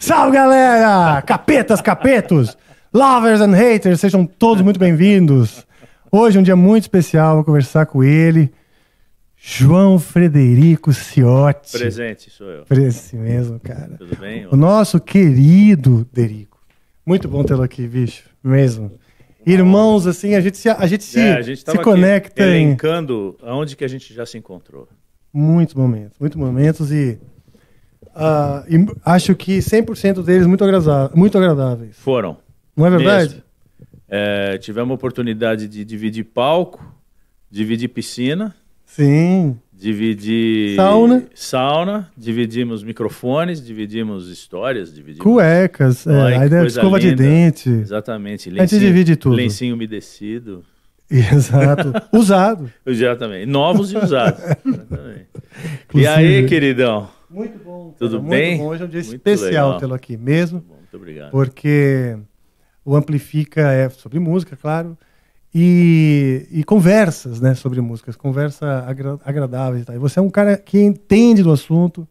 Salve, galera! Capetas, capetos, lovers and haters, sejam todos muito bem-vindos. Hoje é um dia muito especial, vou conversar com ele, João Frederico Ciotti. Presente, sou eu. Presente mesmo, cara. Tudo bem? O nosso querido Derico. Muito bom tê-lo aqui, bicho, mesmo. Irmãos, assim, a gente se, a gente se, é, a gente se conecta. Elencando em... aonde que a gente já se encontrou. Muitos momentos, muitos momentos e Uh, acho que 100% deles muito, muito agradáveis. Foram. Não é verdade? É, tivemos a oportunidade de dividir palco, dividir piscina. Sim. Dividir. Sauna. Sauna. Dividimos microfones, dividimos histórias, dividimos. Cuecas, é, Ai, aí deve escova linda. de dente. Exatamente. Lencinho, a gente divide tudo. Lencinho umedecido. Exato. Usado. Exatamente. Novos e usados. e aí, queridão? Muito bom. Tudo bem? Muito bom. Hoje é um dia muito especial tê-lo aqui mesmo. Muito obrigado. Porque o Amplifica é sobre música, claro, e, e conversas né, sobre músicas, conversa agra agradável e tal. E você é um cara que entende do assunto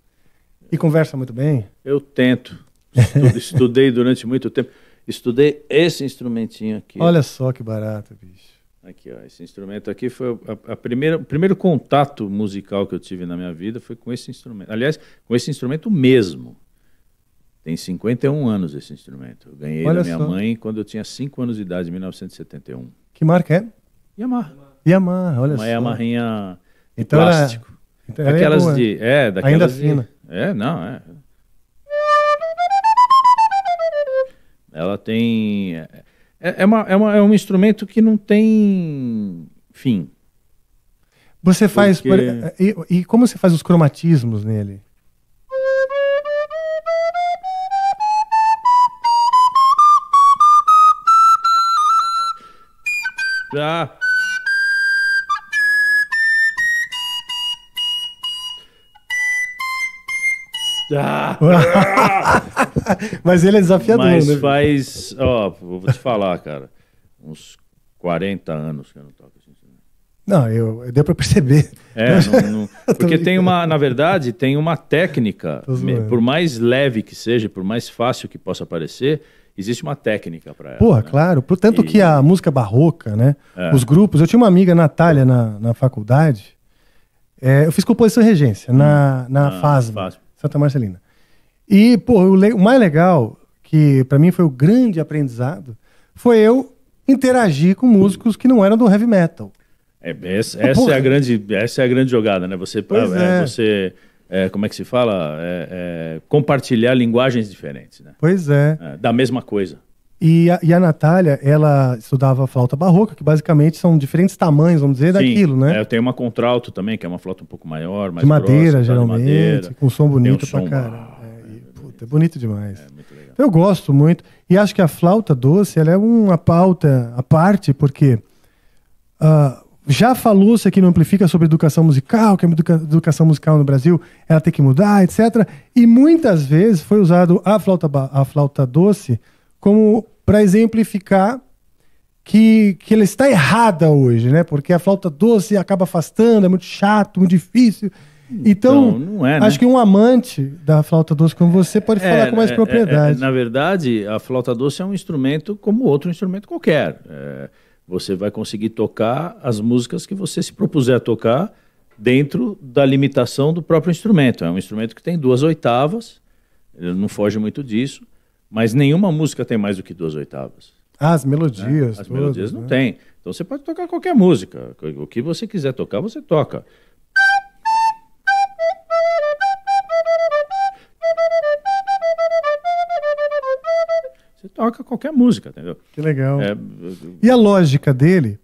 e conversa muito bem. Eu tento. estudei durante muito tempo. Estudei esse instrumentinho aqui. Olha só que barato, bicho. Aqui, ó, esse instrumento aqui foi a, a primeira, o primeiro contato musical que eu tive na minha vida foi com esse instrumento. Aliás, com esse instrumento mesmo. Tem 51 anos esse instrumento. Eu ganhei Olha da minha só. mãe quando eu tinha 5 anos de idade, em 1971. Que marca é? Yamaha. Yamaha, olha Uma só. Uma Yamahinha então é- plástico. Era... Então daquelas é boa. de, é, daquelas Ainda de, fina. É, não, é. Ela tem é, é, é, uma, é, uma, é um instrumento que não tem fim. Você faz. Porque... Por, e, e como você faz os cromatismos nele? Ah, Ah! Mas ele é desafiador, Mas né? faz, ó, vou te falar, cara, uns 40 anos que eu não toco esse assim. instrumento. Não, eu, eu deu para perceber. É, não, não, porque tem uma, na verdade, tem uma técnica, por mais leve que seja, por mais fácil que possa parecer, existe uma técnica para ela. Porra, né? claro. Tanto e... que a música barroca, né? É. Os grupos. Eu tinha uma amiga, Natália, na, na faculdade. É, eu fiz composição e regência na, na ah, Santa Marcelina. E, pô, o, le... o mais legal, que para mim foi o grande aprendizado, foi eu interagir com músicos que não eram do heavy metal. É, essa, essa é a grande, essa é a grande jogada, né? Você, é, é. você é, como é que se fala? É, é, compartilhar linguagens diferentes, né? Pois é. Da mesma coisa. E a, e a Natália, ela estudava flauta barroca, que basicamente são diferentes tamanhos, vamos dizer, Sim, daquilo, né? É, eu tenho uma contralto também, que é uma flauta um pouco maior, mais De madeira, grossa, geralmente, de madeira. com som bonito um pra som... cara. É, é, é, é bonito demais. É, muito legal. Eu gosto muito. E acho que a flauta doce, ela é uma pauta à parte, porque... Uh, já falou-se aqui no Amplifica sobre educação musical, que é a educação musical no Brasil ela tem que mudar, etc. E muitas vezes foi usado a flauta, a flauta doce como para exemplificar que, que ela está errada hoje, né? Porque a flauta doce acaba afastando, é muito chato, muito difícil. Então, então é, né? acho que um amante da flauta doce como você pode é, falar com mais é, é propriedade. É, na verdade, a flauta doce é um instrumento como outro instrumento qualquer. É, você vai conseguir tocar as músicas que você se propuser a tocar dentro da limitação do próprio instrumento. É um instrumento que tem duas oitavas, não foge muito disso. Mas nenhuma música tem mais do que duas oitavas. Ah, as melodias. Né? As todas, melodias não né? tem. Então você pode tocar qualquer música. O que você quiser tocar, você toca. Você toca qualquer música, entendeu? Que legal. É... E a lógica dele?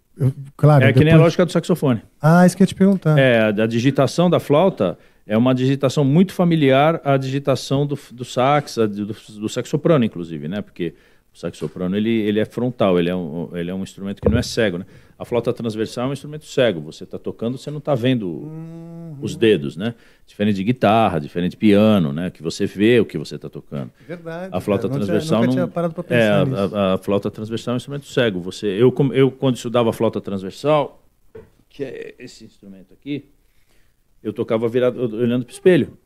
claro, é que depois... nem a lógica do saxofone. Ah, isso que eu ia te perguntar. É, a digitação da flauta é uma digitação muito familiar à digitação do, do sax, do, do saxoprano, inclusive, né? Porque o saxoprano ele, ele é frontal, ele é, um, ele é um instrumento que não é cego. Né? A flauta transversal é um instrumento cego. Você está tocando, você não está vendo uhum. os dedos, né? Diferente de guitarra, diferente de piano, né? Que você vê o que você está tocando. Verdade. A flauta cara. É, transversal não. Tinha, parado para pensar é, nisso. A, a, a, flauta transversal é um instrumento cego. Você, eu, eu quando estudava flauta transversal, que é esse instrumento aqui, eu tocava virado, olhando para o espelho,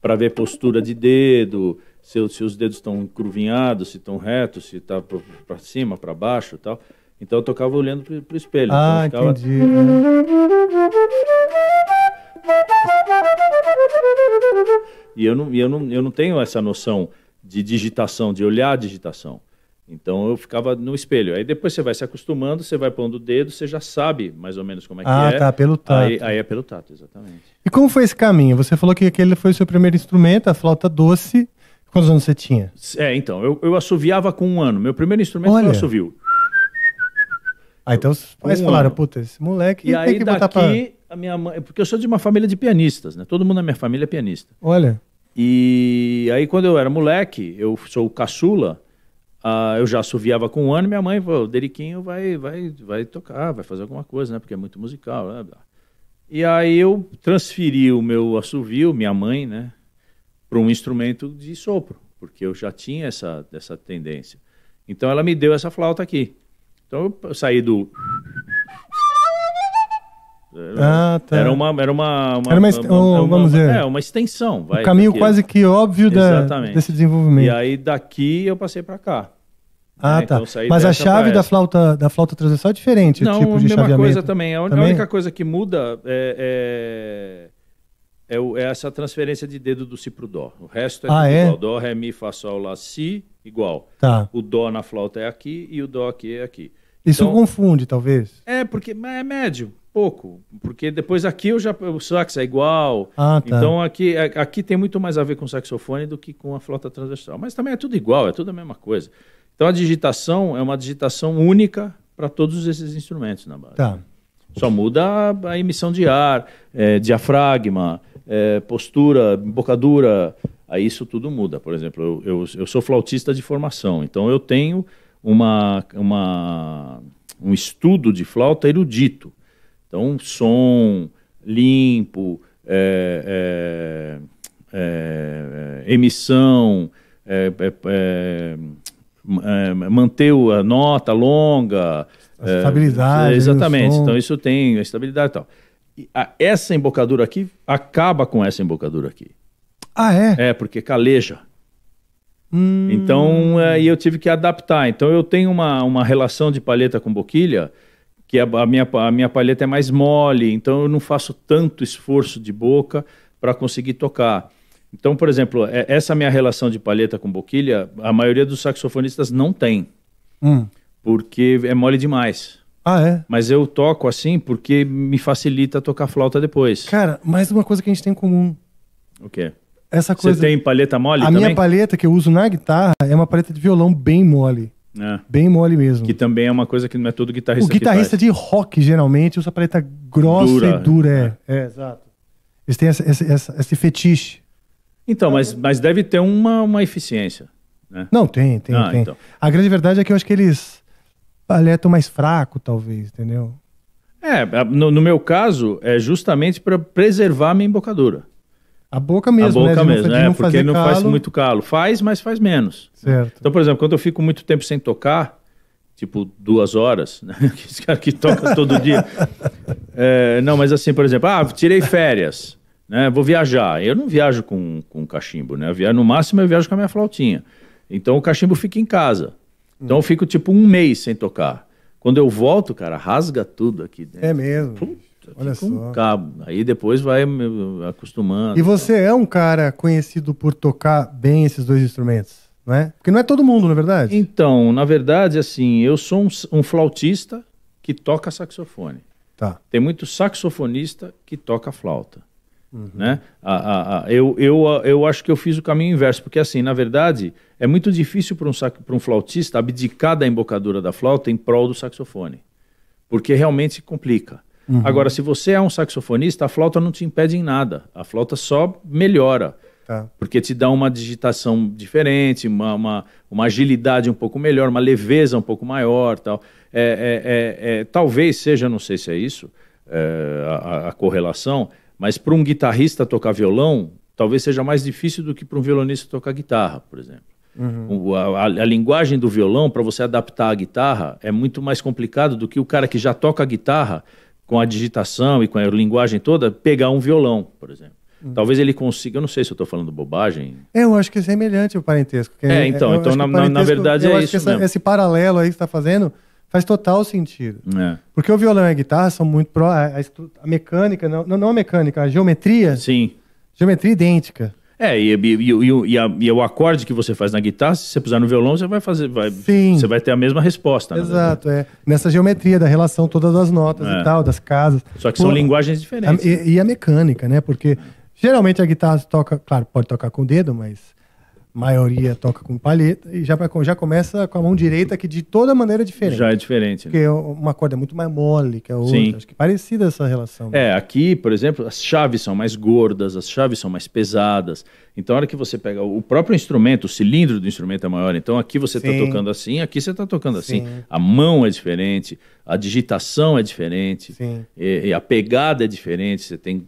para ver postura de dedo, se, se os dedos estão encruvinhados, se estão retos, se está para cima, para baixo tal. Então eu tocava olhando para o espelho. Então, ah, então ficava... entendi. E eu não, eu, não, eu não tenho essa noção de digitação, de olhar a digitação. Então eu ficava no espelho. Aí depois você vai se acostumando, você vai pondo o dedo, você já sabe mais ou menos como é que ah, é. Ah, tá, pelo tato. Aí, aí, é pelo tato, exatamente. E como foi esse caminho? Você falou que aquele foi o seu primeiro instrumento, a flauta doce. Quantos anos você tinha? É, então, eu, eu assoviava com um ano. Meu primeiro instrumento foi o assovio. Ah, então os pais um falaram, puta, esse moleque e aí, tem que daqui, botar pra... a minha mãe... Porque eu sou de uma família de pianistas, né? Todo mundo na minha família é pianista. Olha. E aí quando eu era moleque, eu sou o caçula... Ah, eu já assoviava com um ano, minha mãe falou, o Deriquinho vai, vai, vai tocar, vai fazer alguma coisa, né? Porque é muito musical, blá, né, blá. E aí eu transferi o meu assovio, minha mãe, né? Para um instrumento de sopro, porque eu já tinha essa, essa tendência. Então ela me deu essa flauta aqui. Então eu saí do era, ah, tá. Era uma. Era uma, uma, era uma, uma oh, vamos dizer. É, uma extensão. Vai, um caminho daqui. quase que óbvio da, desse desenvolvimento. E aí daqui eu passei para cá. Ah, né? tá. Então, Mas a chave da flauta, da flauta transversal é diferente. Não, tipo de mesma chaveamento. coisa também. A, também. a, única coisa que muda é, é, é, é essa transferência de dedo do si o dó. O resto é ah, é? igual. Dó, ré, mi, fá, sol, lá, si, igual. Tá. O dó na flauta é aqui e o dó aqui é aqui. Isso então, confunde, talvez. É, porque é médio pouco, porque depois aqui eu já o sax é igual. Ah, tá. Então aqui, é, aqui tem muito mais a ver com saxofone do que com a flauta transversal. Mas também é tudo igual, é tudo a mesma coisa. Então a digitação é uma digitação única para todos esses instrumentos na base. Tá. Só muda a, emissão de ar, é, diafragma, é, postura, embocadura. Aí isso tudo muda. Por exemplo, eu, eu, eu sou flautista de formação, então eu tenho uma, uma, um estudo de flauta erudito. Então, som limpo, é, é, é, é emissão, é, é, manter a nota longa. A estabilidade. Né, exatamente. Então, isso tem a estabilidade e tal. E a, essa embocadura aqui acaba com essa embocadura aqui. Ah, é? É, porque caleja. Hum. Então, eu tive que adaptar. Então, eu tenho uma, uma relação de palheta com boquilha que a, a, minha, a minha palheta é mais mole, então eu não faço tanto esforço de boca para conseguir tocar. Então, por exemplo, é, essa minha relação de palheta com boquilha, a maioria dos saxofonistas não tem, hum. porque é mole demais. Ah, é? Mas eu toco assim porque me facilita tocar flauta depois. Cara, mais uma coisa que a gente tem em comum. O quê? Essa coisa. Você tem palheta mole? A também? minha palheta que eu uso na guitarra é uma paleta de violão bem mole. É. Bem mole mesmo. Que também é uma coisa que não é todo guitarrista. O guitarrista de rock, geralmente, usa paleta grossa dura, e dura. Né? É. é, exato. Eles têm essa, essa, essa, esse fetiche. Então, mas, mas deve ter uma, uma eficiência. Né? Não, tem, tem, ah, tem. Então. A grande verdade é que eu acho que eles paletam mais fraco, talvez, entendeu? É, no, no meu caso, é justamente para preservar a minha embocadura. A boca mesmo, A né? boca né? mesmo, né? porque ele não calo. faz muito calo. Faz, mas faz menos. Certo. Então, por exemplo, quando eu fico muito tempo sem tocar, tipo duas horas, né? Esse cara que toca todo dia. É, não, mas assim, por exemplo, ah, tirei férias, né? Vou viajar. Eu não viajo com, com cachimbo, né? viajo, no máximo eu viajo com a minha flautinha. Então o cachimbo fica em casa. Então eu fico tipo um mês sem tocar. Quando eu volto, cara, rasga tudo aqui dentro. É mesmo. Puxa. Olha só. Um cabo. Aí depois vai acostumando. E você é um cara conhecido por tocar bem esses dois instrumentos, não é? Porque não é todo mundo, na é verdade. Então, na verdade, assim, eu sou um, um flautista que toca saxofone. Tá. Tem muito saxofonista que toca flauta. Uhum. Né? A, a, eu, eu, eu acho que eu fiz o caminho inverso, porque assim, na verdade, é muito difícil para um, um flautista abdicar da embocadura da flauta em prol do saxofone, porque realmente complica. Uhum. Agora, se você é um saxofonista, a flauta não te impede em nada. A flauta só melhora. Tá. Porque te dá uma digitação diferente, uma, uma, uma, agilidade um pouco melhor, uma leveza um pouco maior. tal. É, é, é, é talvez seja, não sei se é isso, é, a, a correlação, mas para um guitarrista tocar violão, talvez seja mais difícil do que para um violonista tocar guitarra, por exemplo. Uhum. A, a, a, linguagem do violão, para você adaptar à guitarra, é muito mais complicado do que o cara que já toca a guitarra com a digitação e com a linguagem toda, pegar um violão, por exemplo. Hum. Talvez ele consiga, eu não sei se eu estou falando bobagem. É, eu acho que é semelhante o parentesco. É, é, então, então na, na, verdade é isso. Essa, esse paralelo aí que está fazendo faz total sentido. É. Porque o violão e a guitarra são muito pró. A, a, a mecânica, não, não a mecânica, a geometria. Sim. Geometria idêntica. É, e, e, e, a, e, o acorde que você faz na guitarra, se você puser no violão, você vai fazer. Vai, Você vai ter a mesma resposta. Né? Exato, é. Nessa geometria da relação todas das notas é. e tal, das casas. Só que Pô, são linguagens diferentes. A, né? e, a mecânica, né? Porque geralmente a guitarra toca, claro, pode tocar com o dedo, mas maioria toca com palheta, e já, já começa com a mão direita, que de toda maneira é diferente. Já é diferente. Porque né? uma corda é muito mais mole que a outra. Sim. Acho que é parecida essa relação. É, aqui, por exemplo, as chaves são mais gordas, as chaves são mais pesadas. Então, a hora que você pega o próprio instrumento, o cilindro do instrumento é maior. Então, aqui você está tocando assim, aqui você está tocando assim. A mão é diferente, a digitação é diferente, e, e a pegada é diferente. Você tem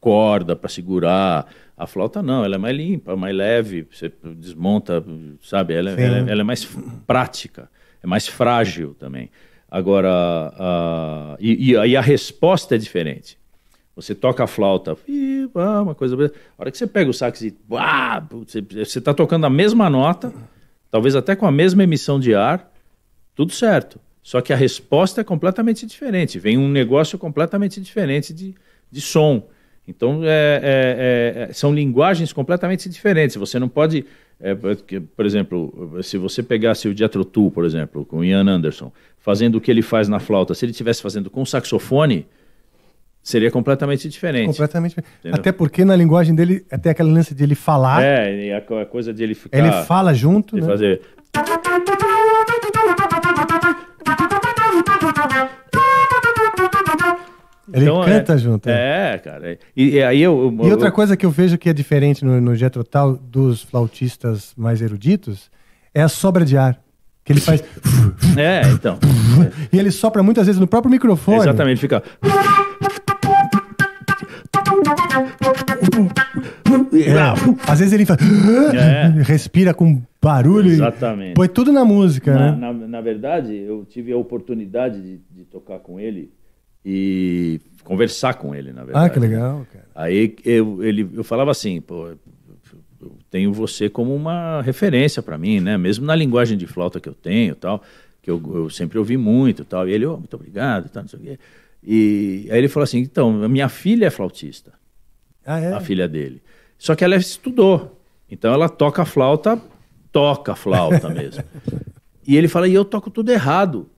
corda para segurar. A flauta não, ela é mais limpa, mais leve, você desmonta, sabe? Ela, é, ela, é, ela é mais prática, é mais frágil também. Agora, e, e, a resposta é diferente. Você toca a flauta, e, uma coisa. A hora que você pega o sax e. você está tocando a mesma nota, talvez até com a mesma emissão de ar, tudo certo. Só que a resposta é completamente diferente. Vem um negócio completamente diferente de, de som. Então, é é, é, é, são linguagens completamente diferentes. Você não pode. É, por exemplo, se você pegasse o Jethro Tull, por exemplo, com Ian Anderson, fazendo o que ele faz na flauta, se ele estivesse fazendo com saxofone, seria completamente diferente. Completamente. Entendeu? Até porque na linguagem dele, até aquela lance de ele falar. É, a coisa de ele ficar. Ele fala junto. De né? fazer. Ele então, é, canta é, junto. É, cara. E, e aí eu, eu, E outra coisa que eu vejo que é diferente no, no Total dos flautistas mais eruditos é a sobra de ar. Que ele faz. É, então. e ele sopra muitas vezes no próprio microfone. Exatamente, fica. É. Às vezes ele faz... é. respira com barulho. Exatamente. Põe tudo na música, na, né? Na, na verdade, eu tive a oportunidade de, de tocar com ele e conversar com ele, na verdade. Ah, que né? legal, cara. Aí eu, ele, eu falava assim, pô, eu tenho você como uma referência para mim, né? Mesmo na linguagem de flauta que eu tenho tal, que eu, eu sempre ouvi muito tal. E ele, oh, muito obrigado, tal, não sei o quê. E aí ele falou assim, então, minha filha é flautista. Ah, é? A filha dele. Só que ela estudou. Então ela toca flauta, toca flauta mesmo. e ele fala, e eu toco tudo errado.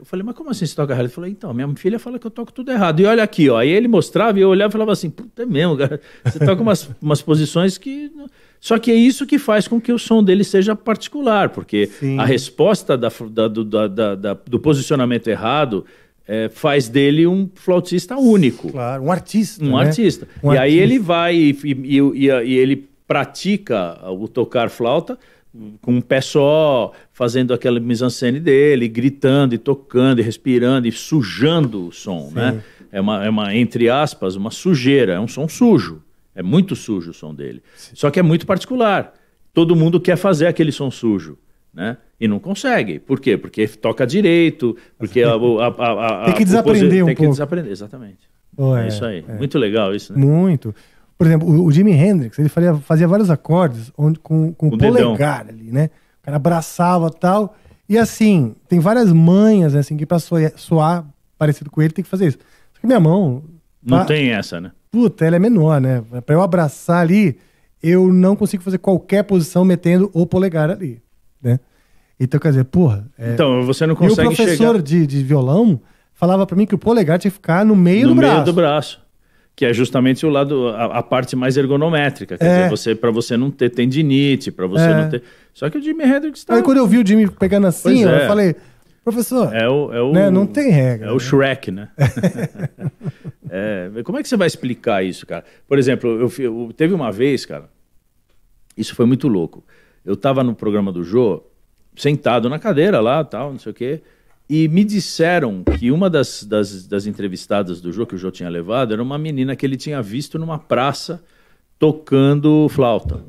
Eu falei, mas como assim você toca errado? Ele falou, então, minha filha fala que eu toco tudo errado. E olha aqui, ó. Aí ele mostrava e eu olhava e falava assim, puta é mesmo, cara. Você toca umas, umas posições que. Só que é isso que faz com que o som dele seja particular, porque Sim. a resposta da, da, do, da, da, do posicionamento errado é, faz dele um flautista único. Claro, um artista. Um né? artista. Um e artista. aí ele vai e, e, e, e ele pratica o tocar flauta com um pé só, fazendo aquela mise-en-scène dele, gritando e tocando e respirando e sujando o som, né? Sim. né? É uma, é uma, entre aspas, uma sujeira, é um som sujo. É muito sujo o som dele. Sim. Só que é muito particular. Todo mundo quer fazer aquele som sujo, né? E não consegue. Por quê? Porque toca direito, porque a, a, a, Tem que desaprender um pouco. Tem que desaprender, exatamente. Oh, é, é, isso aí. É. Muito legal isso, né? Muito. Por exemplo, o, o Jimi Hendrix, ele fazia, fazia vários acordes onde, com, com o, polegar dedão. ali, né? O cara abraçava tal. E assim, tem várias manhas, né, assim, que pra soar, soar parecido com ele tem que fazer isso. Só que minha mão. Não tá... tem essa, né? Puta, ela é menor, né? Pra eu abraçar ali, eu não consigo fazer qualquer posição metendo o polegar ali, né? Então, quer dizer, porra. É... Então, você não consegue. E o professor chegar... de, de violão falava para mim que o polegar tinha que ficar no meio no do braço. No meio do braço que é justamente o lado a, a parte mais ergonométrica, quer é. dizer, você para você não ter tendinite, para você é. não ter. Só que o Jimi Hendrix tá... Aí quando eu vi o Jimmy pegando assim, é. eu falei, professor, é o, é o, né, não tem regra. É né? o Shrek, né? É, como é que você vai explicar isso, cara? Por exemplo, eu, eu, teve uma vez, cara, isso foi muito louco. Eu tava no programa do Jô, sentado na cadeira lá, tal, não sei o quê. E me disseram que uma das, das, das entrevistadas do jogo que o Jô tinha levado, era uma menina que ele tinha visto numa praça tocando flauta.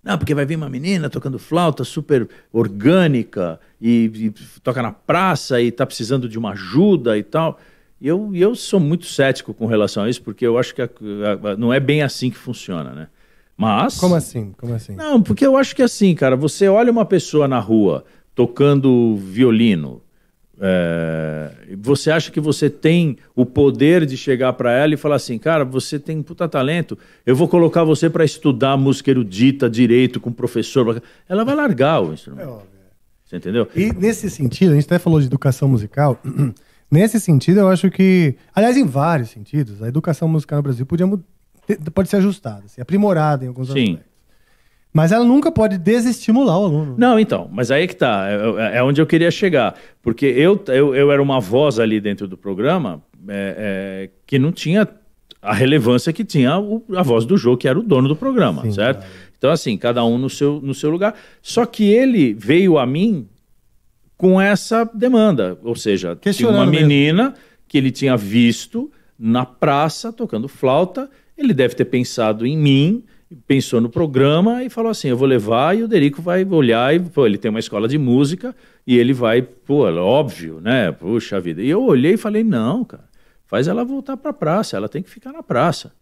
Não, porque vai vir uma menina tocando flauta super orgânica e, e, toca na praça e tá precisando de uma ajuda e tal. E eu, eu sou muito cético com relação a isso, porque eu acho que a, a, não é bem assim que funciona, né? Mas. Como assim? Como assim? Não, porque eu acho que é assim, cara, você olha uma pessoa na rua tocando violino, é, você acha que você tem o poder de chegar para ela e falar assim, cara, você tem um puta talento, eu vou colocar você para estudar música erudita, direito, com professor. Ela vai largar o instrumento. É óbvio. É. Você entendeu? E nesse sentido, a gente até falou de educação musical. nesse sentido, eu acho que, aliás, em vários sentidos, a educação musical no Brasil podia, pode ser ajustada, ser assim, aprimorada em alguns Sim. aspectos. Mas ela nunca pode desestimular o aluno. Não, então, mas aí é que tá. É, é, é onde eu queria chegar. Porque eu, eu, eu era uma voz ali dentro do programa é, é, que não tinha a relevância que tinha o, a voz do jogo, que era o dono do programa, Sim, certo? Então, assim, cada um no seu, no seu lugar. Só que ele veio a mim com essa demanda. Ou seja, tinha uma menina mesmo. que ele tinha visto na praça tocando flauta. Ele deve ter pensado em mim pensou no programa e falou assim: eu vou levar e o Derico vai olhar e, pô, ele tem uma escola de música e ele vai, pô, é óbvio, né? Puxa vida. E eu olhei e falei: não, cara, faz ela voltar para a praça, ela tem que ficar na praça.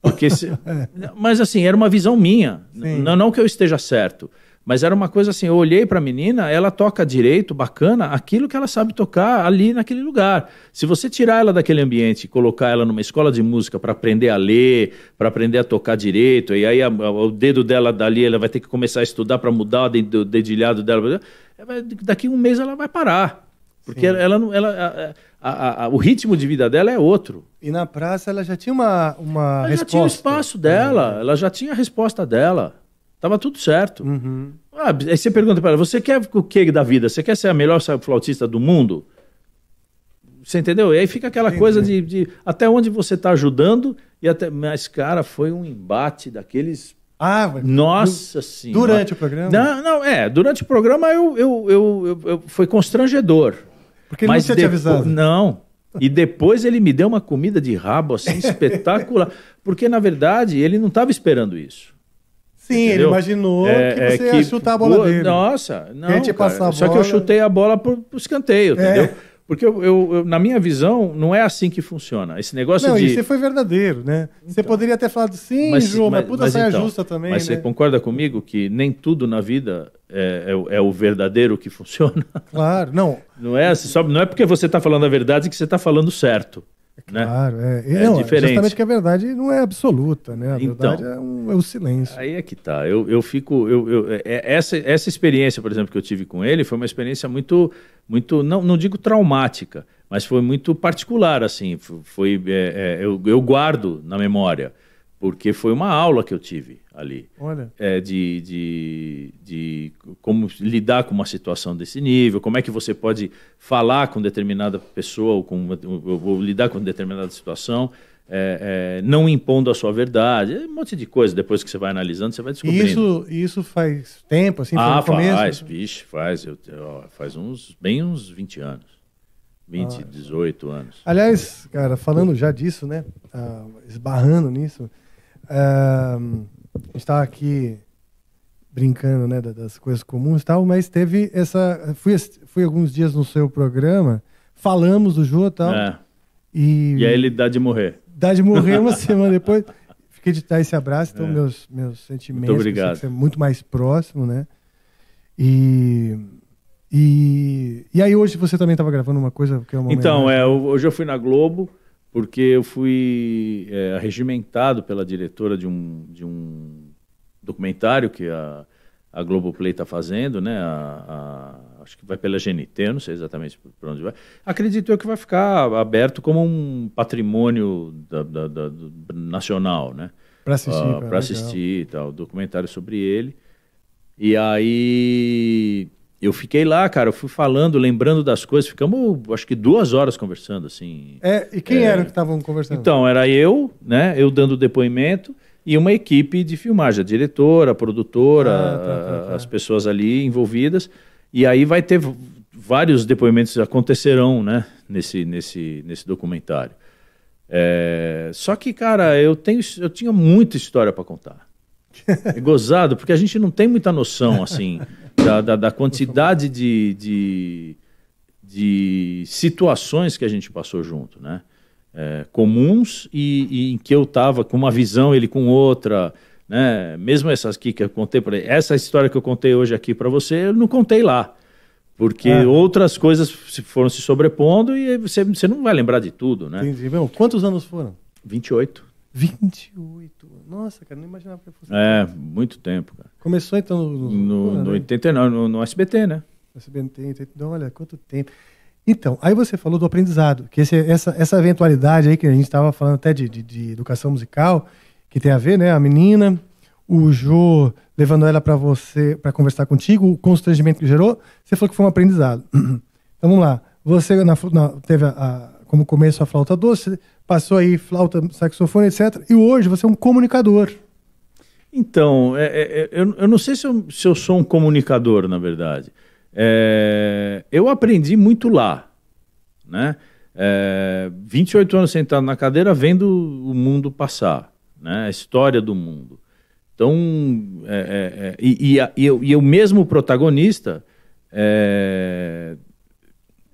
Porque se... É. Mas assim, era uma visão minha, não, não que eu esteja certo. Mas era uma coisa assim, eu olhei para a menina, ela toca direito, bacana, aquilo que ela sabe tocar ali naquele lugar. Se você tirar ela daquele ambiente e colocar ela numa escola de música para aprender a ler, para aprender a tocar direito, e aí a, a, o dedo dela dali, ela vai ter que começar a estudar para mudar o dedilhado dela, é, daqui um mês ela vai parar. Porque Sim. ela, não, ela a, a, o ritmo de vida dela é outro. E na praça ela já tinha uma, uma ela resposta. Ela já tinha o espaço dela, é. ela já tinha a resposta dela. Tava tudo certo. Uhum. Ah, aí você pergunta para ela, você quer o que da vida? Você quer ser a melhor flautista do mundo? Você entendeu? E aí fica aquela coisa de, de, até onde você está ajudando e até. Mas, cara, foi um embate daqueles. Ah, Nossa du Senhora. Durante o programa? Não, não, é. Durante o programa eu, eu, eu, eu, eu foi constrangedor. Porque ele mas não tinha depois, te avisado. Não. E depois ele me deu uma comida de rabo assim espetacular. Porque, na verdade, ele não estava esperando isso. Sim, entendeu? ele imaginou é, que é você é, que, ia chutar a bola pô, dele. Nossa, não. Cara, bola... Só que eu chutei a bola pro, pro escanteio, é. entendeu? Porque eu, eu, eu, na minha visão, não é assim que funciona. Esse negócio não, de. Não, você foi verdadeiro, né? Então, você poderia ter falado, sim, mas, João, mas, mas puta saia então, justa também. Mas né? você concorda comigo que nem tudo na vida é, é, é, o verdadeiro que funciona? Claro, não. Não é, assim, só, não é porque você está falando a verdade que você está falando certo. É né? claro, é. é não, diferente. Justamente que a verdade não é absoluta, né? A então, verdade é, um, é o silêncio. Aí é que tá. Eu, eu fico. Eu, eu, é, é, essa, essa experiência, por exemplo, que eu tive com ele foi uma experiência muito. muito não, não digo traumática, mas foi muito particular, assim. Foi, é, é, eu, eu guardo na memória porque foi uma aula que eu tive ali. Olha. É, de, de, de como lidar com uma situação desse nível, como é que você pode falar com determinada pessoa, ou, com, ou, ou lidar com determinada situação. É, é, não impondo a sua verdade, um monte de coisa. Depois que você vai analisando, você vai descobrindo. Isso, isso faz tempo, assim? Ah, faz, bicho, faz. Eu, faz uns, bem uns 20 anos. 20, ah, 18 anos. Aliás, é. cara, falando já disso, né? Ah, esbarrando nisso, gente estava aqui brincando né, das coisas comuns e tal, mas teve essa. Fui, fui alguns dias no seu programa, falamos do João e tal. É. E, e aí ele dá de morrer. Dá de morrer uma semana depois. Fiquei de dar esse abraço, então é. meus, meus sentimentos. Muito assim, obrigado. Você é muito mais próximo, né? E. E, e aí hoje você também estava gravando uma coisa que é uma Então, é, hoje eu fui na Globo porque eu fui é, arregimentado pela diretora de um, de um documentário que a, a Globoplay está fazendo, né? A, a, acho que vai pela GNT, não sei exatamente para onde vai. Acredito eu que vai ficar aberto como um patrimônio da, da, da, do, nacional, né? Para assistir. Ah, para assistir e tal, documentário sobre ele. E aí eu fiquei lá, cara, eu fui falando, lembrando das coisas, ficamos acho que duas horas conversando, assim. É, e quem é... era que estavam conversando? Então, era eu, né? Eu dando depoimento e uma equipe de filmagem, a diretora, a produtora, ah, tá, tá, tá. as pessoas ali envolvidas. E aí vai ter vários depoimentos acontecerão, né? Nesse, nesse, nesse documentário. É... Só que, cara, eu, tenho, eu tinha muita história para contar. É gozado, porque a gente não tem muita noção, assim da, da, da quantidade de, de, de, situações que a gente passou junto, né? É, comuns e, e, em que eu estava com uma visão, ele com outra, né? Mesmo essas aqui que eu contei para essa história que eu contei hoje aqui para você, eu não contei lá. Porque é. outras coisas foram se sobrepondo e você, você não vai lembrar de tudo, né? Entendi. Meu, quantos anos foram? 28. 28. Nossa, cara, não imaginava que fosse. É, tempo. Assim. muito tempo, cara. Começou então no. No, no, no 89, né? no, no, SBT, né? No SBT, então, olha, quanto tempo. Então, aí você falou do aprendizado, que esse, essa, essa eventualidade aí que a gente estava falando até de, de, de, educação musical, que tem a ver, né? A menina, o Jô levando ela para você, para conversar contigo, o constrangimento que gerou, você falou que foi um aprendizado. Então vamos lá. Você na, na teve a, a como começo a flauta doce, passou aí flauta, saxofone, etc. E hoje você é um comunicador. Então, é, é, é, eu, eu, não sei se eu, se eu, sou um comunicador, na verdade. É, eu aprendi muito lá, né? 28 é, anos sentado na cadeira vendo o mundo passar, né? A história do mundo. Então, é, e, e, e, eu, e eu mesmo protagonista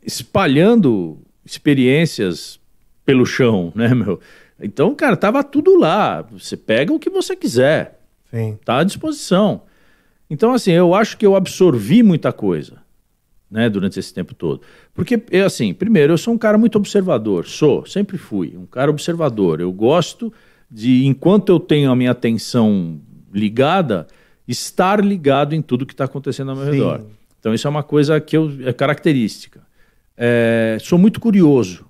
espalhando experiências pelo chão, né, meu? Então, cara, tava tudo lá. Você pega o que você quiser. Sim. Tá à disposição. Então, assim, eu acho que eu absorvi muita coisa, né, durante esse tempo todo. Porque, assim, primeiro, eu sou um cara muito observador. Sou, sempre fui. Um cara observador. Eu gosto de, enquanto eu tenho a minha atenção ligada, estar ligado em tudo que está acontecendo ao meu Sim. redor. Então, isso é uma coisa que eu, é característica. É, sou muito curioso,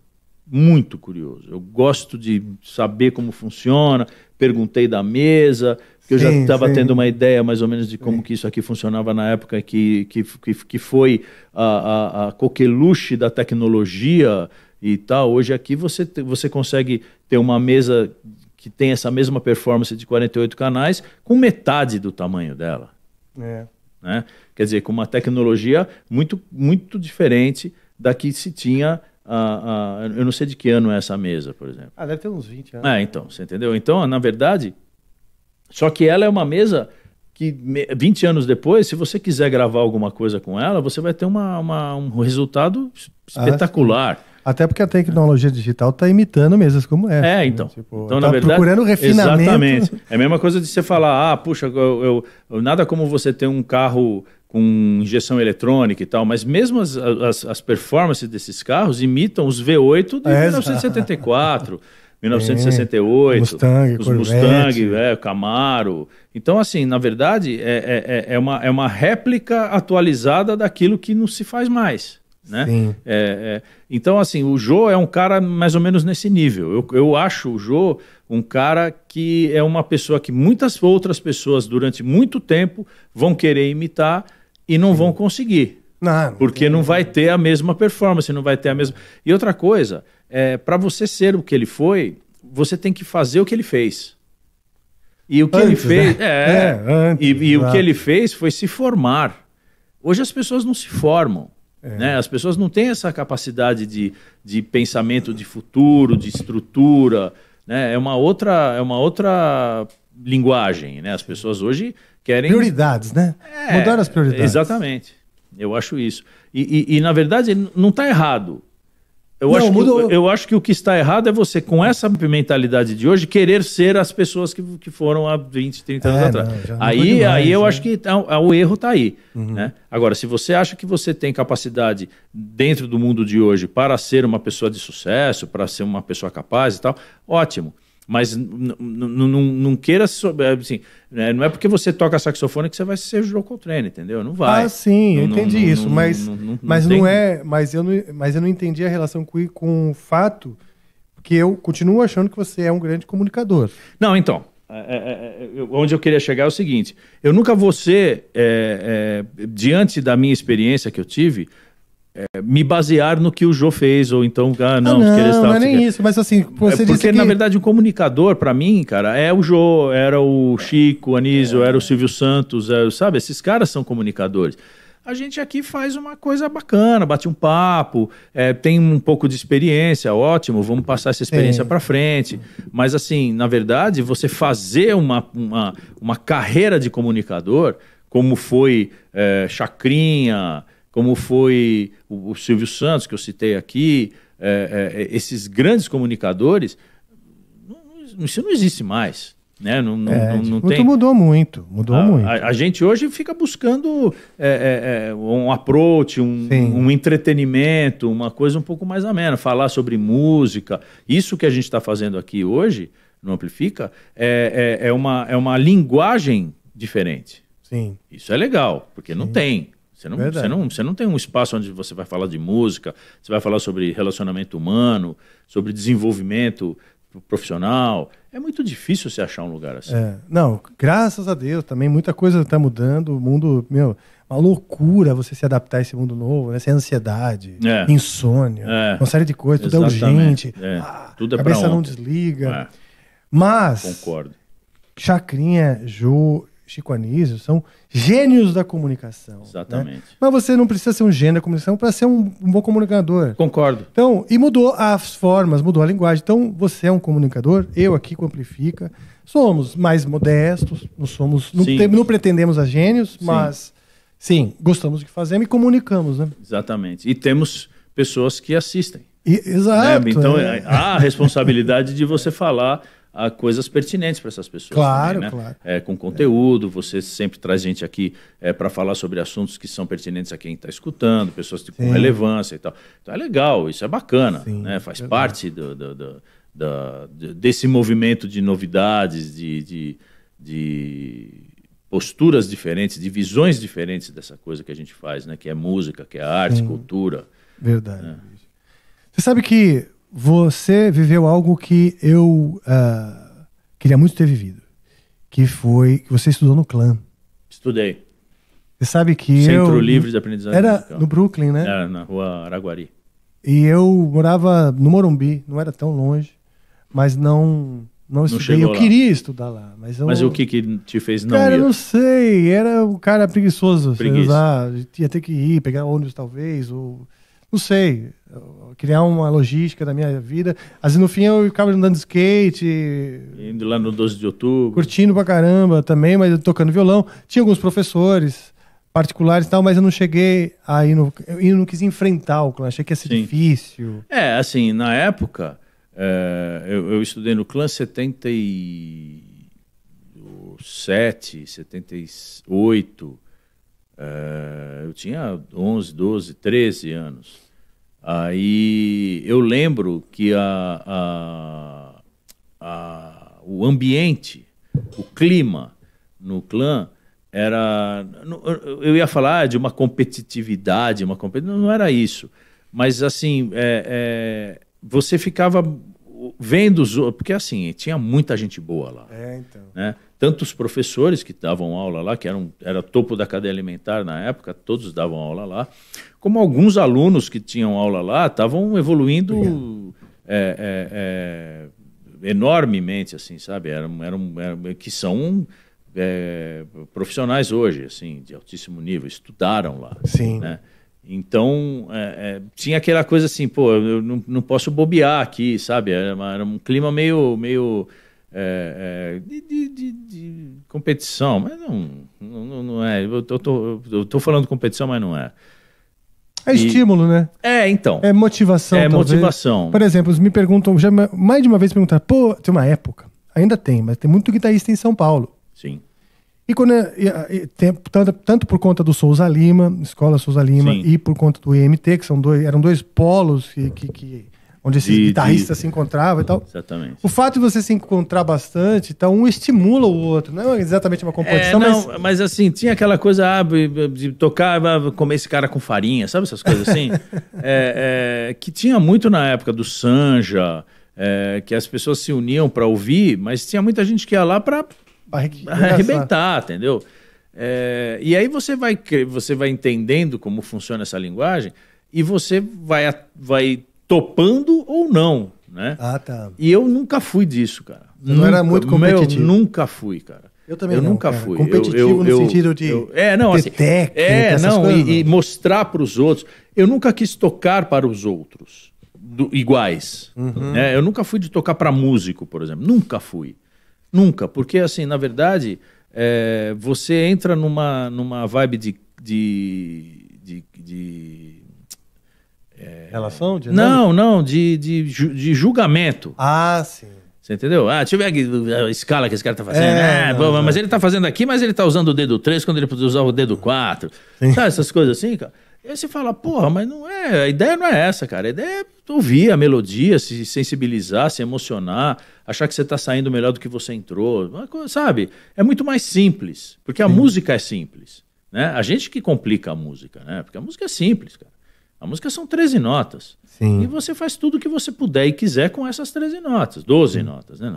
muito curioso. Eu gosto de saber como funciona, perguntei da mesa, que eu já estava tendo uma ideia mais ou menos de como sim. que isso aqui funcionava na época que, que, que, que foi a, a, a, coqueluche da tecnologia e tal. Hoje aqui você, você consegue ter uma mesa que tem essa mesma performance de 48 canais com metade do tamanho dela. É. Né? Quer dizer, com uma tecnologia muito, muito diferente da que se tinha. A, ah, ah, eu não sei de que ano é essa mesa, por exemplo. Ah, deve ter uns 20 anos. É, então, você entendeu? Então, na verdade, só que ela é uma mesa que 20 anos depois, se você quiser gravar alguma coisa com ela, você vai ter uma, uma um resultado ah, espetacular. Ah, até porque a tecnologia digital está imitando mesas como essa. É, né? então. Né? Tipo, então, tá na verdade. procurando refinamento. Exatamente. É a mesma coisa de você falar, ah, puxa, eu, eu, nada como você ter um carro com injeção eletrônica e tal, mas mesmo as, as, as performances desses carros imitam os V8 de é, 1974, 1968, Mustang, os Corvette. Mustang, é, Camaro. Então, assim, na verdade, é, é, é, é, uma, é uma réplica atualizada daquilo que não se faz mais. Né? É, é. Então, assim, o Joe é um cara mais ou menos nesse nível. Eu, eu acho o Joe um cara que é uma pessoa que muitas outras pessoas durante muito tempo vão querer imitar, e não vão conseguir. Não, porque não vai ter a mesma performance, não vai ter a mesma. E outra coisa, é, para você ser o que ele foi, você tem que fazer o que ele fez. E o que antes, ele né? fez. Né? É, é, antes, e, e o que ele fez foi se formar. Hoje as pessoas não se formam. É. Né? As pessoas não têm essa capacidade de, de pensamento de futuro, de estrutura. Né? É, uma outra, é uma outra linguagem. Né? As pessoas hoje querem. Prioridades, né? É, Mudar as prioridades. Exatamente. Eu acho isso. E, e, e na verdade, não está errado. Eu, não, acho que, eu, acho que o que está errado é você, com essa mentalidade de hoje, querer ser as pessoas que, que foram há 20, 30 anos é, atrás. Não, aí demais, aí eu né? acho que tá, o erro está aí. Uhum. Né? Agora, se você acha que você tem capacidade dentro do mundo de hoje para ser uma pessoa de sucesso, para ser uma pessoa capaz e tal, ótimo. Mas não queira é, assim, né, não é porque você toca saxofone que você vai ser João treino entendeu? Não vai. Ah, sim, eu entendi isso, mas mas não é, mas eu não, mas eu não entendi a relação com, com o fato que eu continuo achando que você é um grande comunicador. Não, então, é, é, é, é onde eu queria chegar é o seguinte: eu nunca vou ser, é, diante da minha experiência que eu tive, é, me basear no que o Jô fez, ou então, ah, não, ah, não, estar, não é nem isso, mas assim, é, você é, Porque, que... na verdade, o um comunicador, para mim, cara, é o Jô, era o Chico, o Anísio, é. era o Silvio Santos, é sabe? Esses caras são comunicadores. A gente aqui faz uma coisa bacana, bate um papo, é, tem um pouco de experiência, ótimo, vamos passar essa experiência para frente. Mas, assim, na verdade, você fazer uma, uma, uma carreira de comunicador, como foi é, Chacrinha como foi o, o Silvio Santos, que eu citei aqui, é, é, é, esses grandes comunicadores, não, isso não existe mais. Né? Não, não, é, não, não muito tem... mudou muito, mudou a, muito. A, a, gente hoje fica buscando é, é, é um approach, um, um, entretenimento, uma coisa um pouco mais amena, falar sobre música. Isso que a gente está fazendo aqui hoje, no Amplifica, é, é, é, uma, é uma linguagem diferente. Sim. Isso é legal, porque Sim. não tem. Você não, você, não, você não tem um espaço onde você vai falar de música, você vai falar sobre relacionamento humano, sobre desenvolvimento profissional. É muito difícil você achar um lugar assim. É, não, graças a Deus também, muita coisa está mudando. O mundo, meu, uma loucura você se adaptar a esse mundo novo, né? Essa ansiedade, é. insônia, é. uma série de coisas, tudo é Exatamente. é urgente. É. Ah, tudo é cabeça não desliga. É. Mas. Concordo. Chacrinha, Ju, Chico Anísio, são gênios da comunicação. Né? Exatamente. Né? Mas você não precisa ser um gênio da comunicação para ser um, um, bom comunicador. Concordo. Então, e mudou as formas, mudou a linguagem. Então, você é um comunicador, eu aqui com Amplifica. Somos mais modestos, não somos. Não, tem, não pretendemos a gênios, sim. mas sim, gostamos do que fazemos e comunicamos, né? Exatamente. E temos pessoas que assistem. E, exato. Né? Então, é. é há a responsabilidade de você falar a coisas pertinentes para essas pessoas. Claro, também, né? claro. É, com conteúdo, você sempre traz gente aqui é, para falar sobre assuntos que são pertinentes a quem está escutando, pessoas com relevância e tal. Então é legal, isso é bacana, Sim, né? faz parte do, do, do, do, desse movimento de novidades, de, de, de posturas diferentes, de visões diferentes dessa coisa que a gente faz, né? Que é música, que é arte, Sim. cultura. Verdade. Né? Você sabe que você viveu algo que eu uh, queria muito ter vivido, que foi que você estudou no clã. Estudei. Você sabe que Centro eu... Livre de Aprendizagem Era musical. no Brooklyn, né? Era na rua Araguari. E eu morava no Morumbi, não era tão longe, mas não não estudei. Não eu lá. queria estudar lá, mas eu... Mas o que que te fez não Cara, ir? não sei, era o um cara preguiçoso, Preguiçoso. tinha ia ter que ir, pegar ônibus talvez, ou não sei, criar uma logística da minha vida. Às vezes, no fim, eu ficava andando de skate. Indo lá no 12 de outubro. Curtindo pra caramba também, mas tocando violão. Tinha alguns professores particulares e tal, mas eu não cheguei ir no. Eu não quis enfrentar o clã, achei que ia ser Sim. difícil. É, assim, na época, é, eu, eu, estudei no clã 77, 78. Eh, eu tinha 11, 12, 13 anos. Aí eu lembro que a, a, a, o ambiente, o clima no clã era. Eu ia falar de uma competitividade, uma competitividade, não era isso. Mas assim, é, é, você ficava vendo os outros, porque assim, tinha muita gente boa lá. É, então. Né? tantos professores que davam aula lá, que eram era topo da cadeia alimentar na época, todos davam aula lá, como alguns alunos que tinham aula lá estavam evoluindo é, é, é, enormemente, assim, sabe? Eram, eram, eram que são é, profissionais hoje, assim, de altíssimo nível, estudaram lá. Sim. Né? Então, é, é, tinha aquela coisa assim, pô, eu não, não posso bobear aqui, sabe? Era, era, um clima meio, meio é, é, de, de, de, de, competição, mas não, não, não é. Eu tô, tô, eu tô falando competição, mas não é. É estímulo, e... né? É, então. É motivação. É talvez. motivação. Por exemplo, me perguntam, já mais de uma vez perguntaram, pô, tem uma época, ainda tem, mas tem muito guitarrista em São Paulo. Sim. E quando é, e, e, tem, tanto, tanto, por conta do Souza Lima, Escola Souza Lima, Sim. e por conta do IMT, que são dois, eram dois polos que, que, que onde esses de, guitarristas de... se encontravam e tal. Exatamente. O fato de você se encontrar bastante, então um estimula o outro, não é exatamente uma competição, é, não, mas... mas assim, tinha aquela coisa ah, de tocar, ah, comer esse cara com farinha, sabe essas coisas assim? é, é, que tinha muito na época do Sanja, é, que as pessoas se uniam para ouvir, mas tinha muita gente que ia lá para arrebentar, entendeu? É, e aí você vai, você vai entendendo como funciona essa linguagem e você vai, vai topando ou não, né? Ah, tá. E eu nunca fui disso, cara. Você nunca, não era muito competitivo. Eu nunca fui, cara. Eu também eu não, nunca cara. fui. Competitivo eu, eu, no eu, sentido de eu, é, não, assim, técnica, é, não, coisas, e, não, e, mostrar para os outros. Eu nunca quis tocar para os outros do, iguais. Uhum. Né? Eu nunca fui de tocar para músico, por exemplo. Nunca fui. Nunca, porque assim, na verdade, é, você entra numa, numa vibe de, de, de, de Relação? É, não, não, de, de, de julgamento. Ah, sim. Você entendeu? Ah, deixa eu ver a escala que esse cara tá fazendo. É, ah, não, não. mas ele tá fazendo aqui, mas ele tá usando o dedo 3 quando ele podia usar o dedo 4. Sabe, essas coisas assim, cara. E aí você fala, porra, mas não é. A ideia não é essa, cara. A ideia é ouvir a melodia, se sensibilizar, se emocionar, achar que você tá saindo melhor do que você entrou. Sabe? É muito mais simples. Porque a sim. música é simples. Né? A gente que complica a música, né? Porque a música é simples, cara. A música são 13 notas. Sim. E você faz tudo o que você puder e quiser com essas 13 notas, 12 Sim. notas, né?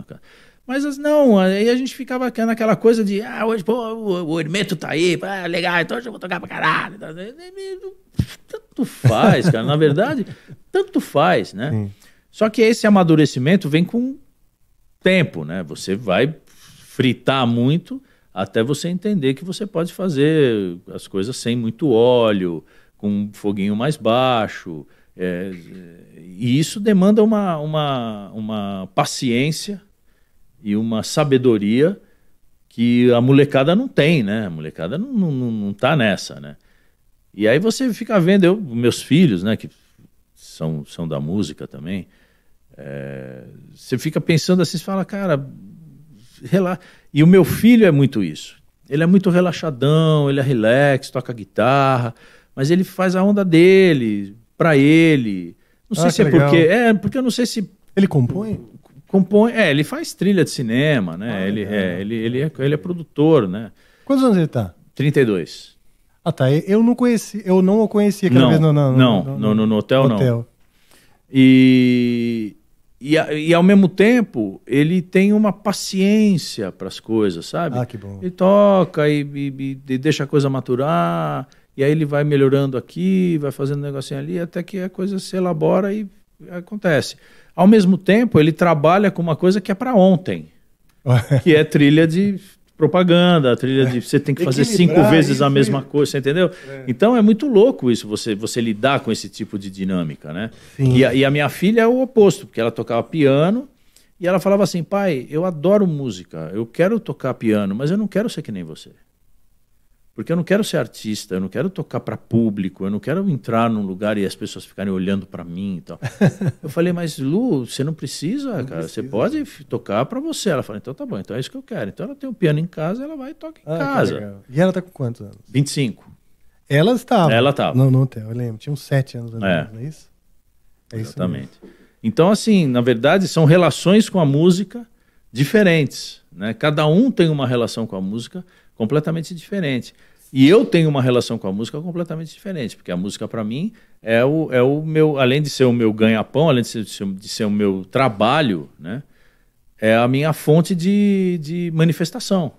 Mas não, aí a gente ficava naquela coisa de, ah, hoje pô, o, o Hermeto tá aí, ah, legal, então hoje eu vou tocar pra caralho. Tá, né, né, né, tanto faz, cara, na verdade, tanto faz, né? Sim. Só que esse amadurecimento vem com tempo, né? Você vai fritar muito até você entender que você pode fazer as coisas sem muito óleo, com um foguinho mais baixo. É, e isso demanda uma, uma, uma paciência e uma sabedoria que a molecada não tem, né? A molecada não, não, não tá nessa, né? E aí você fica vendo, eu, meus filhos, né, que são, são da música também, é, você fica pensando assim, você fala, cara, relaxa. E o meu filho é muito isso. Ele é muito relaxadão, ele é relax, toca guitarra, mas ele faz a onda dele, para ele. Não sei ah, se é porque. É, porque eu não sei se. Ele compõe? Compõe. É, ele faz trilha de cinema, né? Ah, ele, é, ele, ele, é, ele é produtor, né? Quantos anos ele tá? 32. Ah, tá. Eu não conheci, eu não o conheci aquela não, vez no, no, não, no, no, no, no hotel, hotel, não. E, e, e ao mesmo tempo, ele tem uma paciência para as coisas, sabe? Ah, que bom. Ele toca e, e, e deixa a coisa maturar. E aí ele vai melhorando aqui, vai fazendo um negocinho ali, até que a coisa se elabora e acontece. Ao mesmo tempo, ele trabalha com uma coisa que é para ontem, que é trilha de propaganda, a trilha de você tem que fazer cinco vezes a mesma coisa, entendeu? É. Então é muito louco isso, você, você lidar com esse tipo de dinâmica, né? E a, e a, minha filha é o oposto, porque ela tocava piano e ela falava assim, pai, eu adoro música, eu quero tocar piano, mas eu não quero ser que nem você. Porque eu não quero ser artista, eu não quero tocar para público, eu não quero entrar num lugar e as pessoas ficarem olhando para mim e tal. eu falei, mas Lu, você não precisa, não cara. Precisa. Você pode tocar para você. Ela falou, então tá bom, então é isso que eu quero. Então ela tem um piano em casa, ela vai e toca em ah, casa. E ela tá com quantos anos? 25. Ela estava. Ela estava. Não, não, eu lembro. Tinha uns 7 anos, menos, é. não é isso? É Exatamente. Isso então, assim, na verdade, são relações com a música diferentes. Né? Cada um tem uma relação com a música diferente completamente diferente. E eu tenho uma relação com a música completamente diferente, porque a música para mim é o, é o meu, além de ser o meu ganha-pão, além de ser, de ser o meu trabalho, né? É a minha fonte de, de manifestação,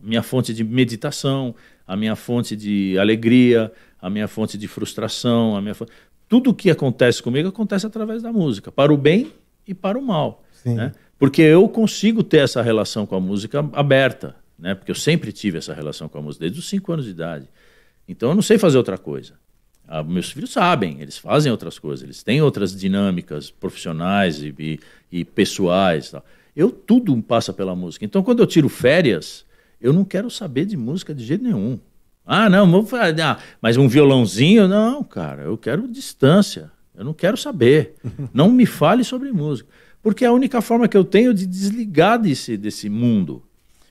minha fonte de meditação, a minha fonte de alegria, a minha fonte de frustração, a minha fonte... tudo o que acontece comigo acontece através da música, para o bem e para o mal, Sim. né? Porque eu consigo ter essa relação com a música aberta, né? Porque eu sempre tive essa relação com a música desde os 5 anos de idade. Então eu não sei fazer outra coisa. Ah, meus filhos sabem, eles fazem outras coisas, eles têm outras dinâmicas profissionais e, e, e pessoais. Eu tudo passa pela música. Então quando eu tiro férias, eu não quero saber de música de jeito nenhum. Ah, não, vou fazer, ah, mas um violãozinho? Não, cara, eu quero distância. Eu não quero saber. não me fale sobre música. Porque é a única forma que eu tenho de desligar desse, desse mundo.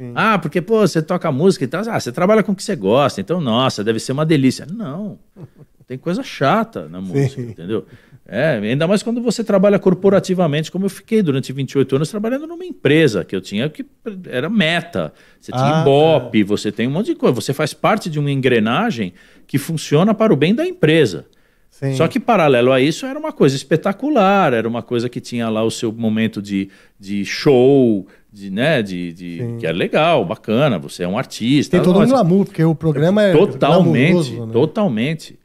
Sim. Ah, porque, pô, você toca música e tal. Ah, você trabalha com o que você gosta, então, nossa, deve ser uma delícia. Não. Tem coisa chata na música, Sim. entendeu? É, ainda mais quando você trabalha corporativamente, como eu fiquei durante 28 anos trabalhando numa empresa que eu tinha que era meta. Você tinha ah, tá. Ibope, é. você tem um monte de coisa. Você faz parte de uma engrenagem que funciona para o bem da empresa. Sim. Só que paralelo a isso era uma coisa espetacular, era uma coisa que tinha lá o seu momento de, de show, de, né, de, de que é legal, bacana, você é um artista. Tem todo mundo um glamour, porque o programa é totalmente, né? totalmente.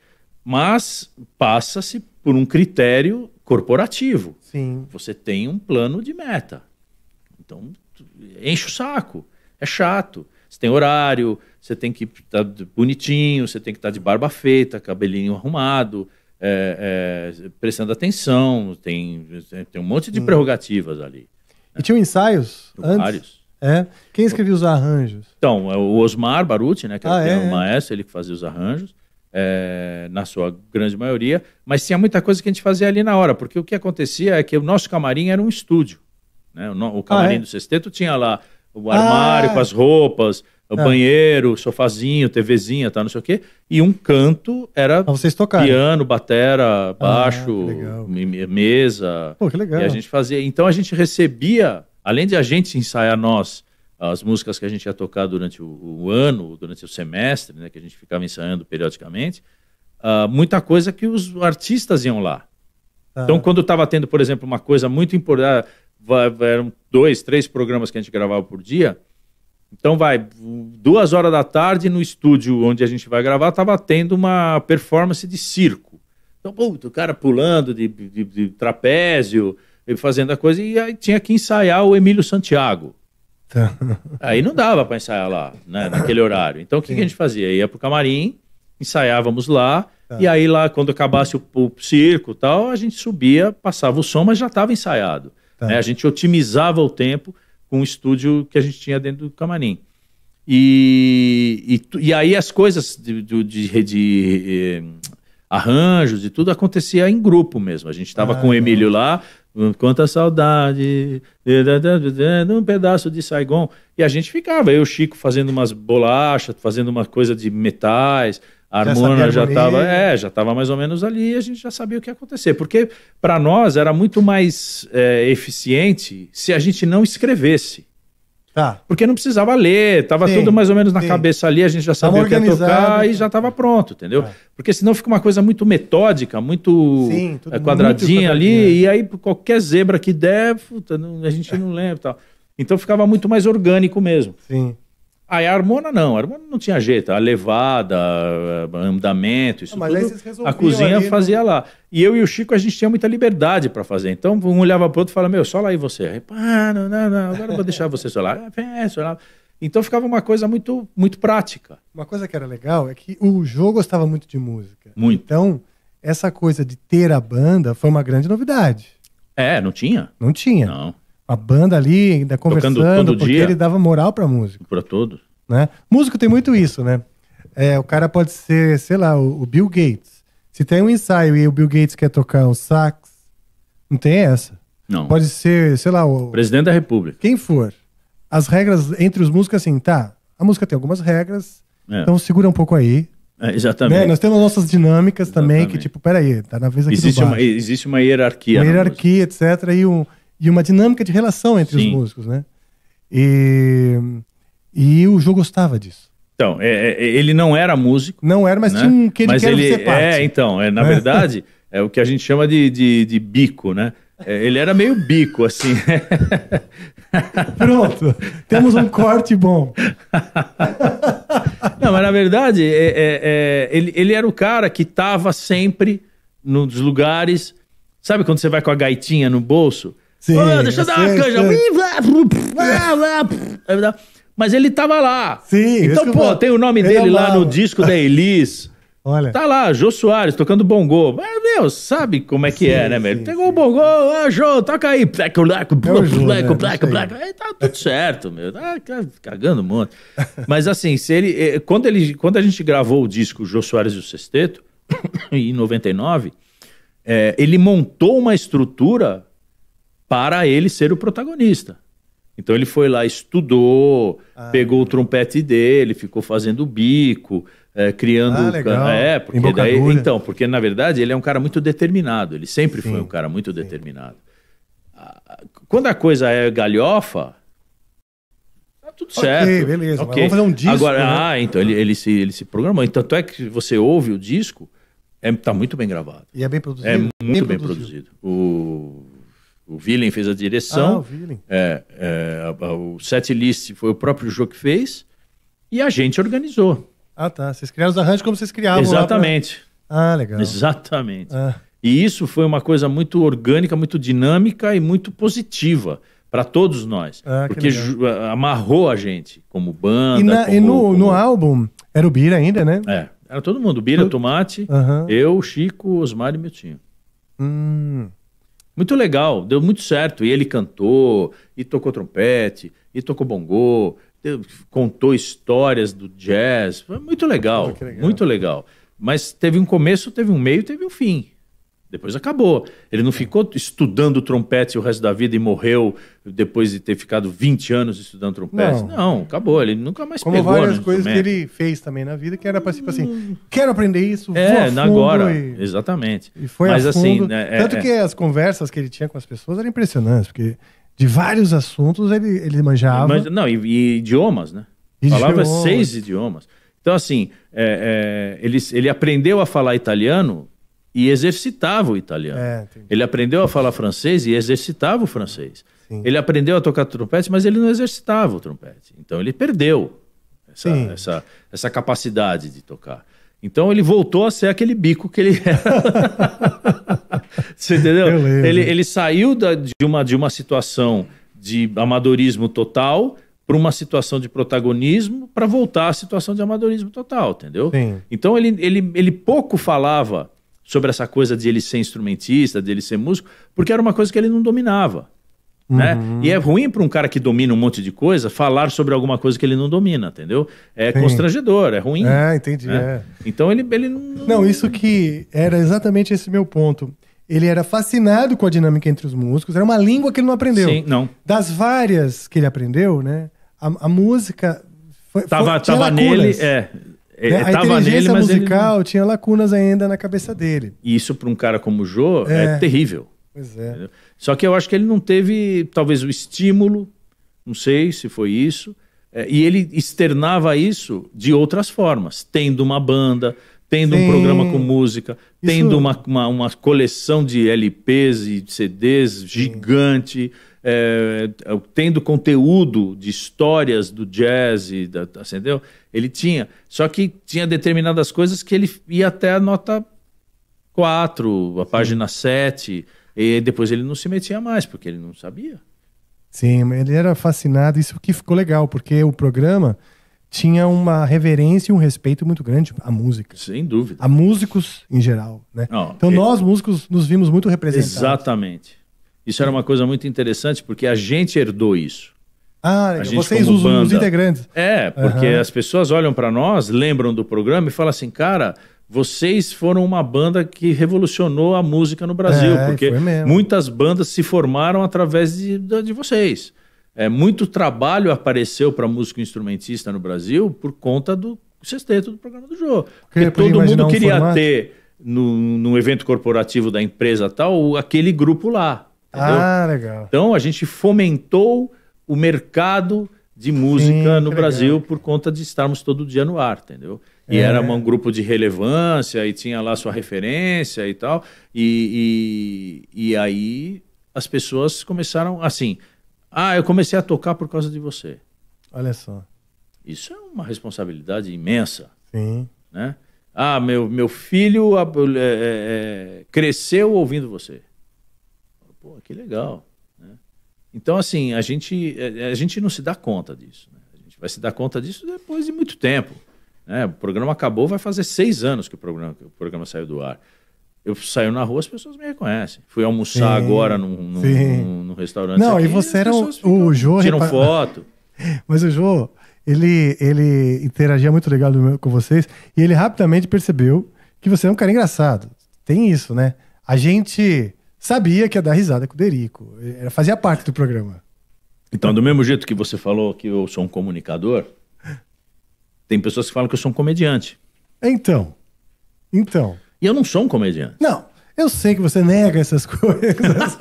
Mas passa-se por um critério corporativo. Sim. Você tem um plano de meta. Então, enche o saco. É chato. Você tem horário, você tem que estar tá bonitinho, você tem que estar tá de barba feita, cabelinho arrumado, é, é, prestando atenção, tem, tem um monte de hum. prerrogativas ali. E tinham ensaios antes? Vários. É? Quem escrevia os arranjos? Então, é o Osmar Baruti, né, que ah, era é, o é. maestro, ele que fazia os arranjos, é, na sua grande maioria, mas tinha muita coisa que a gente fazia ali na hora, porque o que acontecia é que o nosso camarim era um estúdio. Né? O, o ah, camarim ah, do Sesteto tinha lá o armário ah, com as roupas, ah. banheiro, sofazinho, TVzinha, tá, não sei o quê. E um canto era vocês piano, batera, ah, baixo, ah, mesa. Pô, que legal. E a gente fazia. Então a gente recebia, além de a gente ensaiar nós as músicas que a gente ia tocar durante o, o ano, durante o semestre, né, que a gente ficava ensaiando periodicamente, uh, muita coisa que os artistas iam lá. Ah. Então, quando estava tendo, por exemplo, uma coisa muito importante, eram dois, três programas que a gente gravava por dia, então vai, duas horas da tarde no estúdio onde a gente vai gravar, tava tendo uma performance de circo. Então, puto, o cara pulando de, de, de trapézio, fazendo a coisa, e aí tinha que ensaiar o Emílio Santiago. Tá. Aí não dava para ensaiar lá, né, naquele horário. Então o que, que, a gente fazia? Ia pro camarim, ensaiávamos lá, tá. e aí lá quando acabasse o, o circo tal, a gente subia, passava o som, mas já estava ensaiado. Tá. Né? A gente otimizava o tempo com o estúdio que a gente tinha dentro do camarim. E, e, e aí as coisas de, de, de, de eh, arranjos e tudo acontecia em grupo mesmo. A gente estava ah, com o Emílio lá, hum, quanta saudade, um pedaço de Saigon. E a gente ficava, eu e o Chico fazendo umas bolachas, fazendo uma coisa de metais, a harmona já estava, é, já estava mais ou menos ali e a gente já sabia o que ia acontecer. Porque para nós era muito mais é, eficiente se a gente não escrevesse. Tá. Porque não precisava ler, estava tudo mais ou menos na sim. cabeça ali, a gente já sabia o que ia tocar e já estava pronto, entendeu? É. Porque senão fica uma coisa muito metódica, muito sim, é, quadradinha muito ali, é. e aí qualquer zebra que der, puta, não, a gente não lembra tal. Então ficava muito mais orgânico mesmo. Sim. Aí ah, a Armona não, a não tinha jeito, a levada, andamento, isso não, mas tudo. Aí vocês a cozinha ali, né? fazia lá. E eu e o Chico, a gente tinha muita liberdade para fazer. Então um olhava pro outro e falava, meu, só lá aí você. Aí, ah, não, não, não, agora eu vou deixar você solar. É, é lá". Então ficava uma coisa muito, muito prática. Uma coisa que era legal é que o Jô gostava muito de música. Muito. Então, essa coisa de ter a banda foi uma grande novidade. É, não tinha? Não tinha. Não a banda ali, ainda conversando, todo porque dia. ele dava moral para música, para todos. né? Músico tem muito isso, né? É, o cara pode ser, sei lá, o, Bill Gates. Se tem um ensaio e o Bill Gates quer tocar o sax, não tem essa. Não. Pode ser, sei lá, o, Presidente da República. quem for. As regras entre os músicos, assim, tá, a música tem algumas regras, É. então segura um pouco aí. É, né? exatamente. né? Nós temos nossas dinâmicas também, que tipo, peraí, tá na vez aqui existe, uma, existe uma hierarquia. Uma música. hierarquia, etc. E um, e uma dinâmica de relação entre Sim. os músicos, né? E, e o Joe gostava disso. Então, é, é, é, ele não era músico. Não era, mas né? tinha um que ele mas ele, ser parte. É, então, é, na é. verdade, é o que a gente chama de, de, de bico, né? É, ele era meio bico, assim. Pronto, temos um corte bom. não, mas na verdade, é, ele, ele era o cara que estava sempre nos lugares. Sabe quando você vai com a gaitinha no bolso? Sim, oh, deixa eu, dar uma canja. Mas ele tava lá. Sim. Então, pô, eu... tem o nome dele amava. lá no disco da Elis. Olha. Tá lá, Jô Soares tocando bongô. Mas, meu, sabe como é que sim, é, né, velho? Pegou o bongô, ah, Jô, toca aí. Black, black, é black, black, né? black, black. Aí tá tudo certo, meu. Tá cagando um monte. Mas assim, se ele, eh, quando, ele, quando a gente gravou o disco Jô Soares e o Sesteto, em 99, é, eh, ele montou uma estrutura para ele ser o protagonista. Então ele foi lá, estudou, ah, pegou o trompete dele, ficou fazendo bico, é, criando. Ah, legal. É, porque daí, então, porque na verdade ele é um cara muito determinado. Ele sempre sim, foi um cara muito sim. determinado. Quando a coisa é galhofa, tá tudo okay, certo. Beleza, okay. vamos fazer um disco. Agora, né? ah, então ele, ele, se, ele se programou. Então, tanto é que você ouve o disco, é, tá muito bem gravado. E é bem produzido. É muito bem, bem produzido. produzido. O o Villain fez a direção. Ah, o Villain. É, é o setlist foi o próprio jogo que fez. E a gente organizou. Ah, tá. Vocês criaram os arranjos como vocês criavam. Exatamente. Pra... Ah, legal. Exatamente. Ah. E isso foi uma coisa muito orgânica, muito dinâmica e muito positiva para todos nós. Ah, porque amarrou a gente como banda. E, na, como, e no, como... no álbum, era o Bira ainda, né? É. Era todo mundo. Bira, Tomate, uhum. eu, Chico, Osmar e Miltinho. Hum. Muito legal, deu muito certo. E ele cantou, e tocou trompete, e tocou bongô, contou histórias do jazz. Foi muito legal, legal, muito legal. Mas teve um começo, teve um meio, teve um fim. Depois acabou. Ele não é. ficou estudando trompete o resto da vida e morreu depois de ter ficado 20 anos estudando trompete. Não, não acabou. Ele nunca mais Como pegou várias né, coisas que ele fez também na vida, que era para tipo assim, hum. quero aprender isso, é, vou agora. E, exatamente. E foi Mas assim, né, é, tanto é, que as conversas que ele tinha com as pessoas eram impressionantes, porque de vários assuntos ele ele manjava. Mas, não, e, e idiomas, né? Idiomas. Falava seis idiomas. Então assim, é, ele ele aprendeu a falar italiano e exercitava o italiano. É, ele aprendeu a falar francês e exercitava o francês. Sim. Ele aprendeu a tocar trompete, mas ele não exercitava o trompete. Então ele perdeu essa, essa, essa capacidade de tocar. Então ele voltou a ser aquele bico que ele era. Você entendeu? Ele, ele saiu da, de, uma, de uma situação de amadorismo total para uma situação de protagonismo para voltar à situação de amadorismo total, entendeu? Sim. Então ele, ele, ele pouco falava sobre essa coisa de ele ser instrumentista, de ele ser músico, porque era uma coisa que ele não dominava. Né? Uhum. Né? E é ruim para um cara que domina um monte de coisa falar sobre alguma coisa que ele não domina, entendeu? É Sim. constrangedor, é ruim. É, entendi. Né? É. Então ele, ele não. Não, isso que era exatamente esse meu ponto. Ele era fascinado com a dinâmica entre os músicos, era uma língua que ele não aprendeu. Sim, não. Das várias que ele aprendeu, né? A, a música. Foi, tava foi, tava nele, é. É, né? a inteligência nele, musical ele... tinha lacunas ainda na cabeça dele. E isso para um cara como o Jô é, é terrível. Pois é. Entendeu? Só que eu acho que ele não teve, talvez, o estímulo, não sei se foi isso, é, e ele externava isso de outras formas, tendo uma banda, tendo Sim. um programa com música, isso... tendo uma, uma, uma, coleção de LPs e CDs Sim. gigante, é, tendo conteúdo de histórias do jazz, da, entendeu? Ele tinha. Só que tinha determinadas coisas que ele ia até a nota 4, a Sim. página 7. E depois ele não se metia mais, porque ele não sabia. Sim, ele era fascinado. Isso que ficou legal, porque o programa tinha uma reverência e um respeito muito grande à música. Sem dúvida. A músicos em geral, né? Não, então ele... É nós, músicos, nos vimos muito representados. Exatamente. Isso era uma coisa muito interessante, porque a gente herdou isso. Ah, a gente vocês usam banda. os integrantes. É, porque uhum. as pessoas olham para nós, lembram do programa e falam assim, cara, vocês foram uma banda que revolucionou a música no Brasil, é, porque muitas bandas se formaram através de, de vocês. É, muito trabalho apareceu para músico instrumentista no Brasil por conta do sexteto do programa do jogo. Porque todo mundo queria um ter no, no evento corporativo da empresa tal aquele grupo lá. Entendeu? Ah, legal. Então a gente fomentou o mercado de música Sim, no Brasil legal. por conta de estarmos todo dia no ar, entendeu? E é. era um grupo de relevância e tinha lá sua referência e tal. E, e, e aí as pessoas começaram assim: ah, eu comecei a tocar por causa de você. Olha só. Isso é uma responsabilidade imensa. Sim. Né? Ah, meu, meu filho é, é, é, cresceu ouvindo você. Pô, que legal. Então, assim, a gente, é, é, a gente não se dá conta disso. Né? A gente vai se dar conta disso depois de muito tempo. Né? O programa acabou, vai fazer seis anos que o programa, que o programa saiu do ar. Eu saio na rua, as pessoas me reconhecem. Fui almoçar sim, agora num, num, num, num, restaurante. Não, aqui, e você era o, João o Jô. Tiram repa... foto. Mas o Jô, ele, ele interagia muito legal com vocês e ele rapidamente percebeu que você é um cara engraçado. Tem isso, né? A gente sabia que ia dar risada com o Derico. Ele fazia parte do programa. Então, do mesmo jeito que você falou que eu sou um comunicador, tem pessoas que falam que eu sou um comediante. Então. Então. E eu não sou um comediante. Não. Eu sei que você nega essas coisas.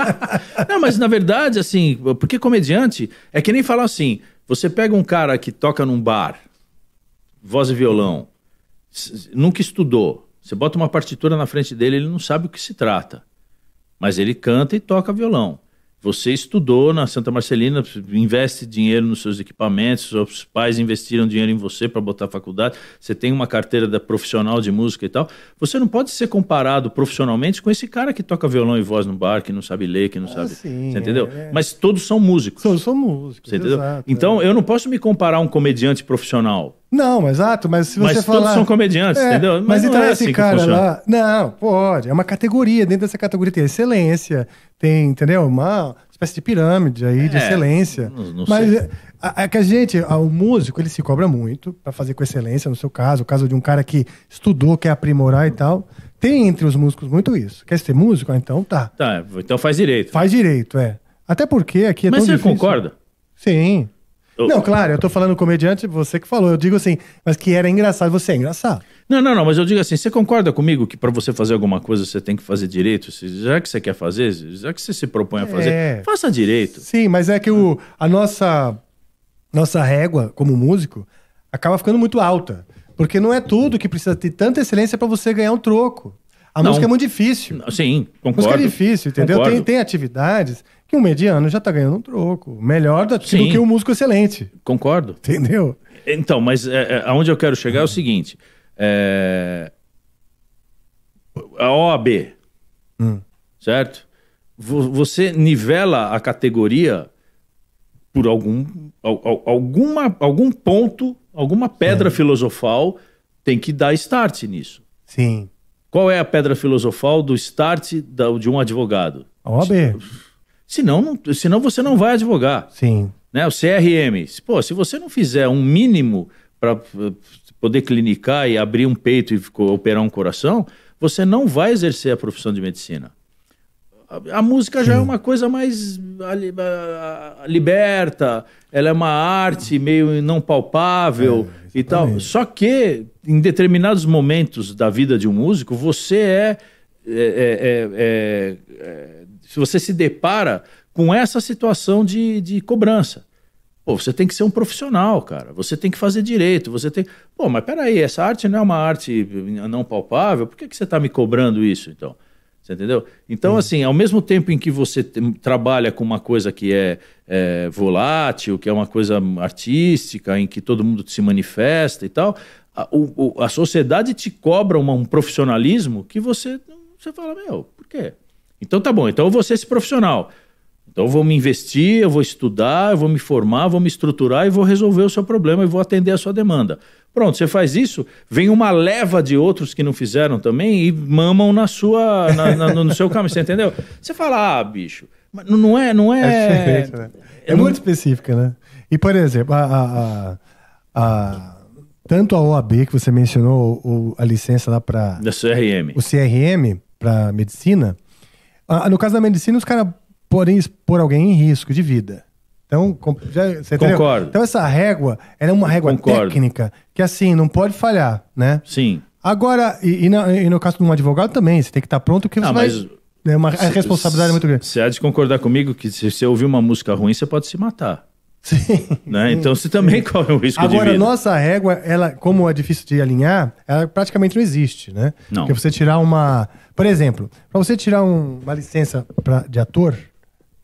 não, mas na verdade, assim, porque comediante é que nem falar assim: você pega um cara que toca num bar, voz e violão, nunca estudou, você bota uma partitura na frente dele, ele não sabe o que se trata mas ele canta e toca violão. Você estudou na Santa Marcelina, investe dinheiro nos seus equipamentos, seus pais investiram dinheiro em você para botar faculdade, você tem uma carteira da profissional de música e tal. Você não pode ser comparado profissionalmente com esse cara que toca violão e voz no bar, que não sabe ler, que não ah, sabe. Sim, você entendeu? É. Mas todos são músicos. Todos são músicos. Você entendeu? Exato, então é. eu não posso me comparar a um comediante profissional não, exato, mas se você mas falar... Mas todos são comediantes, é, entendeu? Mas, mas então é esse é assim, assim cara lá... Não, pode, é uma categoria, dentro dessa categoria tem excelência, tem, entendeu? Uma espécie de pirâmide aí, é, de excelência. Não, não mas sei. É, a, é que a gente, o músico, ele se cobra muito para fazer com excelência, no seu caso, o caso de um cara que estudou, quer aprimorar e tal. Tem entre os músicos muito isso. Quer ser músico? Ah, então tá. Tá, então faz direito. Faz direito, é. Até porque aqui é Mas você difícil. concorda? Sim. Oh. Não, claro, eu tô falando comediante, você que falou. Eu digo assim, mas que era engraçado, você é engraçado. Não, não, não, mas eu digo assim, você concorda comigo que para você fazer alguma coisa você tem que fazer direito? Já que você quer fazer, já que você se propõe a fazer, é... faça direito. Sim, mas é que o, a nossa, nossa régua como músico acaba ficando muito alta. Porque não é tudo que precisa ter tanta excelência para você ganhar um troco. A não. música é muito difícil. Sim, concordo. A música é difícil, entendeu? Tem, tem, atividades um mediano já tá ganhando um troco. Melhor do, Sim. que o um músico excelente. Concordo. Entendeu? Então, mas é, é, aonde eu quero chegar é o seguinte: é... a OAB, hum. certo? Você nivela a categoria por algum, alguma, algum ponto, alguma pedra Sim. filosofal tem que dar start nisso. Sim. Qual é a pedra filosofal do start de um advogado? A OAB. Senão, senão você não vai advogar. Sim. Né? O CRM. Pô, se você não fizer um mínimo para eh, poder clinicar e abrir um peito e operar um coração, você não vai exercer a profissão de medicina. A, música já é Sim. é uma coisa mais liberta, ela é uma arte meio não palpável é, e tal. Só que em determinados momentos da vida de um músico, você é, é, é, é, é se você se depara com essa situação de, de cobrança. Pô, você tem que ser um profissional, cara. Você tem que fazer direito. Você tem. Pô, mas peraí, essa arte não é uma arte não palpável? Por que, que você está me cobrando isso, então? Você entendeu? Então, uhum. assim, ao mesmo tempo em que você trabalha com uma coisa que é, é, volátil, que é uma coisa artística, em que todo mundo se manifesta e tal, a, o, a sociedade te cobra uma, um profissionalismo que você, você fala, meu, por quê? Então tá bom, então eu vou ser esse profissional. Então eu vou me investir, eu vou estudar, eu vou me formar, vou me estruturar e vou resolver o seu problema e vou atender a sua demanda. Pronto, você faz isso, vem uma leva de outros que não fizeram também e mamam na sua, na, na, no seu caminho, você entendeu? Você fala, ah, bicho, mas não é, não é. É, né? é, é muito específica, né? E por exemplo, a, a, a, tanto a OAB que você mencionou, o, a licença lá para o CRM, o CRM para medicina ah, no caso da medicina, os caras podem expor alguém em risco de vida. Então, já, você entendeu? Concordo. Então, essa régua, ela é uma régua Concordo. técnica que, assim, não pode falhar, né? Sim. Agora, e, e, e no caso de um advogado também, você tem que estar pronto que você não, ah, vai... Mas... É uma responsabilidade muito grande. Você há de concordar comigo que se você ouvir uma música ruim, você pode se matar. Sim. Né? Então você também Sim. corre o um risco Agora, de vida. Agora, nossa régua, ela, como é difícil de alinhar, ela praticamente não existe, né? Não. Porque você tirar uma... Por exemplo, para você tirar um, uma licença pra, de ator,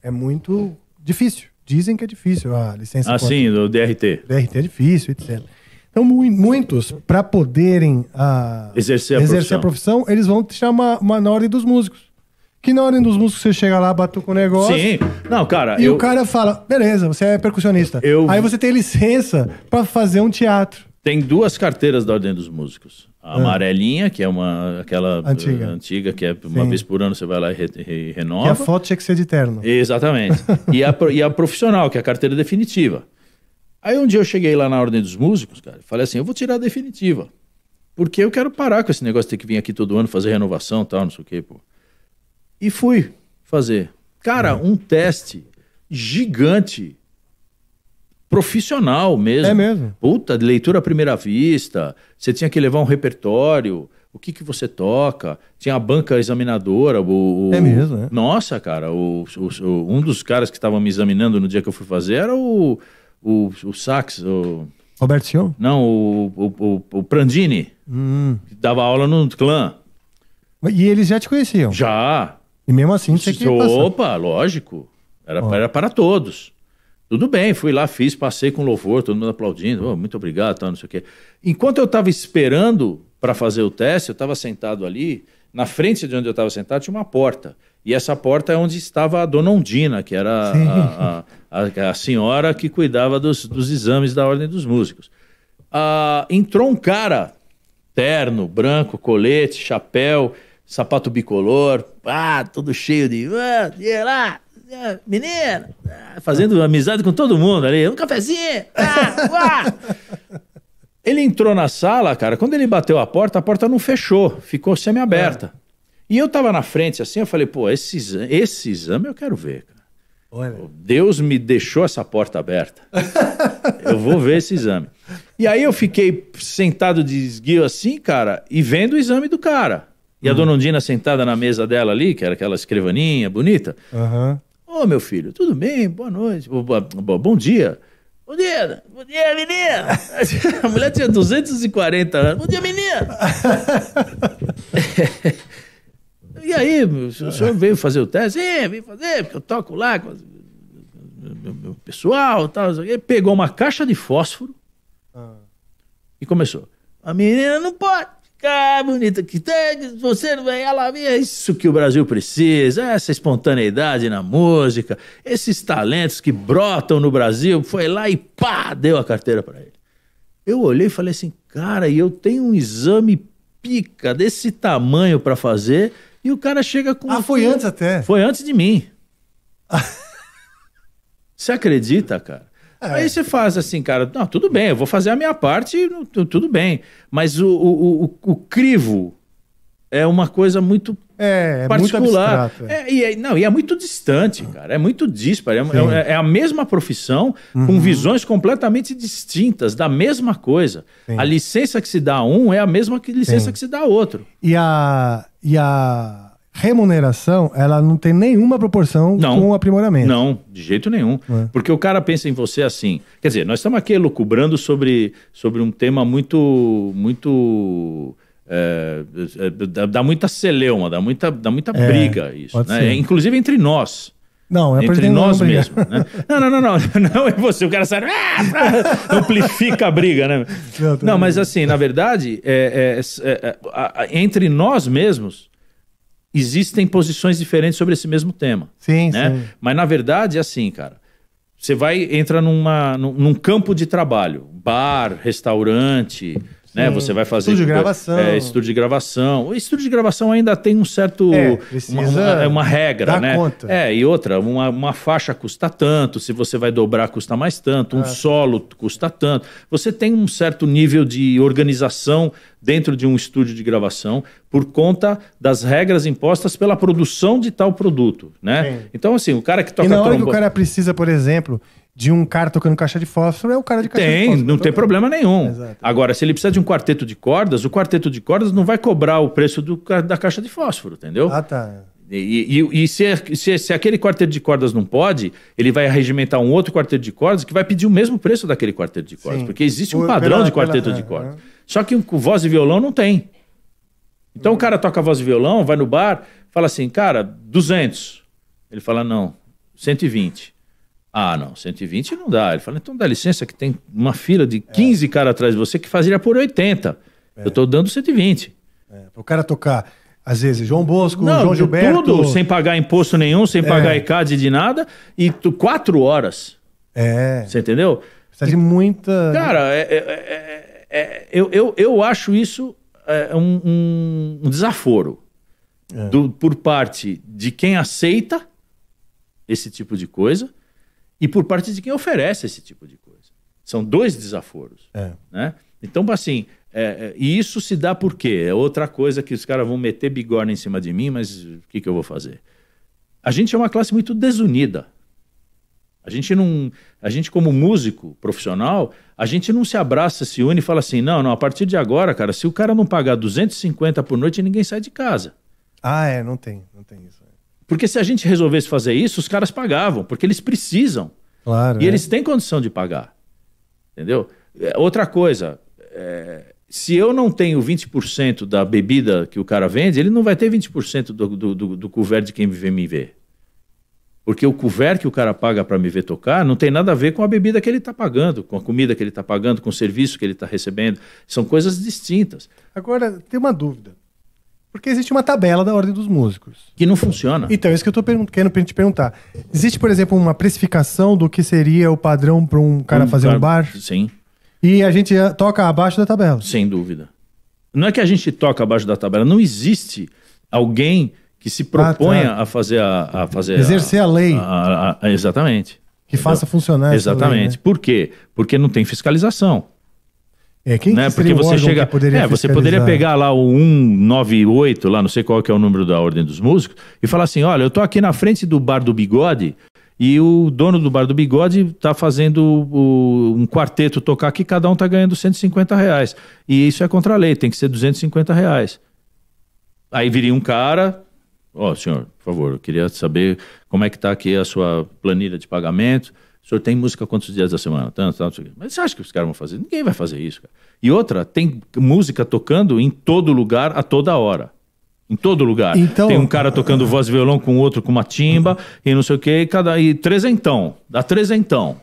é muito difícil. Dizem que é difícil a licença. Ah, sim, do DRT. DRT é difícil, etc. Então, muitos, para poderem ah, exercer, a, exercer profissão. a, profissão. eles vão te chamar uma na ordem dos músicos. Que na ordem dos músicos você chega lá, com o negócio. Sim. Não, cara. E eu... o cara fala: beleza, você é percussionista. Eu... Aí você tem licença para fazer um teatro. Tem duas carteiras da ordem dos músicos. A amarelinha, que é uma aquela eh, antiga, antiga que é uma Sim. vez por ano você vai lá e, re, re, renova. E a foto tinha que ser de terno. Exatamente. e, a, e a profissional, que é a carteira definitiva. Aí um dia eu cheguei lá na Ordem dos Músicos, cara, falei assim: eu vou tirar a definitiva. Porque eu quero parar com esse negócio de ter que vir aqui todo ano fazer renovação tal, não sei o quê, pô. E fui fazer. Cara, uhum. um teste gigante profissional mesmo. É mesmo. Puta, leitura à primeira vista, você tinha que levar um repertório, o que que você toca, tinha a banca examinadora. O, o... é mesmo, né? Nossa, cara, o, o, um dos caras que estavam me examinando no dia que eu fui fazer era o, o, o sax, Roberto Sion? Não, o, o, o, Prandini, hum. que dava aula no clã. E eles já te conheciam? Já. E mesmo assim você Opa, lógico. Era, oh. era para todos. Tudo bem, fui lá, fiz, passei com louvor, todo mundo aplaudindo, oh, muito obrigado, tá, não sei o quê. Enquanto eu estava esperando para fazer o teste, eu estava sentado ali, na frente de onde eu estava sentado tinha uma porta. E essa porta é onde estava a dona Ondina, que era a, a, a, a, senhora que cuidava dos, dos, exames da Ordem dos Músicos. Ah, entrou um cara, terno, branco, colete, chapéu, sapato bicolor, ah, todo cheio de. Ah, é lá, menina, fazendo amizade com todo mundo ali, um cafezinho. Ah, Ele entrou na sala, cara, quando ele bateu a porta, a porta não fechou, ficou semi-aberta. É. E eu tava na frente assim, eu falei, pô, esse exame, esse exame eu quero ver, cara. Olha. Deus me deixou essa porta aberta. eu vou ver esse exame. E aí eu fiquei sentado de esguio assim, cara, e vendo o exame do cara. E uhum. a dona Undina sentada na mesa dela ali, que era aquela escrivaninha bonita. Uhum. Ô, oh, meu filho, tudo bem? Boa noite. bom dia. Bom dia, bom dia, menina. A mulher tinha 240 anos. Bom dia, menina. e aí, o senhor veio fazer o teste? Sim, vim fazer, porque eu toco lá com o pessoal tal. Ele pegou uma caixa de fósforo ah. e começou. A menina não pode. Ah, bonita que tem, você não é ela, é isso que o Brasil precisa, essa espontaneidade na música, esses talentos que brotam no Brasil, foi lá e pá, deu a carteira para ele. Eu olhei e falei assim, cara, e eu tenho um exame pica desse tamanho para fazer e o cara chega com... Ah, foi antes até. Foi antes de mim. Você acredita, cara? É. Aí você faz assim, cara, não, tudo bem, eu vou fazer a minha parte, tudo bem. Mas o, o, o, o crivo é uma coisa muito é, particular. É muito abstrato, é. é e não, e é muito distante, cara. É muito disparo. É, é, é, a mesma profissão, uhum. com visões completamente distintas da mesma coisa. Sim. A licença que se dá a um é a mesma que licença Sim. que se dá a outro. E a. E a remuneração, ela não tem nenhuma proporção não, com o aprimoramento. Não, de jeito nenhum. É. Porque o cara pensa em você assim. Quer dizer, nós estamos aqui lucubrando sobre, sobre um tema muito. muito é, é, dá, dá, muita celeuma, dá muita, dá muita é, briga isso. Né? Inclusive entre nós. Não, é entre nós mesmo Né? Não, não, não, não, não é você. O cara sai. Ah, amplifica a briga, né? Não, não mas assim, na verdade, é, é, é, é entre nós mesmos, existem posições diferentes sobre esse mesmo tema. Sim, né? sim. Mas na verdade é assim, cara. Você vai entra numa, num, num campo de trabalho, bar, restaurante, né? Você vai fazer estúdio de gravação, é, estúdio de gravação. O estúdio de gravação ainda tem um certo é, uma, uma, é uma, regra, né? Conta. É e outra, uma, uma faixa custa tanto, se você vai dobrar custa mais tanto, um ah, solo custa tanto. Você tem um certo nível de organização dentro de um estúdio de gravação por conta das regras impostas pela produção de tal produto, né? Sim. Então assim, o cara que toca e na hora tromba... que o cara precisa, por exemplo, de um cara tocando caixa de fósforo é o cara de caixa tem, de fósforo. Tem, não tem problema nenhum. Exato. Agora, se ele precisa de um quarteto de cordas, o quarteto de cordas não vai cobrar o preço do, da caixa de fósforo, entendeu? Ah, tá. E, e, e se, se, se, aquele quarteto de cordas não pode, ele vai regimentar um outro quarteto de cordas que vai pedir o mesmo preço daquele quarteto de cordas, Sim. porque existe um padrão pela, de quarteto pela, de é, cordas. É, Só que com voz e violão não tem. Então hum. o cara toca voz e violão, vai no bar, fala assim, cara, 200. Ele fala, não, 120. Ah, não, 120 não dá. Ele fala, então dá licença que tem uma fila de 15 é. caras atrás de você que fazia por 80. É. Eu estou dando 120. É. O cara tocar, às vezes, João Bosco, não, João Gilberto... tudo, sem pagar imposto nenhum, sem é. pagar ECAD de nada, e tu, quatro horas. É. Você entendeu? Precisa de muita... Né? Cara, é, é, é, eu, eu, eu acho isso um, um, desaforo. Do, por parte de quem aceita esse tipo de coisa e por parte de quem oferece esse tipo de coisa. São dois desaforos. É. Né? Então, assim, é, é, e isso se dá por quê? É outra coisa que os caras vão meter bigorna em cima de mim, mas o que, que eu vou fazer? A gente é uma classe muito desunida. A gente não, a gente como músico profissional, a gente não se abraça, se une e fala assim, não, não, a partir de agora, cara, se o cara não pagar 250 por noite, ninguém sai de casa. Ah, é, não tem, não tem isso. Porque se a gente resolvesse fazer isso, os caras pagavam, porque eles precisam. Claro, e é. eles têm condição de pagar. Entendeu? É, outra coisa, é, se eu não tenho 20% da bebida que o cara vende, ele não vai ter 20% do, do, do, do couvert de quem vem me ver. Porque o couvert que o cara paga para me ver tocar não tem nada a ver com a bebida que ele está pagando, com a comida que ele está pagando, com o serviço que ele está recebendo. São coisas distintas. Agora, tem uma dúvida. Porque existe uma tabela da ordem dos músicos. Que não funciona. Então, é isso que eu estou querendo te perguntar. Existe, por exemplo, uma precificação do que seria o padrão para um cara um fazer cara... um bar? Sim. E a gente eh, toca abaixo da tabela. Sem dúvida. Não é que a gente toca abaixo da tabela. Não existe alguém que se proponha ah, tá. a fazer a, a fazer exercer a, a lei a, exatamente que faça funcionar exatamente lei, né? por quê porque não tem fiscalização é, quem né? Porque você chega, poderia é, você poderia pegar lá o 198, lá não sei qual que é o número da ordem dos músicos, e falar assim: "Olha, eu tô aqui na frente do bar do Bigode e o dono do bar do Bigode está fazendo o, um quarteto tocar que cada um tá ganhando 150 reais. E isso é contra a lei, tem que ser 250 reais. Aí viria um cara, ó, oh, senhor, por favor, eu queria saber como é que tá aqui a sua planilha de pagamento o senhor tem música quantos dias da semana? Tanto, tanto, tanto. Mas você acha que os caras vão fazer? Ninguém vai fazer isso. Cara. E outra, tem música tocando em todo lugar, a toda hora. Em todo lugar. Então, tem um cara tocando voz e violão com outro com uma timba e não sei o quê. E, cada, e trezentão. Dá trezentão.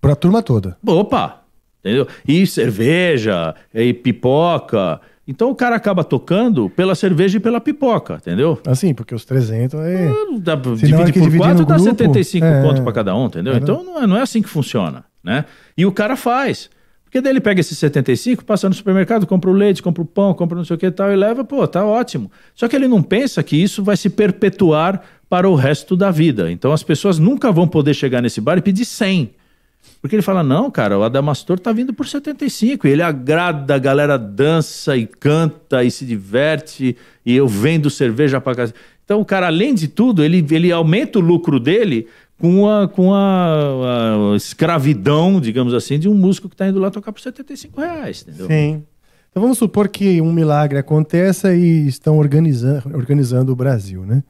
Pra turma toda. Opa! Entendeu? E cerveja, e pipoca. Então o cara acaba tocando pela cerveja e pela pipoca, entendeu? Assim, porque os 300 é... Ah, dá, é divide por 4 dá grupo, 75 é... conto para cada um, entendeu? Era... É. Então não é, não é assim que funciona, né? E o cara faz. Porque daí ele pega esses 75, passa no supermercado, compra o leite, compra o pão, compra não sei o que e tal, e leva, pô, tá ótimo. Só que ele não pensa que isso vai se perpetuar para o resto da vida. Então as pessoas nunca vão poder chegar nesse bar e pedir 100. Porque ele fala: não, cara, o Adamastor tá vindo por 75. E ele agrada, a galera dança e canta e se diverte. E eu vendo cerveja pra casa. Então, o cara, além de tudo, ele, ele aumenta o lucro dele com, a, com a, a escravidão, digamos assim, de um músico que tá indo lá tocar por 75 reais, entendeu? Sim. Então vamos supor que um milagre aconteça e estão organizando, organizando o Brasil, né?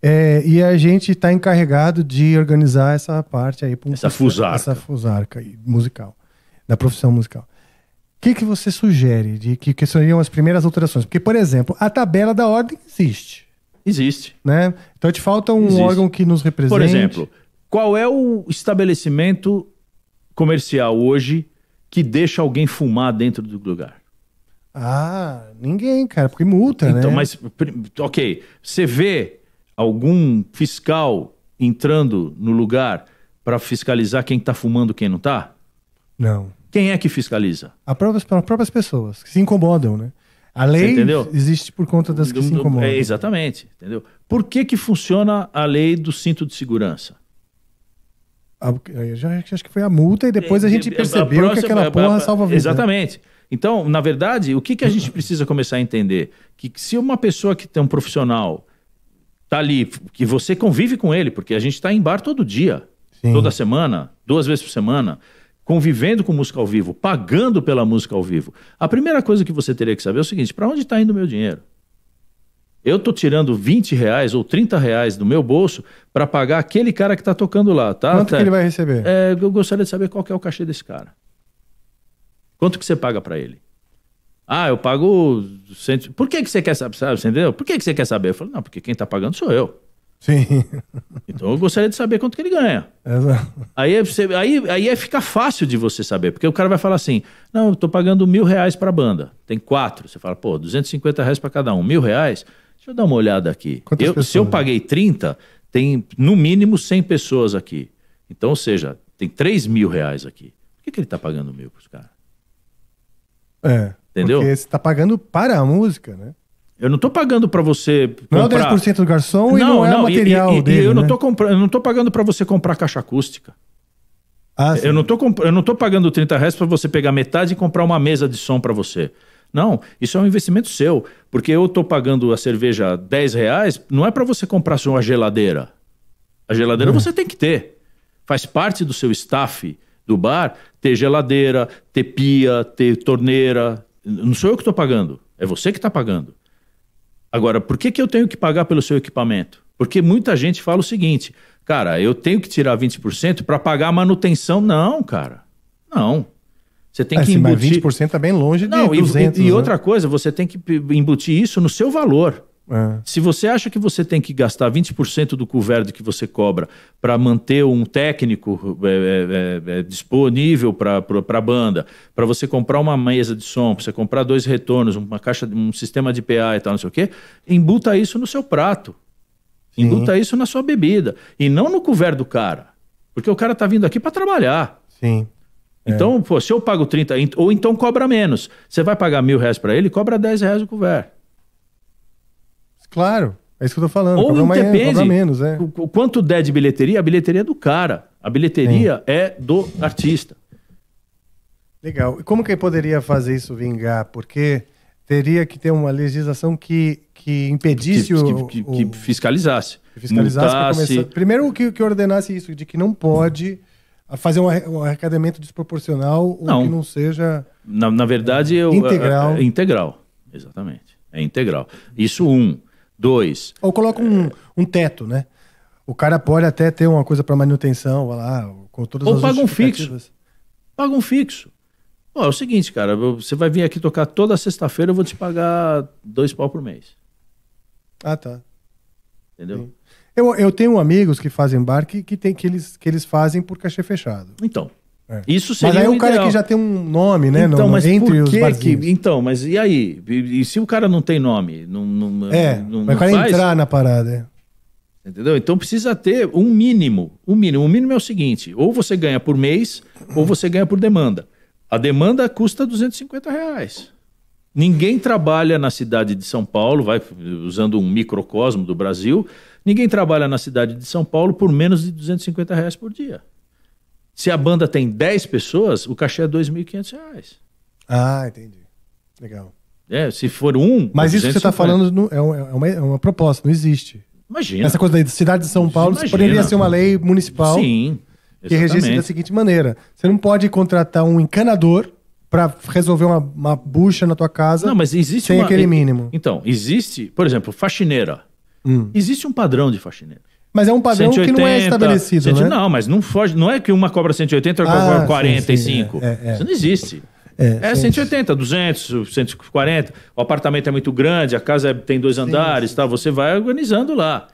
É, e a gente está encarregado de organizar essa parte aí. Um essa fusarca. Essa fusarca aí, musical, da profissão musical. O que, que você sugere de que, que seriam as primeiras alterações? Porque, por exemplo, a tabela da ordem existe. Existe. Né? Então te falta um existe. órgão que nos represente. Por exemplo, qual é o estabelecimento comercial hoje que deixa alguém fumar dentro do lugar? Ah, ninguém, cara, porque multa, então, né? Então, mas, ok, você vê algum fiscal entrando no lugar para fiscalizar quem está fumando quem não está? Não. Quem é que fiscaliza? As próprias, as próprias pessoas que se incomodam, né? A lei existe por conta das que se incomodam. É, exatamente, entendeu? Por que, que funciona a lei do cinto de segurança? já, acho que foi a multa e depois a é, gente é, é, percebeu a próxima, que aquela porra salva a vida. Exatamente. Então, na verdade, o que, que a gente precisa começar a entender? Que se uma pessoa que tem um profissional tá ali, que você convive com ele, porque a gente está em bar todo dia, Sim. toda semana, duas vezes por semana, convivendo com música ao vivo, pagando pela música ao vivo. A primeira coisa que você teria que saber é o seguinte: para onde está indo o meu dinheiro? Eu tô tirando 20 reais ou 30 reais do meu bolso para pagar aquele cara que tá tocando lá, tá? Quanto tá. que ele vai receber? É, eu gostaria de saber qual é o cachê desse cara. Quanto que você paga para ele? Ah, eu pago. Cento... Por que, que você quer saber? Sabe, entendeu? Por que, que você quer saber? Eu falo, não, porque quem tá pagando sou eu. Sim. Então eu gostaria de saber quanto que ele ganha. Exato. Aí, é você, aí, aí é fica fácil de você saber, porque o cara vai falar assim: não, eu tô pagando mil reais pra banda. Tem quatro. Você fala, pô, 250 reais pra cada um, mil reais. Deixa eu dar uma olhada aqui. Eu, pessoas, se eu paguei 30, tem no mínimo 100 pessoas aqui. Então, ou seja, tem 3 mil reais aqui. Por que, que ele tá pagando mil pros caras? É. Entendeu? Porque você tá pagando para a música, né? Eu não estou pagando para você. Comprar... Não é 10% do garçom e não é não, o material e, e, dele. eu, né? não tô compra... eu não tô pagando para você comprar caixa acústica. Ah, eu, não estou comp... eu não tô pagando 30 reais para você pegar metade e comprar uma mesa de som para você. Não, isso é um investimento seu. Porque eu estou pagando a cerveja 10 reais, não é para você comprar só uma geladeira. A geladeira hum. você tem que ter. Faz parte do seu staff do bar ter geladeira, ter pia, ter torneira, não sou eu que estou pagando, é você que está pagando. Agora, por que, que eu tenho que pagar pelo seu equipamento? Porque muita gente fala o seguinte, cara, eu tenho que tirar 20% para pagar a manutenção. Não, cara, não. Você tem ah, que embutir... Mas 20% está bem longe de não, 200, E, e né? outra coisa, você tem que embutir isso no seu valor. É. Se você acha que você tem que gastar 20% do couverde que você cobra para manter um técnico é, é, é, é disponível para a banda, para você comprar uma mesa de som, para você comprar dois retornos, uma caixa, um sistema de PA e tal, não sei o quê, embuta isso no seu prato. Sim. Embuta isso na sua bebida. E não no couverde do cara. Porque o cara tá vindo aqui para trabalhar. Sim. É. Então, pô, se eu pago 30, ou então cobra menos. Você vai pagar mil reais para ele, cobra 10 reais o couverde. Claro, é isso que eu tô falando. Ou cobra depende menos, é. o, quanto der de bilheteria, a bilheteria é do cara. A bilheteria Sim. é do artista. Legal. E como que poderia fazer isso vingar? Porque teria que ter uma legislação que, que impedisse que, o, que, que, o, que fiscalizasse. Que fiscalizasse Começar... Primeiro que, que ordenasse isso, de que não pode ah, fazer um arrecadamento desproporcional ou que não seja. Na, na verdade, é, eu, integral. É, é, é integral, exatamente. É integral. Isso um. Dois. Ou coloca um, um teto, né? O cara pode até ter uma coisa para manutenção, lá, com todas Ou as paga um fixo. Paga um fixo. Bom, é o seguinte, cara, você vai vir aqui tocar toda sexta-feira, eu vou te pagar dois pau por mês. Ah, tá. Entendeu? Eu, eu tenho amigos que fazem bar que, que, tem, que, eles, que eles fazem por cachê fechado. Então, é. Isso seria Mas aí o, o cara ideal. que já tem um nome, né? Então, no, mas entre por que, que Então, mas e aí? E, e, se o cara não tem nome? Não, não, é, não, mas o cara entrar na parada. É. Entendeu? Então precisa ter um mínimo. O um mínimo. um mínimo é o seguinte: ou você ganha por mês, ou você ganha por demanda. A demanda custa 250 reais. Ninguém trabalha na cidade de São Paulo, vai usando um microcosmo do Brasil, ninguém trabalha na cidade de São Paulo por menos de 250 reais por dia. Se a banda tem 10 pessoas, o cachê é R$ 2.500. Ah, entendi. Legal. É, se for um. Mas isso que você está falando no, é, é, uma, é, uma, proposta, não existe. Imagina. Essa coisa da cidade de São Paulo Imagina. poderia ser uma lei municipal Sim, exatamente. que registra da seguinte maneira: você não pode contratar um encanador para resolver uma, uma, bucha na tua casa não, mas existe sem uma, aquele mínimo. Então, existe, por exemplo, faxineira. Hum. Existe um padrão de faxineira. Mas é um padrão 180, que não é estabelecido, né? Não, mas não foge. Não é que uma cobra 180 e outra ah, cobra 45. Sim, sim, é, é, é, Isso não existe. É, é 180, 200, 140. O apartamento é muito grande, a casa é, tem dois andares, tá? Você vai organizando lá.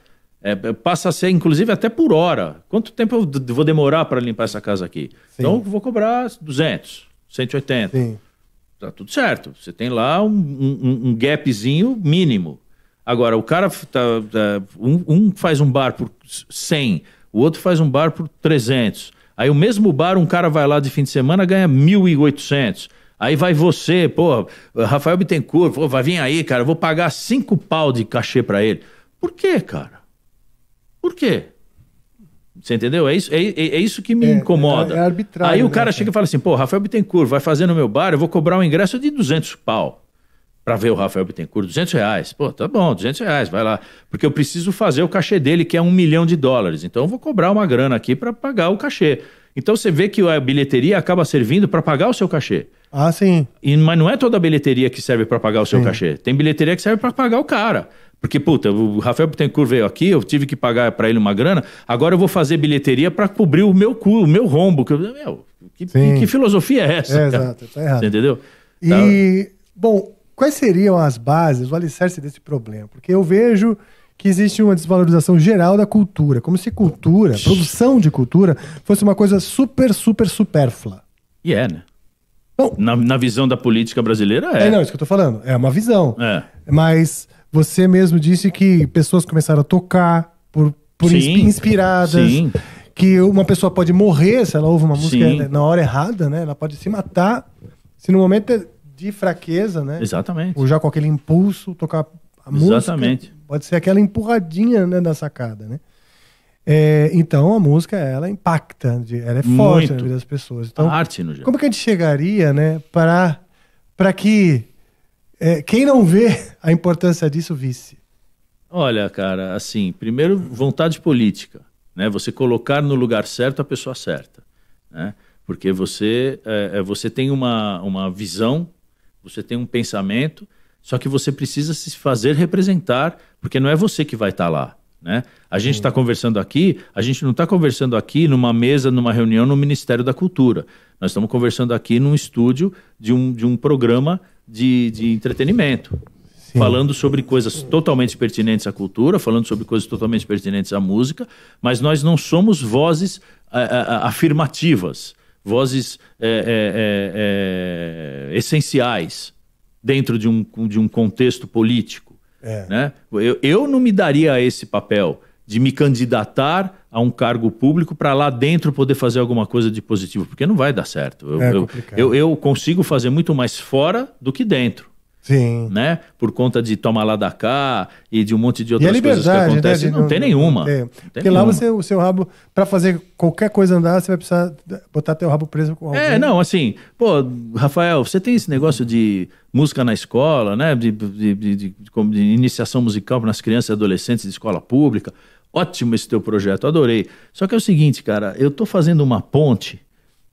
É, é, passa a ser, inclusive, até por hora. Quanto tempo eu vou demorar para limpar essa casa aqui? Sim. Então, vou cobrar 200, 180. Sim. Tá tudo certo. Você tem lá um, um, um gapzinho mínimo. Agora, o cara tá, tá, um, um, faz um bar por 100, o outro faz um bar por 300. Aí o mesmo bar, um cara vai lá de fim de semana ganha 1.800. Aí vai você, pô, Rafael Bittencourt, pô, vai vir aí, cara, eu vou pagar cinco pau de cachê para ele. Por quê, cara? Por quê? Você entendeu? É isso, é, é, é isso que me é, é, incomoda. É, arbitrário. Aí o cara né? chega e fala assim, pô, Rafael Bittencourt vai fazer no meu bar, eu vou cobrar um ingresso de 200 pau para ver o Rafael Bittencourt, 200 reais. Pô, tá bom, 200 reais, vai lá. Porque eu preciso fazer o cachê dele, que é um milhão de dólares. Então eu vou cobrar uma grana aqui para pagar o cachê. Então você vê que a bilheteria acaba servindo para pagar o seu cachê. Ah, sim. E, mas não é toda a bilheteria que serve para pagar o seu sim. cachê. Tem bilheteria que serve para pagar o cara. Porque, puta, o Rafael Bittencourt veio aqui, eu tive que pagar para ele uma grana, agora eu vou fazer bilheteria para cobrir o meu cu, o meu rombo. Que, meu, que, que filosofia é essa? É, exato, tá errado. Você entendeu? E, tá... bom, quais seriam as bases, o alicerce desse problema? Porque eu vejo que existe uma desvalorização geral da cultura, como se cultura, produção de cultura, fosse uma coisa super, super supérflua. E é, né? Bom, na, na visão da política brasileira, é. É, não, isso que eu tô falando. É uma visão. É. Mas você mesmo disse que pessoas começaram a tocar por, por Sim. inspiradas. Sim. Que uma pessoa pode morrer se ela ouve uma música Sim. na hora errada, né? Ela pode se matar se no momento de fraqueza, né? Exatamente. Ou já com aquele impulso, tocar a música. Exatamente. Pode ser aquela empurradinha né, da sacada, né? É, então a música ela impacta, ela é forte Muito. na vida das pessoas. Então, a arte no geral. Como que a gente chegaria, né, para para que é, quem não vê a importância disso visse? Olha, cara, assim, primeiro vontade política, né? Você colocar no lugar certo a pessoa certa, né? Porque você é, é você tem uma, uma visão você tem um pensamento, só que você precisa se fazer representar, porque não é você que vai estar tá lá. Né? A gente está conversando aqui, a gente não está conversando aqui numa mesa, numa reunião no Ministério da Cultura. Nós estamos conversando aqui num estúdio de um, de um programa de, de entretenimento. Falando sobre coisas totalmente pertinentes à cultura, falando sobre coisas totalmente pertinentes à música, mas nós não somos vozes eh, eh, eh, afirmativas vozes é é, é, é, essenciais dentro de um, de um contexto político. É. Né? Eu, eu não me daria esse papel de me candidatar a um cargo público para lá dentro poder fazer alguma coisa de positivo, porque não vai dar certo. Eu, eu, eu, eu consigo fazer muito mais fora do que dentro. Sim. Né? Por conta de tomar lá da cá e de um monte de outras coisas que né, acontecem. Né? Não, não, tem nenhuma. Não tem. Não tem Porque nenhuma. lá você, o seu rabo, para fazer qualquer coisa andar, você vai precisar botar teu rabo preso com é, alguém. É, não, assim, pô, Rafael, você tem esse negócio de música na escola, né? De, de, de, de, de iniciação musical nas crianças e adolescentes de escola pública. Ótimo esse teu projeto, adorei. Só que é o seguinte, cara, eu tô fazendo uma ponte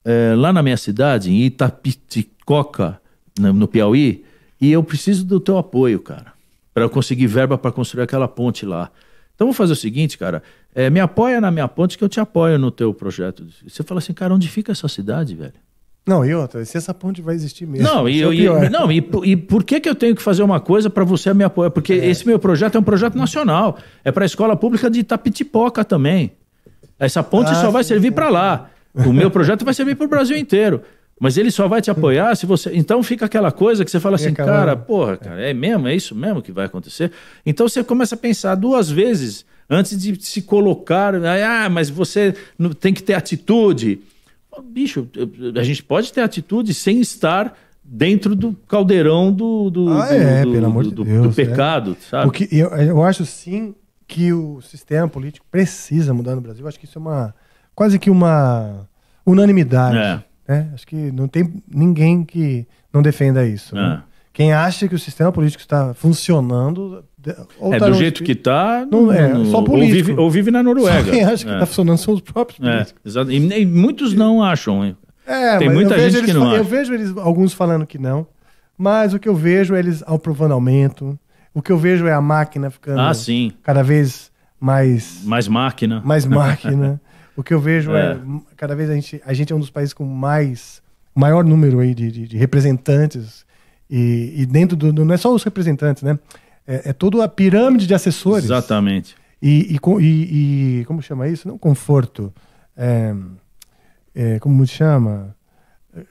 é, lá na minha cidade, em Itapiticoca, no, no Piauí, e eu preciso do teu apoio, cara, para eu conseguir verba para construir aquela ponte lá. Então vou fazer o seguinte, cara. É, me apoia na minha ponte que eu te apoio no teu projeto. Você fala assim, cara, onde fica essa cidade, velho? Não, e outra, se essa ponte vai existir mesmo. Não, e, é eu, e, não, e, e por que, que eu tenho que fazer uma coisa para você me apoiar? Porque é. esse meu projeto é um projeto nacional. É para a escola pública de Itapitipoca também. Essa ponte ah, só vai servir para lá. O meu projeto vai servir para o Brasil inteiro. Mas ele só vai te apoiar se você. Então fica aquela coisa que você fala assim, cara, porra, cara, é mesmo? É isso mesmo que vai acontecer? Então você começa a pensar duas vezes antes de se colocar. Né, ah, mas você tem que ter atitude. Bicho, a gente pode ter atitude sem estar dentro do caldeirão do, do, ah, é, pelo amor de Deus, do é. pecado, sabe? Porque eu, eu acho sim que o sistema político precisa mudar no Brasil. Eu acho que isso é uma quase que uma unanimidade. É. Né? Acho que não tem ninguém que não defenda isso. Né? Ah. Quem acha que o sistema político está funcionando. é, tá do jeito que está. Não é, é só político. Ou vive, ou vive na Noruega. Só quem acha que está é. funcionando são os próprios é, políticos. É, exato. E, e, muitos não acham. Hein? É, tem muita gente que não acha. Eu vejo eles, alguns falando que não, mas o que eu vejo é eles aprovando aumento. O que eu vejo é a máquina ficando ah, cada vez mais. Mais máquina. Mais máquina. O que eu vejo é, é cada vez a gente, a gente é um dos países com mais maior número aí de, de, de representantes e, e dentro do, do não é só os representantes, né? É, é toda a pirâmide de assessores. Exatamente. E, e, e, e como chama isso? Não conforto. É, é, como chama?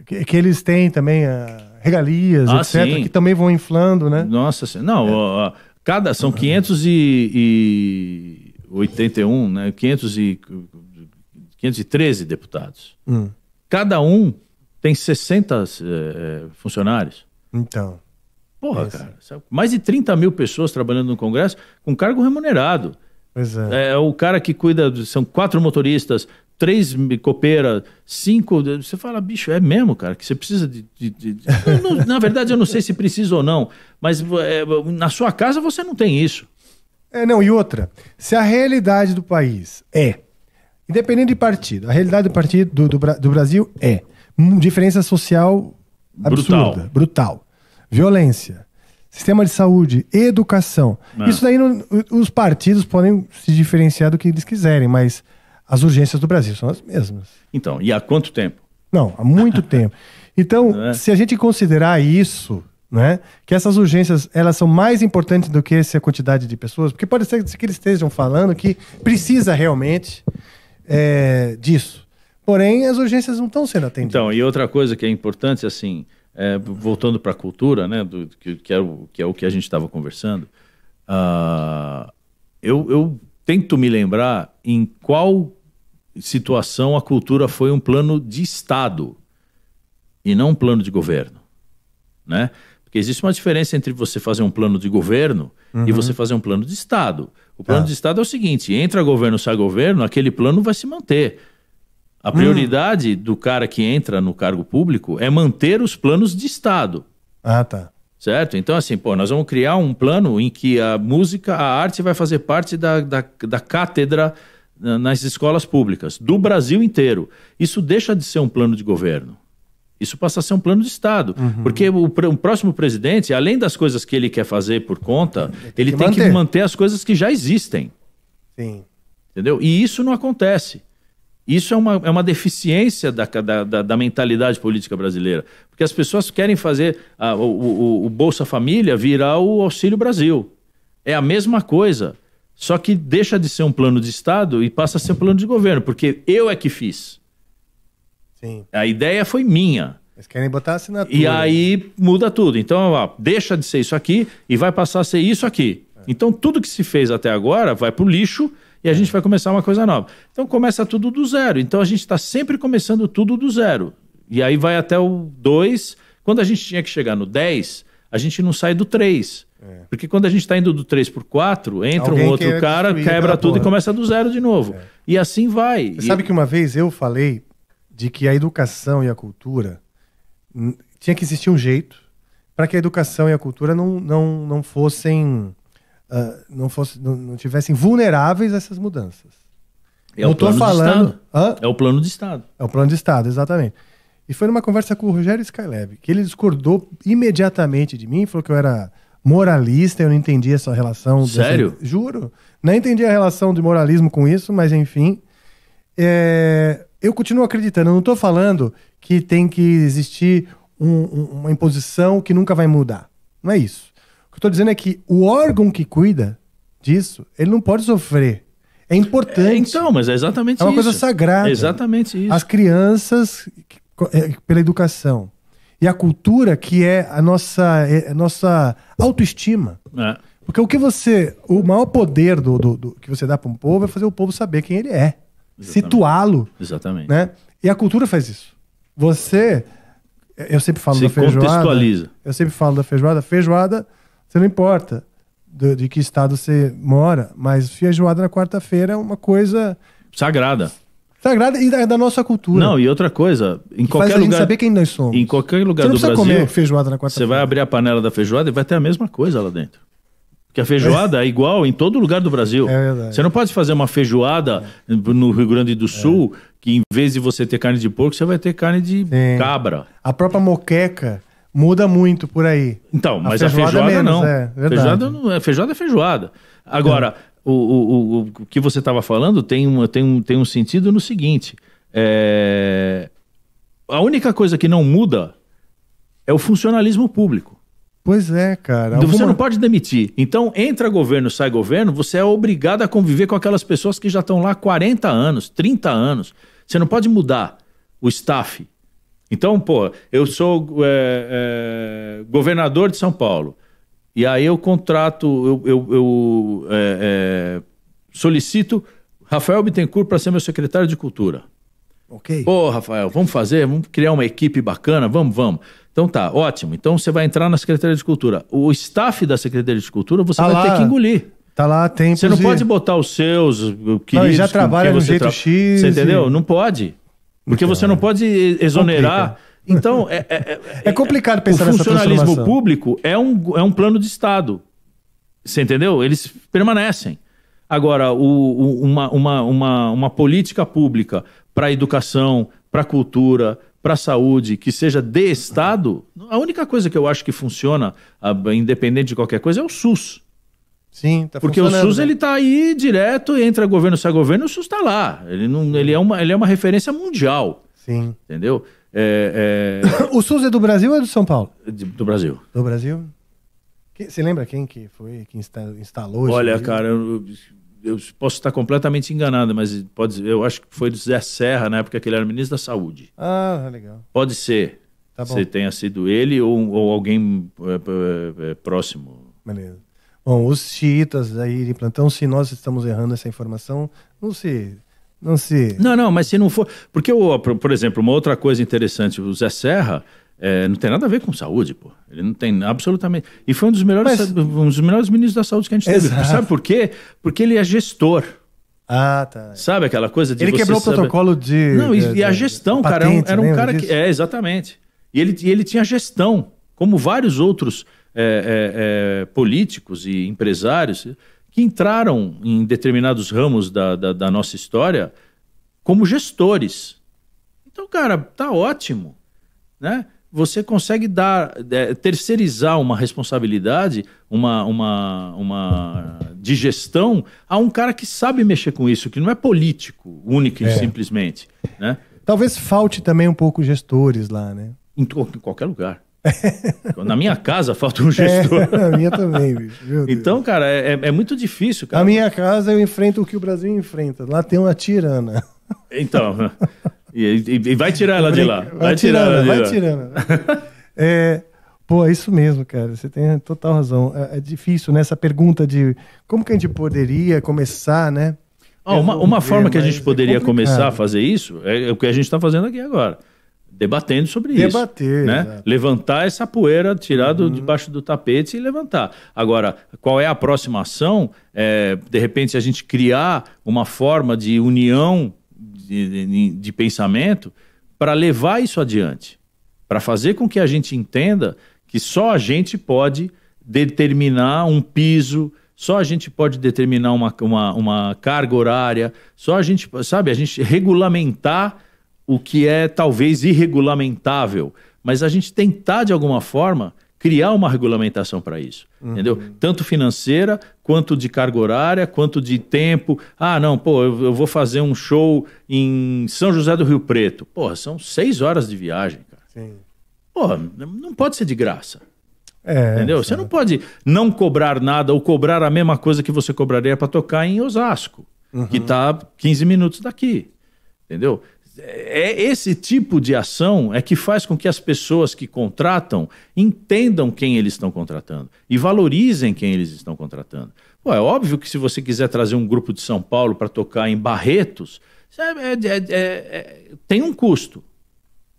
Que, que, eles têm também a, ah, regalias, ah, etc., sim. que também vão inflando, né? Nossa, não, é. ó, cada são 581, né? 500 e 513 deputados. Hum. Cada um tem 60 eh, eh, funcionários. Então. Porra, esse... cara. Sabe? Mais de 30 mil pessoas trabalhando no Congresso com cargo remunerado. Pois é. é, é o cara que cuida, são quatro motoristas, três copeiras, cinco. Eh, você fala, bicho, é mesmo, cara, que você precisa de. de, de... não, na verdade, eu não sei se precisa ou não, mas é, na sua casa você não tem isso. É, não, e outra. Se a realidade do país é Independente de partido, a realidade do partido do, do, do Brasil é diferença social absurda, brutal, brutal. violência, sistema de saúde, educação. Não. É. Isso daí não, os partidos podem se diferenciar do que eles quiserem, mas as urgências do Brasil são as mesmas. Então, e há quanto tempo? Não, há muito tempo. Então, é? se a gente considerar isso, né, que essas urgências elas são mais importantes do que essa quantidade de pessoas, porque pode ser que eles estejam falando que precisa realmente é, disso. Porém, as urgências não estão sendo atendidas. Então, e outra coisa que é importante, assim, é, voltando para a cultura, né, do, que, que, é o, que é o que a gente estava conversando, uh, eu, eu tento me lembrar em qual situação a cultura foi um plano de Estado e não um plano de governo, né? Porque existe uma diferença entre você fazer um plano de governo uhum. e você fazer um plano de Estado. O plano ah. de Estado é o seguinte: entra governo, sai governo, aquele plano vai se manter. A prioridade hum. do cara que entra no cargo público é manter os planos de Estado. Ah, tá. Certo? Então, assim, pô, nós vamos criar um plano em que a música, a arte vai fazer parte da, da, da cátedra nas escolas públicas do Brasil inteiro. Isso deixa de ser um plano de governo. Isso passa a ser um plano de Estado. Uhum. Porque o, o, próximo presidente, além das coisas que ele quer fazer por conta, ele, ele tem, manter. que, manter. as coisas que já existem. Sim. Entendeu? E isso não acontece. Isso é uma, é uma deficiência da, da, da mentalidade política brasileira. Porque as pessoas querem fazer a, o, o, o Bolsa Família virar o Auxílio Brasil. É a mesma coisa. Só que deixa de ser um plano de Estado e passa a ser um plano de governo, porque eu é que fiz. Sim. A ideia foi minha. Eles querem botar assinatura. E aí muda tudo. Então, ó, deixa de ser isso aqui e vai passar a ser isso aqui. É. Então, tudo que se fez até agora vai para o lixo e a é. gente vai começar uma coisa nova. Então, começa tudo do zero. Então, a gente está sempre começando tudo do zero. E aí vai até o 2. Quando a gente tinha que chegar no 10, a gente não sai do 3. É. Porque quando a gente está indo do 3 por 4, entra Alguém um outro cara, quebra tudo porra. e começa do zero de novo. É. E assim vai. Você e... sabe que uma vez eu falei de que a educação e a cultura tinha que existir um jeito para que a educação e a cultura não, não, não fossem uh, não, fosse, não, não tivessem vulneráveis a essas mudanças. É não o plano falando... Estado. Hã? É o plano de Estado. É o plano de Estado, exatamente. E foi numa conversa com o Rogério Skylab, que ele discordou imediatamente de mim, falou que eu era moralista, eu não entendia essa relação. Sério? Juro. Não entendi a relação de moralismo com isso, mas enfim. É eu continuo acreditando. Eu não estou falando que tem que existir um, um, uma imposição que nunca vai mudar. Não é isso. O que eu estou dizendo é que o órgão que cuida disso, ele não pode sofrer. É importante. É, então, mas é exatamente isso. É uma isso. coisa sagrada. É exatamente isso. As crianças, é, pela educação. E a cultura, que é a nossa, é, a nossa autoestima. É. Porque o que você. O maior poder do, do, do que você dá para um povo é fazer o povo saber quem ele é situá-lo. Exatamente. Né? E a cultura faz isso. Você. Eu sempre falo Se da feijoada. contextualiza. Eu sempre falo da feijoada. Feijoada, você não importa de, de que estado você mora, mas feijoada na quarta-feira é uma coisa. Sagrada. Sagrada e da, da, nossa cultura. Não, e outra coisa, em que qualquer faz lugar. saber quem nós somos. Em qualquer lugar você não do Brasil. comer feijoada na quarta-feira. Você vai abrir a panela da feijoada e vai ter a mesma coisa lá dentro. Porque a feijoada é. é igual em todo lugar do Brasil. É verdade. Você não pode fazer uma feijoada é. no Rio Grande do Sul é. que em vez de você ter carne de porco, você vai ter carne de Sim. cabra. A própria moqueca muda muito por aí. Então, mas a feijoada, a é feijoada menos, não. É, feijoada, não é, feijoada é feijoada. Agora, é. o, o, o, o, que você estava falando tem, uma, tem, um, tem um sentido no seguinte. A única coisa que não muda é o funcionalismo público. Pois é, cara. Alguma... Então, você não pode demitir. Então, entra governo, sai governo, você é obrigado a conviver com aquelas pessoas que já estão lá 40 anos, 30 anos. Você não pode mudar o staff. Então, pô, eu sou é, é, governador de São Paulo. E aí eu contrato, eu, eu, eu é, é solicito Rafael Bittencourt para ser meu secretário de cultura. Ok. Pô, Rafael, vamos fazer, vamos criar uma equipe bacana, vamos, vamos. Então tá, ótimo. Então você vai entrar na Secretaria de Cultura. O staff da Secretaria de Cultura você tá vai lá. ter que engolir. Tá lá, tem. Você não e... pode botar os seus eh, queridos. Não, já trabalha no jeito tra... X. Você entendeu? E... Não pode. Porque então, você não pode exonerar. Complica. Então, é, é, é, é complicado pensar nessa O funcionalismo público é um, é um plano de Estado. Você entendeu? Eles permanecem. Agora, o, o, uma, uma, uma, uma política pública para educação, para cultura, para a saúde que seja de Estado, a única coisa que eu acho que funciona, independente de qualquer coisa, é o SUS. Sim, tá Porque o SUS né? ele tá aí direto, entra governo, sai governo, o SUS está lá. Ele, não, ele, é uma, ele é uma referência mundial. Sim. Entendeu? É, é... o SUS é do Brasil ou é do São Paulo? do Brasil. Do Brasil? Você lembra quem que foi que instalou Olha, isso? Olha, cara, eu, eu posso estar completamente enganado, mas pode eu acho que foi do Zé Serra, na época que ele era ministro da Saúde. Ah, legal. Pode ser. Tá bom. Se tenha sido ele ou, ou alguém é, é, é, próximo. Beleza. Bom, os chiitas aí de plantão, se nós estamos errando essa informação, não se. Não se. Não, não, mas se não for. Porque, por exemplo, uma outra coisa interessante, o Zé Serra é, não tem nada a ver com saúde, pô. Ele não tem absolutamente. E foi um dos melhores, Mas... um dos melhores ministros da saúde que a gente Exato. teve. Sabe por quê? Porque ele é gestor. Ah, tá. Sabe aquela coisa de. Ele quebrou saber... o protocolo de. Não, e, de, e a gestão, é patente, cara. Era um, era um cara disso? que. É, exatamente. E ele, e ele tinha gestão, como vários outros é, é, é, políticos e empresários que entraram em determinados ramos da, da, da nossa história como gestores. Então, cara, tá ótimo. Né? você consegue dar, é, terceirizar uma responsabilidade, uma, uma, uma digestão a um cara que sabe mexer com isso, que não é político, único e é. simplesmente. Né? Talvez falte também um pouco gestores lá, né? Em, em qualquer lugar. Na minha casa falta um gestor. É, na minha também, bicho. Então, cara, é, é, é, muito difícil, cara. Na minha casa eu enfrento o que o Brasil enfrenta. Lá tem uma tirana. Então, E, e, e vai tirar ela de lá. Vai, vai tirar ela de vai lá. tirando. é, pô, é isso mesmo, cara. Você tem total razão. É, é difícil, né? Essa pergunta de como que a gente poderia começar, né? Ah, uma, uma forma que a gente é poderia é começar a fazer isso é, é o que a gente está fazendo aqui agora. Debatendo sobre Debater, isso. Debater. Né? Levantar essa poeira, tirar uhum. debaixo do tapete e levantar. Agora, qual é a próxima ação? É, de repente, a gente criar uma forma de união de, de pensamento para levar isso adiante, para fazer com que a gente entenda que só a gente pode determinar um piso, só a gente pode determinar uma, uma, uma carga horária, só a gente, sabe, a gente regulamentar o que é talvez irregulamentável, mas a gente tentar de alguma forma criar uma regulamentação para isso, uhum. entendeu? Tanto financeira, quanto de carga horária, quanto de tempo. Ah, não, pô, eu, eu, vou fazer um show em São José do Rio Preto. Porra, são seis horas de viagem, cara. Sim. Porra, não pode ser de graça. É, entendeu? Você é. não pode não cobrar nada ou cobrar a mesma coisa que você cobraria para tocar em Osasco, uhum. que está 15 minutos daqui. Entendeu? É, é esse tipo de ação é que faz com que as pessoas que contratam entendam quem eles estão contratando e valorizem quem eles estão contratando. Pô, é óbvio que se você quiser trazer um grupo de São Paulo para tocar em Barretos, é é, é, é, tem um custo.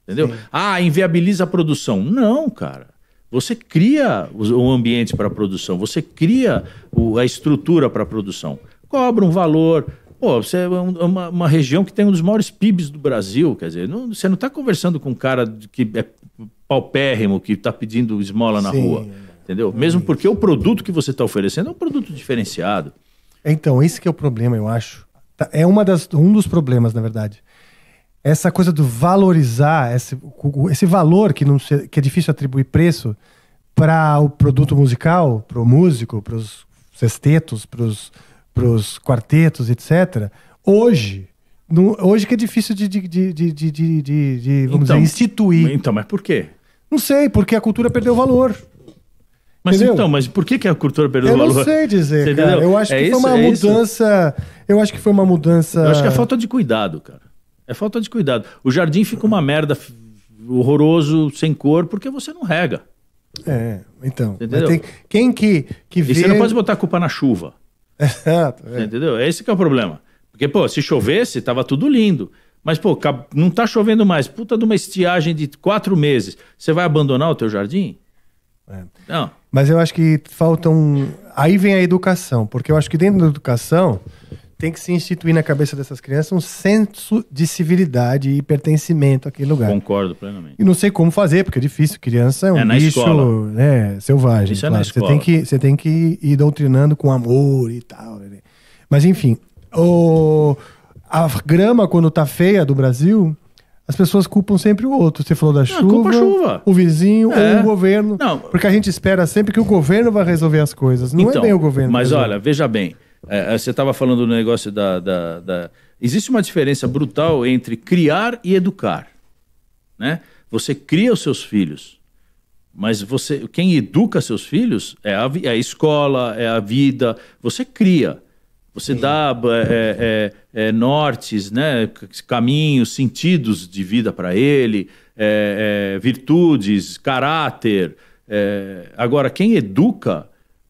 Entendeu? Sim. Ah, inviabiliza a produção. Não, cara. Você cria o ambiente para a produção, você cria a estrutura para a produção. Cobra um valor, Pô, você é, é uma, uma, região que tem um dos maiores PIBs do Brasil, quer dizer, não, você não está conversando com um cara que é paupérrimo, que está pedindo esmola na Sim, rua, entendeu? Mesmo porque o produto que você está oferecendo é um produto diferenciado. Então, esse que é o problema, eu acho. Tá, é uma das, um dos problemas, na verdade. Essa coisa do valorizar, esse, esse valor que, não que é difícil atribuir preço para o produto musical, para o músico, para os cestetos, para os para os quartetos, etc., hoje. No, hoje que é difícil de, de, de, de, de, de, de vamos então, dizer, instituir. Então, mas por quê? Não sei, porque a cultura perdeu valor. Mas entendeu? então, mas por que, que a cultura perdeu eu valor? Eu não sei dizer, cara. Eu acho é que isso, foi uma é mudança. Isso? Eu acho que foi uma mudança. Eu acho que é falta de cuidado, cara. É falta de cuidado. O jardim fica uma merda horroroso, sem cor, porque você não rega. É, então. Tem, quem que, que vê. E você não pode botar a culpa na chuva é. Entendeu? É esse é o problema. Porque, pô, se chovesse, tava tudo lindo. Mas, pô, não tá chovendo mais. Puta de uma estiagem de quatro meses. Você vai abandonar o teu jardim? É. Não. Mas eu acho que faltam. Aí vem a educação, porque eu acho que dentro da educação tem que se instituir na cabeça dessas crianças um senso de civilidade e pertencimento àquele lugar. Concordo plenamente. E não sei como fazer, porque é difícil. Criança é um é bicho né, selvagem. Isso claro. é na escola. Você tem, que, você tem que ir doutrinando com amor e tal. Né, né. Mas enfim, o, a grama quando tá feia do Brasil... As pessoas culpam sempre o outro. Você falou da não, ah, chuva, chuva, o vizinho é. ou o governo. Não. Porque a gente espera sempre que o governo vai resolver as coisas. Não é então, é bem o governo. Mas olha, veja bem. É, é, você estava falando do negócio da, da, da, Existe uma diferença brutal entre criar e educar. Né? Você cria os seus filhos, mas você quem educa seus filhos é a, é a escola, é a vida. Você cria. Você Sim. dá é, é, é, é nortes, né, caminhos, sentidos de vida para ele, é, virtudes, caráter. agora, quem educa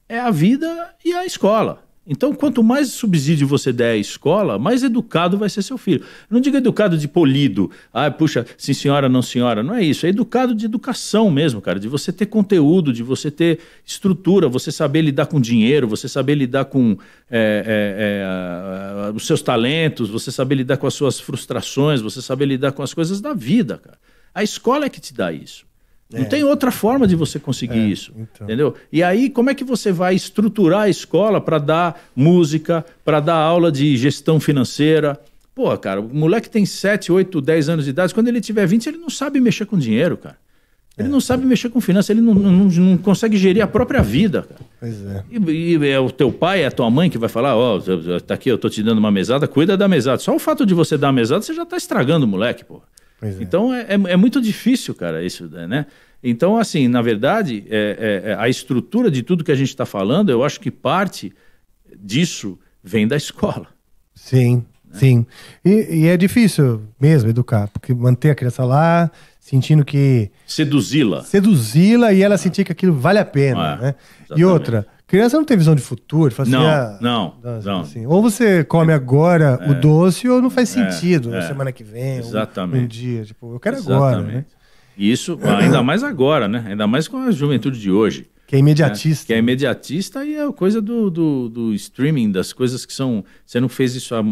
é a vida e a escola. Então, quanto mais subsídio você der à escola, mais educado vai ser seu filho. Eu não diga educado de polido, ah, puxa, sim senhora, não senhora, não é isso. É educado de educação mesmo, cara, de você ter conteúdo, de você ter estrutura, você saber lidar com dinheiro, você saber lidar com é, é, é, os seus talentos, você saber lidar com as suas frustrações, você saber lidar com as coisas da vida, cara. A escola é que te dá isso. Não tem outra forma de você conseguir é, isso, então. entendeu? E aí, como é que você vai estruturar a escola para dar música, para dar aula de gestão financeira? Pô, cara, o moleque tem 7, 8, 10 anos de idade, quando ele tiver 20, ele não sabe mexer com dinheiro, cara. Ele é. não sabe é. mexer com finanças. ele não, não, não, consegue gerir a própria vida. Cara. Pois é. E, e é o teu pai, é a tua mãe que vai falar: Ó, oh, tá aqui, eu tô te dando uma mesada, cuida da mesada. Só o fato de você dar a mesada, você já tá estragando o moleque, pô. Pois é. então é. É, é, muito difícil, cara, isso, né? Então, assim, na verdade, é, é, é a estrutura de tudo que a gente está falando, eu acho que parte disso vem da escola. Sim, né? sim. E, e, é difícil mesmo educar, porque manter a criança lá, sentindo que. Seduzi-la. Seduzi-la e ela ah. sentir que aquilo vale a pena, ah, né? E outra, Criança não tem visão de futuro. fazia assim, não, ah, não, não. Assim. Ou você come é. agora é, o doce ou não faz é, sentido né, é, na semana que vem, exatamente. Um, um dia. Tipo, eu quero exatamente. agora, né? Isso, ah, ainda mais agora, né? Ainda mais com a juventude de hoje. Que é imediatista. Né? Que é imediatista e é coisa do, do, do, streaming, das coisas que são. Você não fez isso, ah,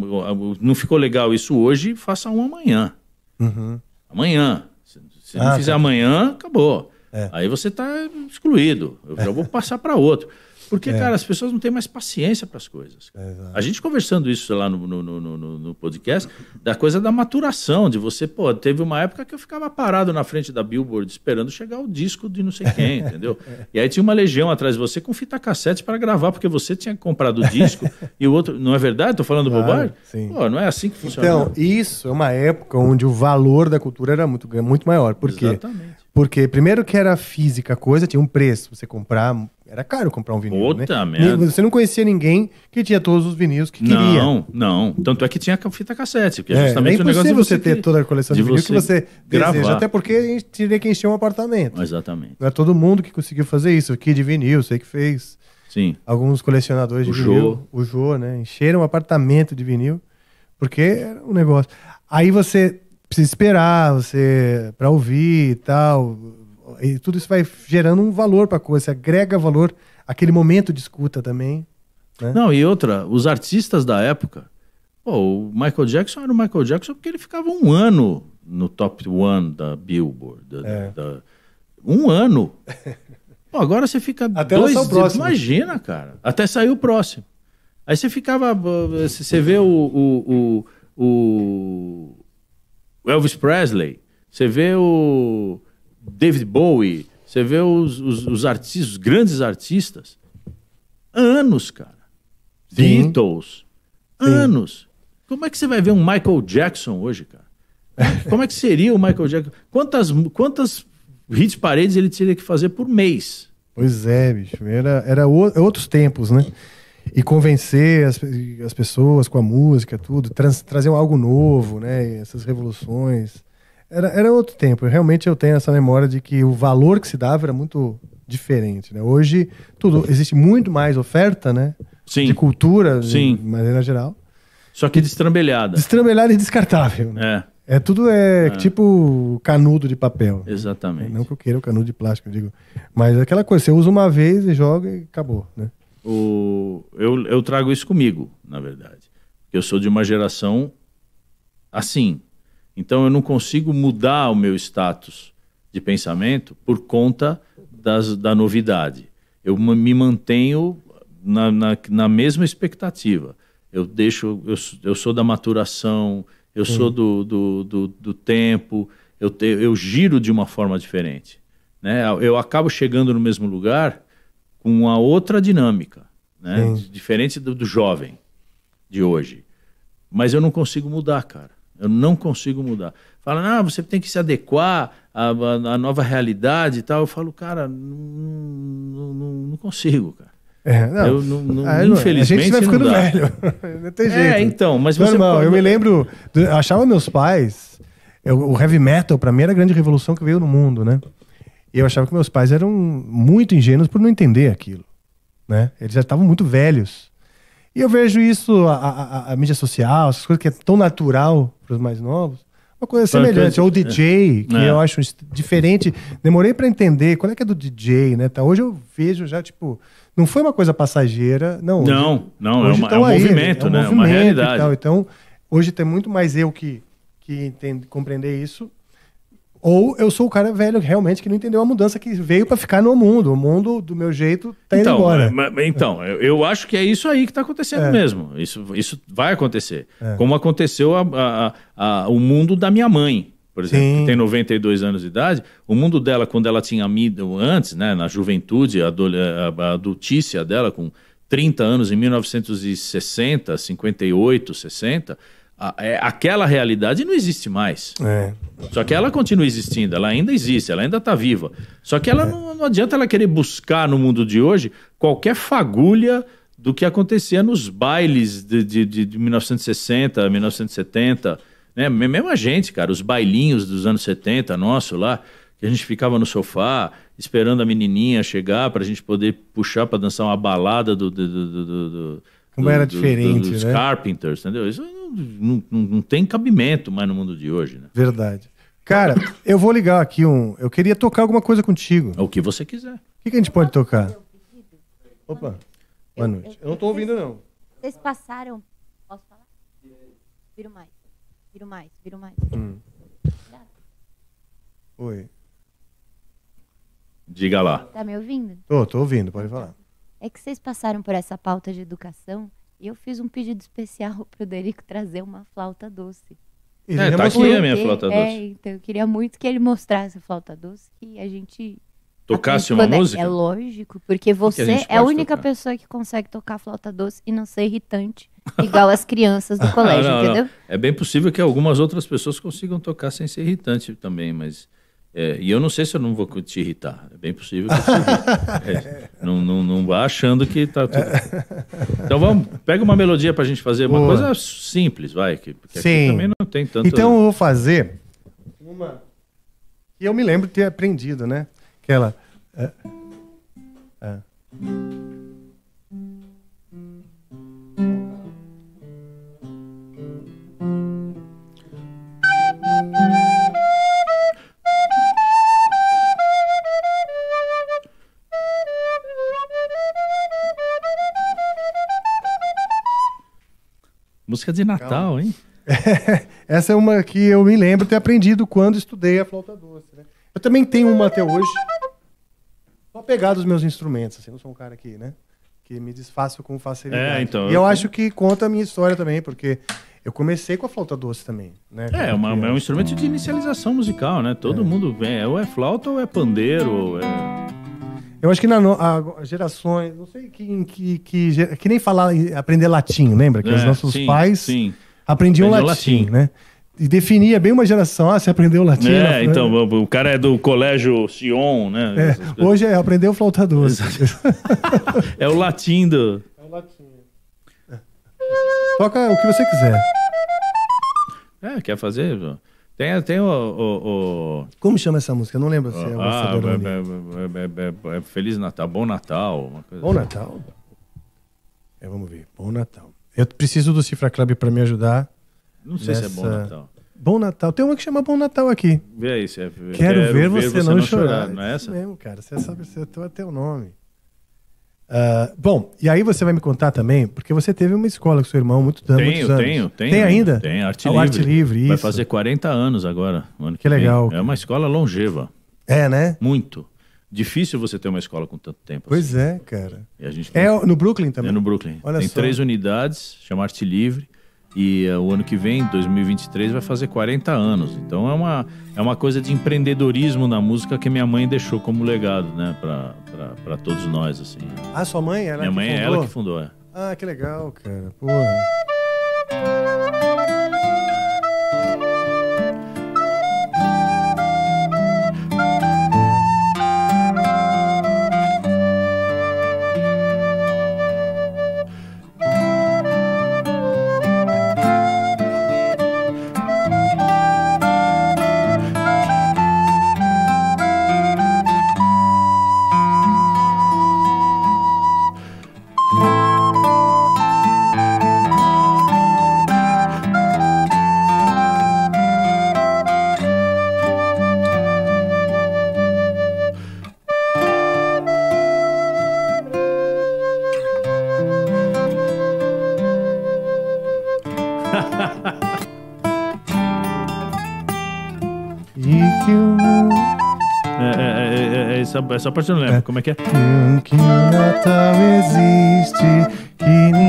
não ficou legal isso hoje, faça um amanhã. Uhum. Amanhã. Se, se ah, não fizer tá. amanhã, acabou. É. Aí você está excluído. Eu já vou passar para outro. Porque, é. cara, as pessoas não têm mais paciência para as coisas. É, a gente conversando isso lá no, no, no, no, podcast, da coisa da maturação, de você, pô, teve uma época que eu ficava parado na frente da Billboard esperando chegar o disco de não sei quem, entendeu? E aí tinha uma legião atrás de você com fita cassete para gravar, porque você tinha comprado o disco e o outro. Não é verdade? Estou falando claro, bobagem? Sim. Pô, não é assim que funciona. Então, né? isso é uma época onde o valor da cultura era muito, muito maior. Por Exatamente. Porque primeiro que era física, a coisa tinha um preço. Você comprar era caro comprar um vinil, né? Puta né? merda. Você não conhecia ninguém que tinha todos os vinis que queria. Não, não. Tanto é que tinha fita cassete, porque é, justamente é o negócio você ter que, toda a coleção de, de vinil que você gravar. deseja, até porque teria que encher um apartamento. Exatamente. Não é todo mundo que conseguiu fazer isso. Aqui de Vinil, sei que fez. Sim. Alguns colecionadores o de vinil, o Jô, né? Encheram um apartamento de vinil, porque era um negócio. Aí você precisa esperar, você para ouvir e tal e tudo isso vai gerando um valor para a coisa, você agrega valor aquele momento de escuta também. Né? Não, e outra, os artistas da época, pô, o Michael Jackson era o Michael Jackson porque ele ficava um ano no top one da Billboard. Da, é. da... um ano. pô, agora você fica Até dois... o próximo. Imagina, cara. Até sair o próximo. Aí você ficava... Você vê o, o, o, o Elvis Presley, você vê o... David Bowie, você vê os, os, os artistas, os grandes artistas. Anos, cara. Sim. Beatles. Sim. Anos. Como é que você vai ver um Michael Jackson hoje, cara? Como é que seria o Michael Jackson? Quantas, quantas hits paredes ele teria que fazer por mês? Pois é, bicho. Era, era é outros tempos, né? E convencer as, as pessoas com a música, tudo, trans, trazer algo novo, né? Essas revoluções. Era, era outro tempo. Realmente eu tenho essa memória de que o valor que se dava era muito diferente. Né? Hoje tudo existe muito mais oferta, né? Sim. De cultura, Sim. de maneira geral. Só que destrambelhada. Destrambelhada e descartável. Né? É. É tudo é, é, tipo canudo de papel. Exatamente. Não que eu queira o canudo de plástico, eu digo. Mas é aquela coisa, você usa uma vez e joga e acabou, né? O, eu, eu trago isso comigo, na verdade. Eu sou de uma geração assim, então eu não consigo mudar o meu status de pensamento por conta das, da novidade. Eu me mantenho na, na, na mesma expectativa. Eu deixo, eu, eu sou da maturação, eu sou do, do, do, do tempo, eu, te, eu giro de uma forma diferente. Né? Eu acabo chegando no mesmo lugar com uma outra dinâmica, né? diferente do, do jovem de hoje. Mas eu não consigo mudar, cara. Eu não consigo mudar. Fala, não você tem que se adequar à, à nova realidade e tal. Eu falo, cara, não, não, não consigo, cara. É, não. Eu, não, não, infelizmente. Ah, é. A gente vai ficando não velho. Não tem é, jeito. É, então, mas você. Normal, pode... eu me lembro. eu achava meus pais. Eu, o heavy metal, pra mim, era a grande revolução que veio no mundo, né? E eu achava que meus pais eram muito ingênuos por não entender aquilo. Né? Eles já estavam muito velhos. E eu vejo isso, a, a, a mídia social, essas coisas que é tão natural para os mais novos, uma coisa semelhante. Ou DJ, que é. eu acho diferente. Demorei para entender qual é que é do DJ, né? Tá, hoje eu vejo já, tipo, não foi uma coisa passageira, não. Não, hoje, não, é hoje é, uma, é, um aí, né? movimento, é um né? É movimento uma realidade. Então, hoje tem muito mais eu que, que entende, compreender isso ou eu sou o cara velho realmente que não entendeu a mudança que veio para ficar no mundo. O mundo, do meu jeito, tá indo então, embora. Mas, então, eu, eu, acho que é isso aí que tá acontecendo é. mesmo. Isso, isso vai acontecer. É. Como aconteceu a, a, a, o mundo da minha mãe, por exemplo, Sim. que tem 92 anos de idade. O mundo dela, quando ela tinha amido antes, né, na juventude, a adultícia dela, com 30 anos, em 1960, 58, 60 é, aquela realidade não existe mais. É. Só que ela continua existindo, ela ainda existe, ela ainda está viva. Só que ela é. não, não, adianta ela querer buscar no mundo de hoje qualquer fagulha do que acontecia nos bailes de, de, de, 1960, 1970. Né? Mesmo a gente, cara, os bailinhos dos anos 70, nosso lá, que a gente ficava no sofá esperando a menininha chegar para a gente poder puxar para dançar uma balada do. do, do, do, do Como era diferente, dos né? Carpenters, entendeu? Isso não, não, não tem cabimento mais no mundo de hoje, né? Verdade. Cara, eu vou ligar aqui um. Eu queria tocar alguma coisa contigo. O que você quiser. O que, que a gente pode tocar? Opa, boa noite. Eu não tô ouvindo, não. Vocês passaram. Posso falar? Viro mais. Viro mais, viro mais. Hum. Oi. Diga lá. Tá me ouvindo? Tô, tô ouvindo, pode falar. É que vocês passaram por essa pauta de educação e eu fiz um pedido especial para o Derico trazer uma flauta doce. Ele é, tá aqui a minha flauta é, doce. É, então eu queria muito que ele mostrasse a flauta doce e a gente tocasse uma música? É lógico, porque você é a única tocar? pessoa que consegue tocar flauta doce e não ser irritante, igual as crianças do ah, colégio, não, não, entendeu? Não. É bem possível que algumas outras pessoas consigam tocar sem ser irritante também, mas é, e eu não sei se eu não vou te irritar. É bem possível que eu é, não, não, não vá achando que tá tudo. Então vamos, pega uma melodia pra gente fazer. Uma Boa. coisa simples, vai. Que, porque Sim. aqui também não tem tanto. Então eu vou fazer uma. e eu me lembro de ter aprendido, né? Aquela. É... É. música de Natal, hein? Essa é uma que eu me lembro ter aprendido quando estudei a flauta doce. Né? Eu também tenho uma até hoje. Só pegar dos meus instrumentos, assim, não sou um cara que, né? Que me desfaço com facilidade. É, então, e eu, eu acho que conta a minha história também, porque eu comecei com a flauta doce também, né? É, é uma, é um instrumento de inicialização musical, né? Todo é. mundo vem, é ou é flauta ou é pandeiro, ou é eu acho que na no, a, gerações, não sei que, que, que, é que, nem falar, aprender latim, lembra? Que é, os nossos sim, pais sim. aprendiam latim, latim, né? E definia bem uma geração. Ah, você aprendeu latim? É, na... É? então, o cara é do colégio Sion, né? É, hoje é aprender o flauta doce. é o latim do... É o latim. Toca o que você quiser. É, quer fazer? Tem, tem o, o, o... Como chama essa música? não lembro se é o ah, é, é, é, é, Feliz Natal, Bom Natal. Bom assim. Natal. É, vamos ver. Bom Natal. Eu preciso do Cifra Club para me ajudar. Não sei nessa... se é Bom Natal. Bom Natal. Tem uma que chama Bom Natal aqui. Vê aí, se Quero, quero ver, ver, você, você não, não chorar. chorar. Não é essa? Isso mesmo, cara. Você sabe, você até o nome. Uh, bom, e aí você vai me contar também, porque você teve uma escola com seu irmão muito tenho, Tenho, tenho. Tem ainda? Tem, Arte Livre. Arte Livre, isso. Vai fazer 40 anos agora. Ano que, que legal. É uma escola longeva. É, né? Muito. Difícil você ter uma escola com tanto tempo. Assim. Pois assim. é, cara. E a gente... É no Brooklyn também? É no Brooklyn. Olha Tem só. três unidades, chama Arte Livre. E eh, o ano que vem, 2023, vai fazer 40 anos. Então é uma, é uma coisa de empreendedorismo na música que minha mãe deixou como legado, né? Pra, pra, pra todos nós, assim. Ah, sua mãe? Ela minha mãe é fundou? é ela que fundou, é. Ah, que legal, cara. Porra. essa parte eu não lembro. É. Como é que é? Que Natal existe, que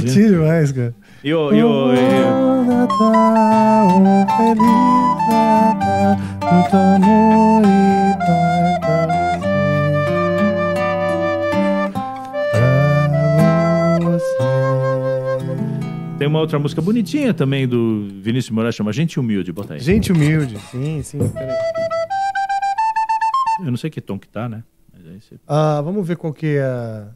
bonitinho né? demais, cara. E o. E o oh, e... Natal, Tem uma outra música bonitinha também do Vinícius Moraes, chama Gente Humilde, bota aí. Gente Humilde, sim, sim, peraí. Eu não sei que tom que tá, né? Mas aí você... ah, vamos ver qual que é a...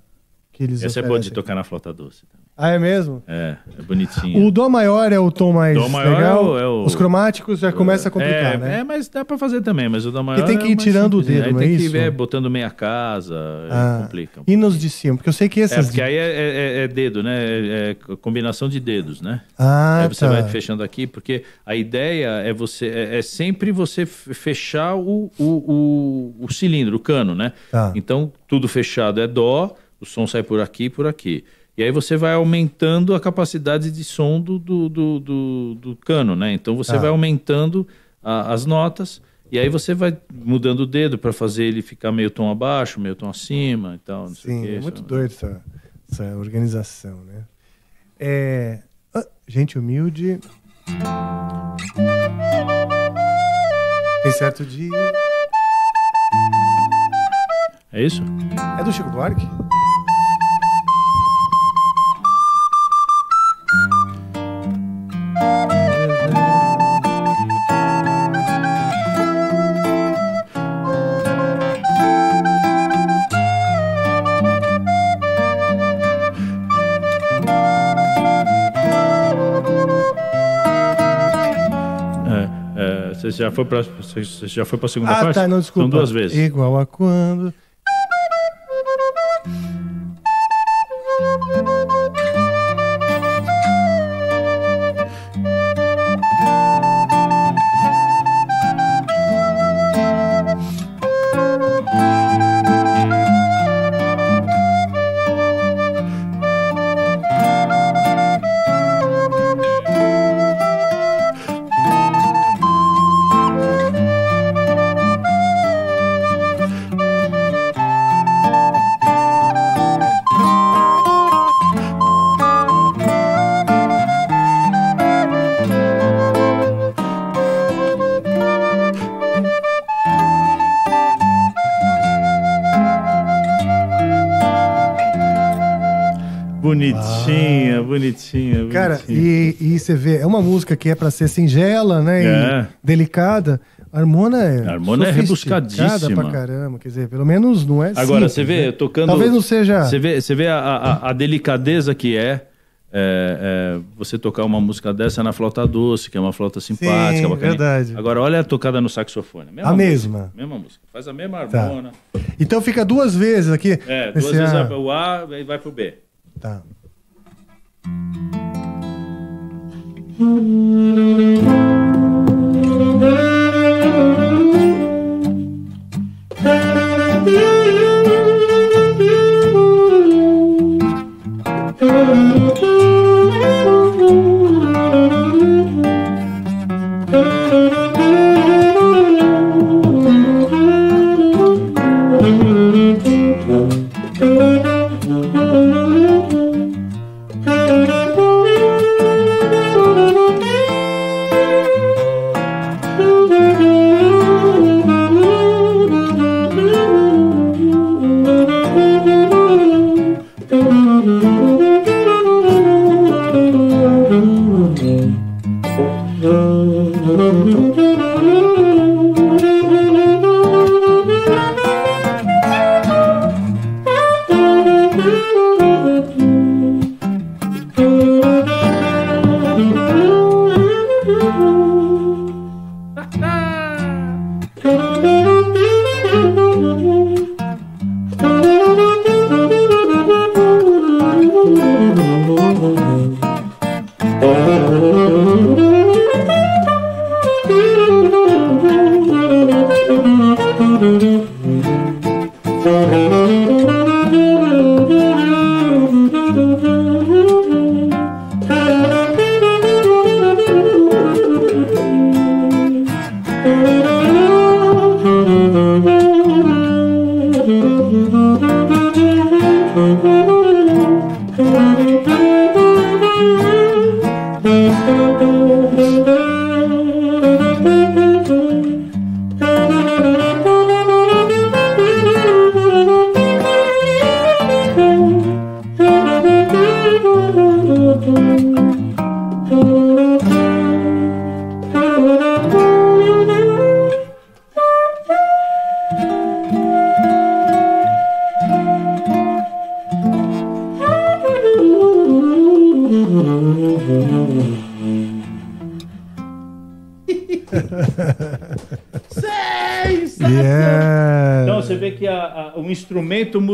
que eles Essa oferecem. é boa de tocar na flauta doce também. Ah, é mesmo? É, é bonitinho. O Dó maior é o tom mais dó maior legal. É o, é o... Os cromáticos já é começa a complicar, é, né? É, mas dá pra fazer também, mas o Dó maior. E tem é que ir tirando o né? dedo, né? Tem que ir é, botando meia casa, ah, complica, E nos de cima, porque eu sei que essas. É, porque aí é, dedo, né? É, combinação de dedos, né? Ah, aí você tá. vai fechando aqui, porque a ideia é você. É, sempre você fechar o, o, o, o cilindro, o cano, né? Tá. Então, tudo fechado é Dó, o som sai por aqui e por aqui. E aí você vai aumentando a capacidade de som do, do, do, do, do cano, né? Então você ah. vai aumentando a, as notas e aí você vai mudando o dedo para fazer ele ficar meio tom abaixo, meio tom acima e tal. Sim, que, é muito doido essa, essa organização, né? É... Ah, gente humilde. Tem certo dia. É isso? É do Chico Buarque? Você já foi para a segunda ah, faixa? Ah, tá, não, então, desculpa. São duas vezes. Igual a quando e você vê, é uma música que é para ser singela, né? É. E delicada. A Harmona é. A Harmona é rebuscadíssima. pra caramba, quer dizer, pelo menos não é. Agora, simples, você vê, né? tocando. Talvez não seja. Você vê, você vê a, a, a delicadeza que é, é, é, você tocar uma música dessa na flauta doce, que é uma flauta simpática, Sim, verdade. Agora, olha a tocada no saxofone. Mesma a música, mesma. Mesma música. Faz a mesma harmona. Tá. Então fica duas vezes aqui. É, duas vezes a... o A e vai pro B. Tá. Thank mm-hmm. you.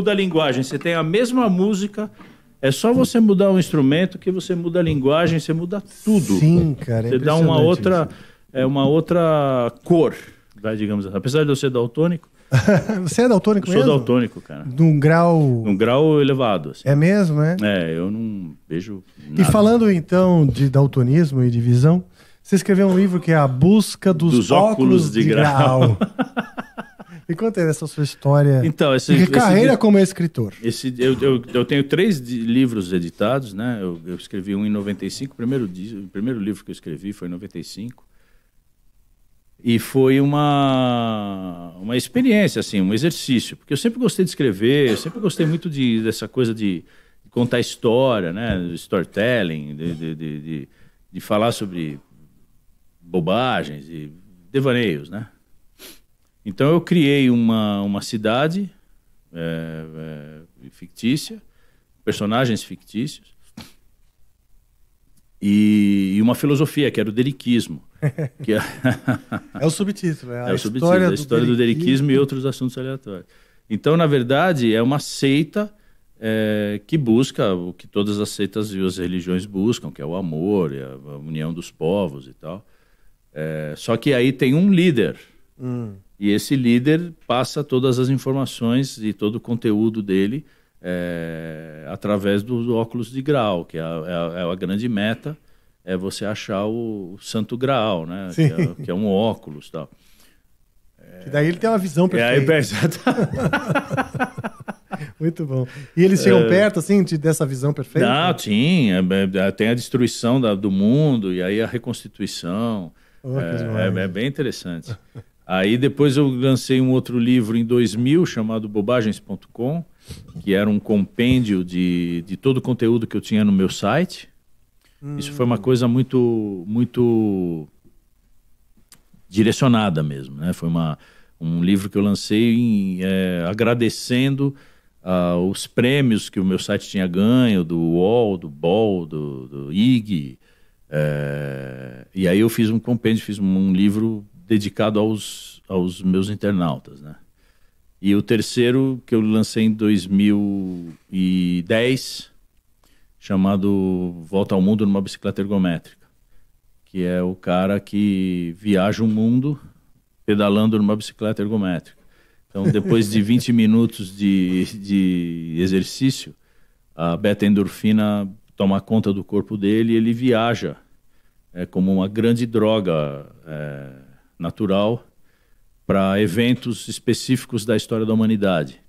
muda a linguagem. Você tem a mesma música, é só você mudar um instrumento que você muda a linguagem, você muda tudo. Sim, cara. É você dá uma outra, é uma outra cor, digamos assim. Apesar de eu ser daltônico. você é daltônico eu mesmo? Sou daltônico, cara. Num grau. Num grau elevado. Assim. É mesmo, é? É, eu não vejo. Nada. E falando então de daltonismo e de visão, você escreveu um livro que é A Busca dos, dos óculos, óculos, de, de grau. grau. conta aí dessa sua história. Então, esse, de carreira esse, como escritor. Esse, eu, eu, eu tenho três livros editados, né? Eu, eu, escrevi um em 95, primeiro, o primeiro livro que eu escrevi foi em 95. E foi uma, uma experiência, assim, um exercício. Porque eu sempre gostei de escrever, eu sempre gostei muito de, dessa coisa de contar história, né? Storytelling, de, de, de, de, de falar sobre bobagens e devaneios, né? Então eu criei uma, uma cidade é, é, fictícia, personagens fictícios e, e, uma filosofia que era o deliquismo. Que é... é o subtítulo, é a, é o subtítulo, história, é a história do, do deliquismo e outros assuntos aleatórios. Então, na verdade, é uma seita é, que busca o que todas as seitas e as religiões buscam, que é o amor, a, a união dos povos e tal. É, só que aí tem um líder. Hum. E esse líder passa todas as informações e todo o conteúdo dele é, através do óculos de grau, que é, é a, é a, grande meta, é você achar o, santo grau, né? Que é, que é, um óculos tal. Que daí ele tem uma visão é, perfeita. É, Muito bom. E eles chegam é... perto, assim, de, dessa visão perfeita? Ah, sim. É, tem a destruição da, do mundo e aí a reconstituição. Oh, é, é, é, bem interessante. Aí depois eu lancei um outro livro em 2000 chamado bobagens.com, que era um compêndio de, de todo o conteúdo que eu tinha no meu site. Hum. Isso foi uma hum. coisa muito muito direcionada mesmo, né? Foi uma, um livro que eu lancei em, é, agradecendo uh, os prêmios que o meu site tinha ganho do UOL, do BOL, do, do IG. É, e aí eu fiz um compêndio, fiz um livro dedicado aos, aos meus internautas, né? E o terceiro que eu lancei em 2010, chamado Volta ao Mundo numa Bicicleta Ergométrica, que é o cara que viaja o mundo pedalando numa bicicleta ergométrica. Então, depois de 20 minutos de, de exercício, a beta-endorfina toma conta do corpo dele e ele viaja. É como uma grande droga. É natural para eventos específicos da história da humanidade.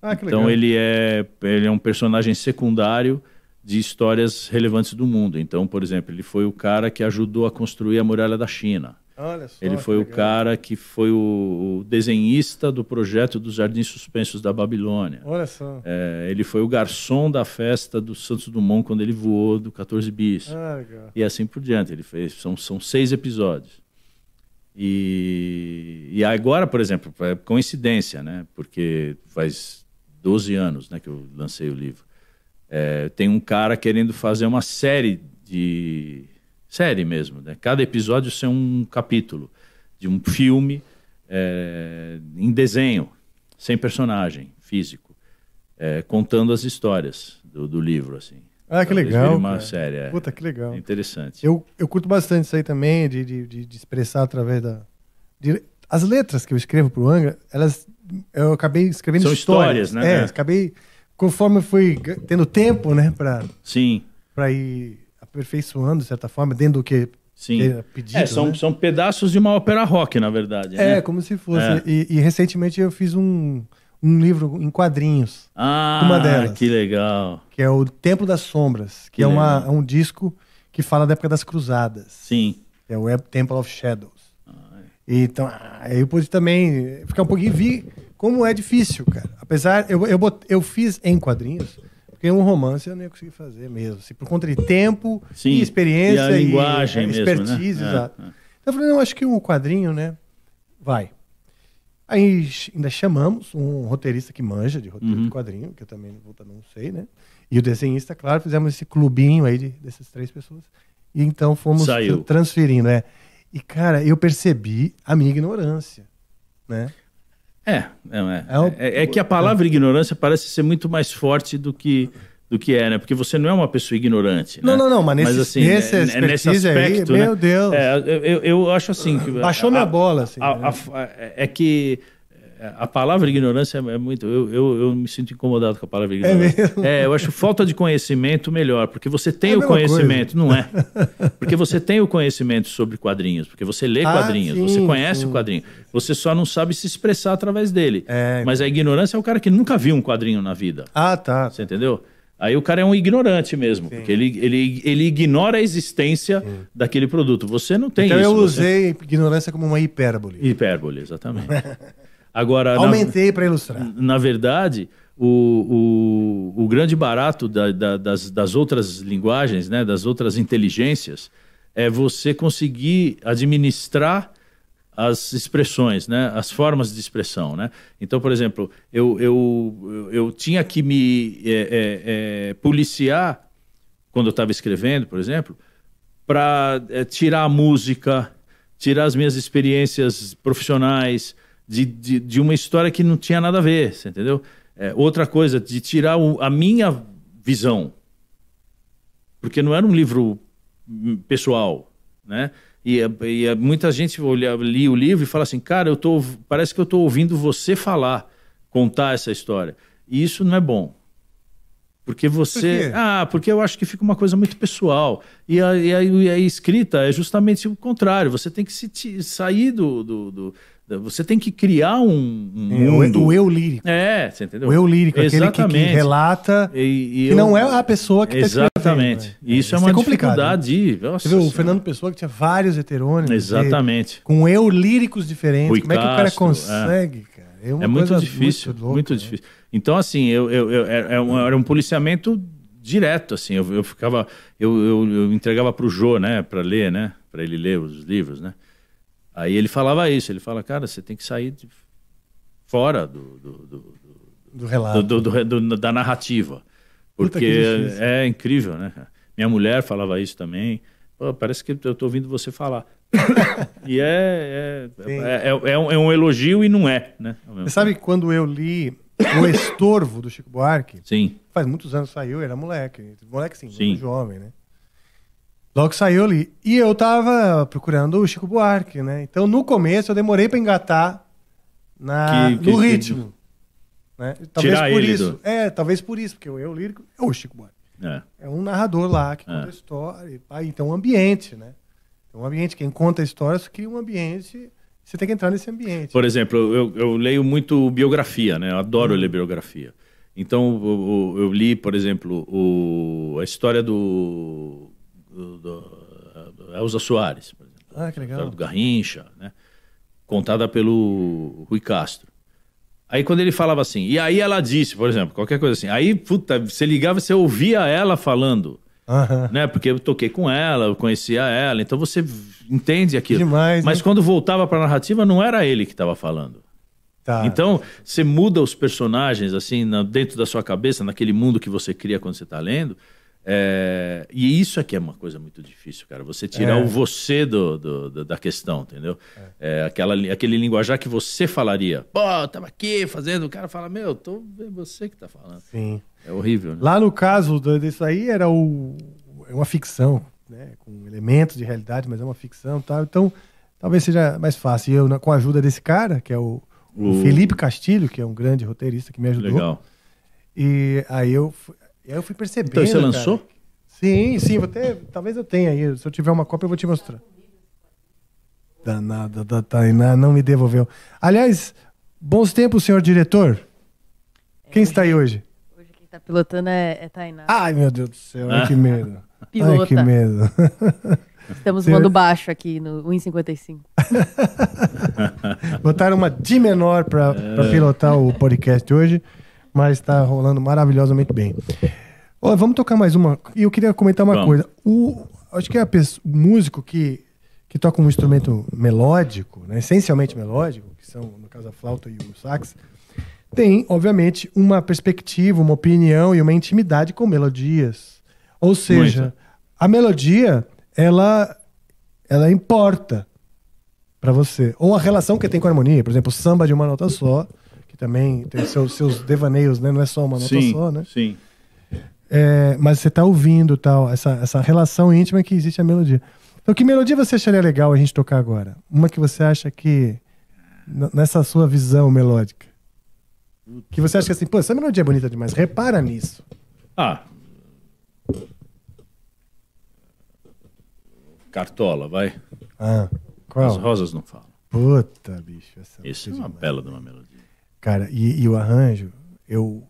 Ah, então ele é, ele é um personagem secundário de histórias relevantes do mundo. Então, por exemplo, ele foi o cara que ajudou a construir a muralha da China. Olha só, ele foi o cara que foi o desenhista do projeto dos Jardins Suspensos da Babilônia. Olha só. É, ele foi o garçom da festa do Santos Dumont quando ele voou do 14 bis. Ah, legal. E assim por diante. Ele fez, são, são seis episódios. E, e agora, por exemplo, é coincidência, né? Porque faz 12 anos né, que eu lancei o livro. É, tem um cara querendo fazer uma série de. série mesmo, né? Cada episódio ser um capítulo de um filme é, em desenho, sem personagem físico, é, contando as histórias do, do livro, assim. Ah, que então, legal. Uma série. É. Puta, que legal. É interessante. Eu, eu curto bastante isso aí também, de, de, de expressar através da. De, as letras que eu escrevo pro Angra, elas. Eu acabei escrevendo São histórias. histórias né? É, né? acabei. Conforme eu fui tendo tempo, né, pra. Sim. Pra ir aperfeiçoando, de certa forma, dentro do que. Sim. Que é, pedido, é, são, né? são pedaços de uma ópera rock, na verdade. É, né? como se fosse. É. E, e recentemente eu fiz um um livro em quadrinhos. Ah, uma delas, que legal. Que é o Templo das Sombras, que, que é, uma, é um disco que fala da época das cruzadas. Sim. É o Temple of Shadows. Ai. Então, aí eu pude também ficar um pouquinho vi como é difícil, cara. Apesar, eu, eu, eu fiz em quadrinhos, porque um romance eu não ia conseguir fazer mesmo. Assim, por conta de tempo Sim. e experiência. E a linguagem e, mesmo, né? expertise, né? exato. É, é. Então eu falei, não, acho que o um quadrinho, né? Vai. Aí ainda chamamos um roteirista que manja de roteiro uhum. de quadrinho, que eu também vou, não sei, né? E o desenhista, claro, fizemos esse clubinho aí de, dessas três pessoas. E então fomos Saiu. transferindo, né E, cara, eu percebi a minha ignorância, né? É, não é. É, o... é, é que a palavra é. ignorância parece ser muito mais forte do que do que é, né? Porque você não é uma pessoa ignorante. Né? Não, não, não, mas nesse, mas, assim, nesse, né, nesse aspecto, aí, né? meu né? Deus. É, eu, eu acho assim. Que Baixou a, minha bola. Assim, a, né? a, é, é que a palavra ignorância é muito. Eu, eu, eu, me sinto incomodado com a palavra é ignorância. É, mesmo? é eu acho falta de conhecimento melhor, porque você tem é o conhecimento, coisa. não é? Porque você tem o conhecimento sobre quadrinhos, porque você lê ah, quadrinhos, sim, você conhece sim. o quadrinho. Você só não sabe se expressar através dele. É. Mas a ignorância é o cara que nunca viu um quadrinho na vida. Ah, tá. Você entendeu? Aí o cara é um ignorante mesmo, Sim. porque ele, ele, ele ignora a existência Sim. daquele produto. Você não tem então isso. Então eu usei você... ignorância como uma hipérbole. Hipérbole, exatamente. Agora, Aumentei para ilustrar. Na verdade, o, o, o grande barato da, da, das, das outras linguagens, né, das outras inteligências, é você conseguir administrar as expressões, né? as formas de expressão. Né? Então, por exemplo, eu, eu, eu tinha que me é, é, é policiar quando eu estava escrevendo, por exemplo, para é, tirar a música, tirar as minhas experiências profissionais de, de, de, uma história que não tinha nada a ver, entendeu? É, outra coisa, de tirar o, a minha visão, porque não era um livro hum, pessoal, né? E, e muita gente olha, li o livro e fala assim, cara, eu tô, parece que eu estou ouvindo você falar, contar essa história. E isso não é bom. Porque você. Por ah, porque eu acho que fica uma coisa muito pessoal. E a, e a, e a escrita é justamente o contrário. Você tem que se sair do, do, do, você tem que criar um, um é, O eu lírico. É, você entendeu? O eu lírico, Exatamente. aquele que, que relata e, e que eu... não é a pessoa que tá Exatamente. Tá né? Isso é, é uma né? dificuldade. Né? Você viu o Fernando Pessoa que tinha vários heterônimos. Exatamente. com eu líricos diferentes. Rui Como Castro, é que o cara é. consegue, é. cara? É, é muito difícil, muito, louca, muito né? difícil. Então, assim, eu, eu, eu, é, era um policiamento direto, assim. Eu, eu ficava... Eu, eu, eu entregava pro Jô, né? para ler, né? para ele ler os livros, né? Aí ele falava isso, ele fala, cara, você tem que sair de... fora do, do, do, do relato, do, da narrativa. Porque é incrível, né? Minha mulher falava isso também. Pô, parece que eu estou ouvindo você falar. e é, é é, é, é, um, é, um, elogio e não é, né? É você sabe quando eu li O Estorvo do Chico Buarque? Sim. Faz muitos anos saiu, era moleque. Moleque sim, sim. jovem, né? Logo saiu ali. E eu tava procurando o Chico Buarque, né? Então no começo eu demorei para engatar na, que, no que, ritmo. Né? Talvez Tirar por isso. Do... É, talvez por isso, porque o eu lírico é o Chico Buarque. É, é um narrador lá que conta é. história. Pá, então um ambiente, né? Um ambiente, quem conta história, só cria um ambiente. Você tem que entrar nesse ambiente. Por exemplo, eu, eu leio muito biografia, né? Eu adoro uhum. ler biografia. Então, eu, eu, li, por exemplo, o, a história do do, do Elza Soares, por exemplo. Ah, que legal. Do Garrincha, né? Contada pelo Rui Castro. Aí quando ele falava assim, e aí ela disse, por exemplo, qualquer coisa assim. Aí, puta, você ligava, você ouvia ela falando. Uhum. Né? Porque eu toquei com ela, eu conhecia ela, então você entende aquilo. Demais, né? Mas né? quando voltava para a narrativa, não era ele que estava falando. Tá. Então, você muda os personagens assim na, dentro da sua cabeça, naquele mundo que você cria quando você está lendo, é, e isso aqui é uma coisa muito difícil, cara. Você tirar é. o você do, do, do, da questão, entendeu? É. é aquela, aquele linguajar que você falaria. Pô, eu tava aqui fazendo, o cara fala, meu, tô, vendo você que tá falando. Sim. É horrível, né? Lá no caso disso aí, era o, é uma ficção, né? Com elementos de realidade, mas é uma ficção e tal. Então, talvez seja mais fácil. E eu, com a ajuda desse cara, que é o, o... o Felipe Castilho, que é um grande roteirista que me ajudou. Legal. E aí eu Aí eu fui percebendo. Então você cara. lançou? Sim, sim. Vou talvez eu tenha aí. Se eu tiver uma cópia, eu vou te mostrar. Danada da Tainá, não me devolveu. Aliás, bons tempos, senhor diretor. É, quem hoje, está aí é- hoje? Hoje quem está pilotando é, é Tainá. Ai, meu Deus do céu, ah. ai, que medo. Pilota. Ai, que medo. Estamos voando baixo aqui no 1,55. Botaram uma de menor para é. pilotar o podcast hoje mas tá rolando maravilhosamente bem. vamos tocar mais uma. E eu queria comentar uma vamos. coisa. O, acho que é pessoa, o músico que, que toca um instrumento melódico, né, essencialmente melódico, que são, no caso, a flauta e o sax, tem, obviamente, uma perspectiva, uma opinião e uma intimidade com melodias. Ou seja, Muito. a melodia, ela, ela importa para você. Ou a relação que tem com a harmonia. Por exemplo, o samba de uma nota só também tem seus, seus devaneios, né? Não é só uma nota é sim, só, né? Sim. É, mas você está ouvindo tal, essa, essa relação íntima que existe a melodia. Então, que melodia você acharia legal a gente tocar agora? Uma que você acha que. nessa sua visão melódica. Que você acha que assim, pô, essa melodia é bonita demais, repara nisso. Ah. Cartola, vai. Ah, qual? As rosas não falam. Puta, bicho. Essa Isso é, é uma bela de uma melodia. Cara, e, e o arranjo, eu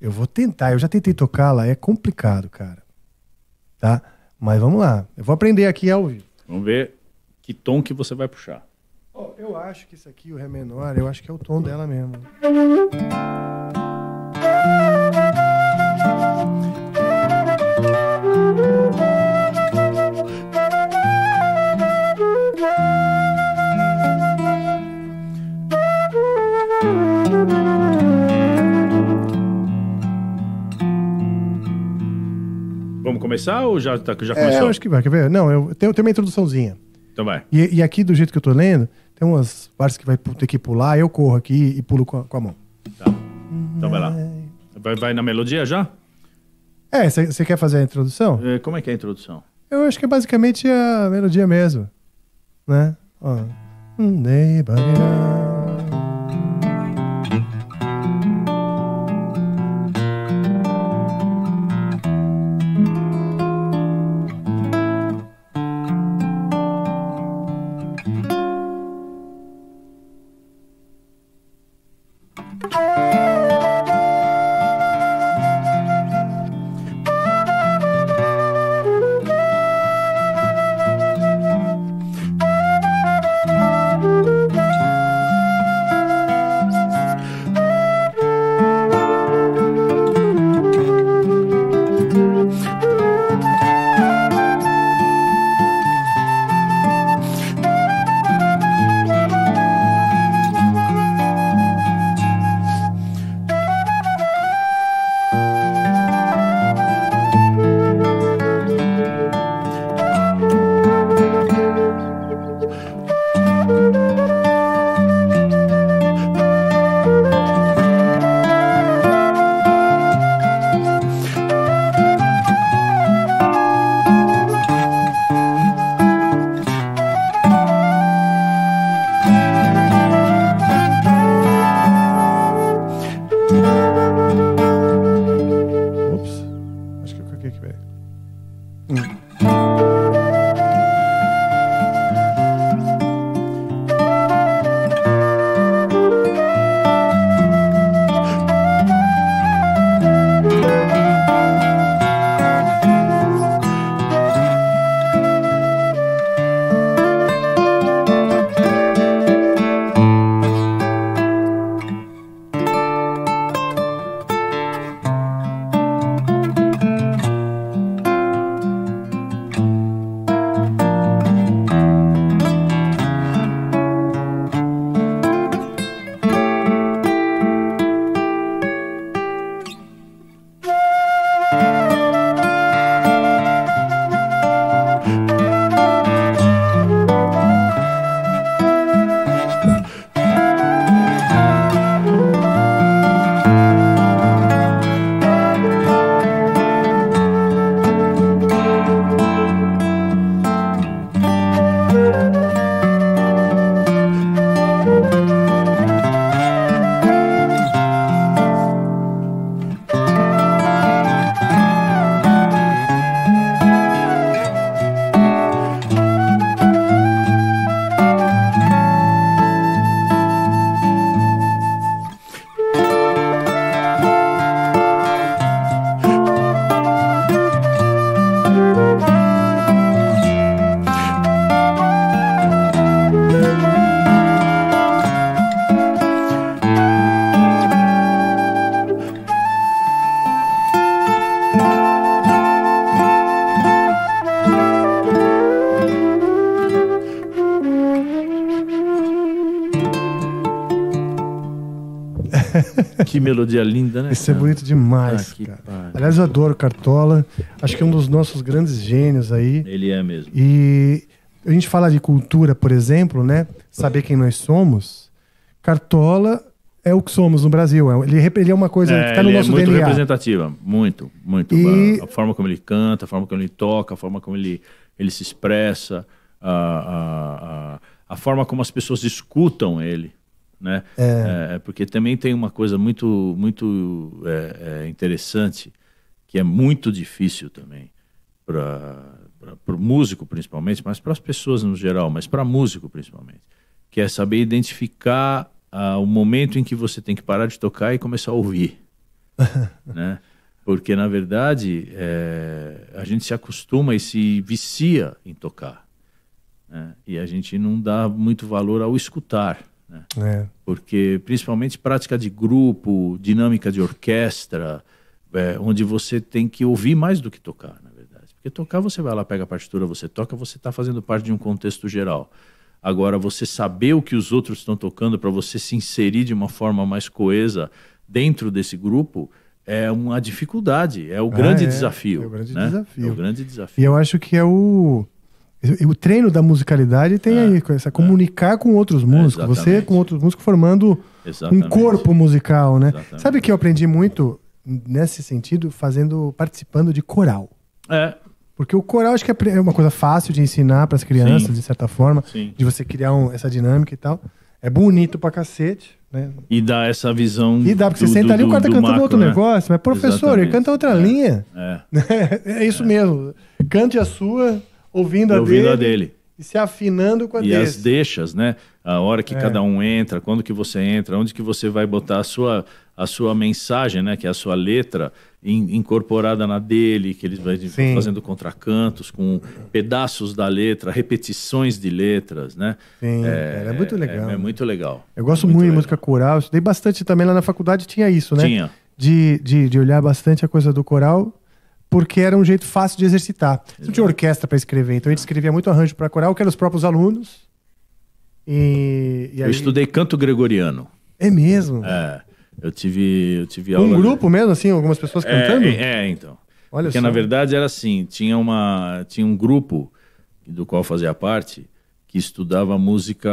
eu vou tentar, eu já tentei tocar lá, é complicado, cara. Tá? Mas vamos lá. Eu vou aprender aqui ao vivo. Vamos ver que tom que você vai puxar. Oh, eu acho que isso aqui, o Ré menor, eu acho que é o tom dela mesmo. começar ou já, tá, já é, começou? eu acho que vai, quer ver? Não, eu tenho, tenho uma introduçãozinha. Então vai. E, e, aqui, do jeito que eu tô lendo, tem umas partes que vai ter que pular, eu corro aqui e pulo com a, com a mão. Tá. Então vai lá. Vai, vai na melodia já? É, você quer fazer a introdução? É, como é que é a introdução? Eu acho que é basicamente a melodia mesmo. Né? Ó. melodia linda, né? Isso é bonito demais, ah, cara. Aliás, eu adoro Cartola. Acho que é um dos nossos grandes gênios aí. Ele é mesmo. E a gente fala de cultura, por exemplo, né? Saber quem nós somos. Cartola é o que somos no Brasil. É, ele, é uma coisa é, que está no é nosso DNA. É muito DNA. representativa, muito, muito. E... A, a, forma como ele canta, a forma como ele toca, a forma como ele, ele se expressa, a, a, a, a forma como as pessoas escutam ele né? É. É, porque também tem uma coisa muito, muito é, é interessante que é muito difícil também para o músico principalmente, mas para as pessoas no geral, mas para músico principalmente, que é saber identificar ah, o momento em que você tem que parar de tocar e começar a ouvir, né? Porque na verdade é, a gente se acostuma e se vicia em tocar. Né? E a gente não dá muito valor ao escutar. Né? É. Porque, principalmente, prática de grupo, dinâmica de orquestra, é, onde você tem que ouvir mais do que tocar, na verdade. Porque tocar, você vai lá, pega a partitura, você toca, você está fazendo parte de um contexto geral. Agora, você saber o que os outros estão tocando para você se inserir de uma forma mais coesa dentro desse grupo é uma dificuldade, é o ah, grande ah, é. desafio. É o grande né? desafio. É o grande desafio. E eu acho que é o o treino da musicalidade tem é, aí, essa é. comunicar é. com outros músicos, é, você com outros músicos formando exatamente. um corpo musical, né? Exatamente. Sabe que eu aprendi muito nesse sentido, fazendo, participando de coral. É. Porque o coral acho que é, é uma coisa fácil de ensinar para as crianças, Sim. de certa forma, Sim. de você criar um, essa dinâmica e tal. É bonito pra cacete. Né? E dá essa visão. E dá, porque do, você senta do, ali, o cara tá cantando macro, outro né? negócio, mas professor, ele canta outra é. linha. É. é isso mesmo. Cante a sua ouvindo, a, ouvindo dele, a dele. E se afinando com a e E as deixas, né? A hora que é. cada um entra, quando que você entra, onde que você vai botar a sua, a sua mensagem, né? Que é a sua letra in, incorporada na dele, que eles vão fazendo contracantos com pedaços da letra, repetições de letras, né? Sim, é, é muito é, legal. É, é, muito legal. Eu gosto muito, muito de música coral. Eu estudei bastante também lá na faculdade, tinha isso, né? Tinha. De, de, de olhar bastante a coisa do coral porque era um jeito fácil de exercitar. Não tinha orquestra para escrever, então a gente escrevia muito arranjo para coral, que eram os próprios alunos. E, e aí... Eu estudei canto gregoriano. É mesmo? É. Eu tive, eu tive aula. Um grupo mesmo, assim, algumas pessoas é, cantando? É, é, então. Olha Porque só. na verdade era assim: tinha, uma, tinha um grupo do qual fazia parte que estudava música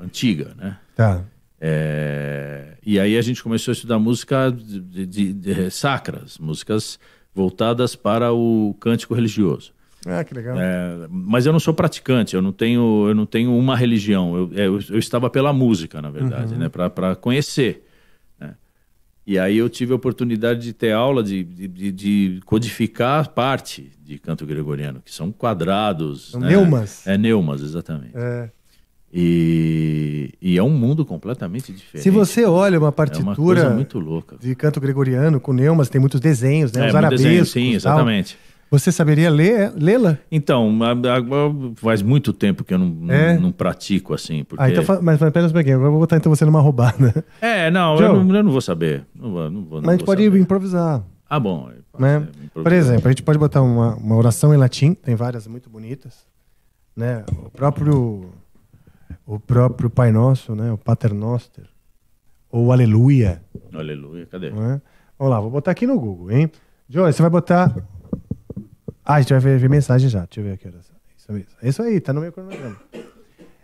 antiga, né? Tá. É, e aí a gente começou a estudar música de, de, de, de eh, sacras, músicas voltadas para o cântico religioso. Ah, que legal. É, mas eu não sou praticante, eu não tenho, eu não tenho uma religião. Eu, é, eu, eu estava pela música, na verdade, uhum. né? Para conhecer. Né? E aí eu tive a oportunidade de ter aula de, de, de codificar parte de canto gregoriano, que são quadrados. né? neumas. É, neumas, exatamente. É. E, e, é um mundo completamente diferente. Se você olha uma partitura é uma muito louca. de canto gregoriano com neumas, tem muitos desenhos, né? É, Os arabescos. Desenho, sim, exatamente. Tal. Você saberia lê-la? Então, faz muito tempo que eu não, é? não, não pratico assim. Porque... Ah, então, mas, apenas pera um pouquinho, eu vou botar então você numa roubada. É, não, eu, não eu, não, vou saber. Não vou, não vou, mas a gente pode saber. improvisar. Ah, bom. Né? Por exemplo, a gente pode botar uma, uma oração em latim, tem várias muito bonitas. Né? O próprio o próprio Pai Nosso, né? o Pater Noster, ou Aleluia. Aleluia, cadê? É? Vamos lá, vou botar aqui no Google, hein? Joe, você vai botar. Ah, a gente vai ver, ver mensagem já. Deixa eu ver aqui. Isso, é isso aí, tá no meu cronograma.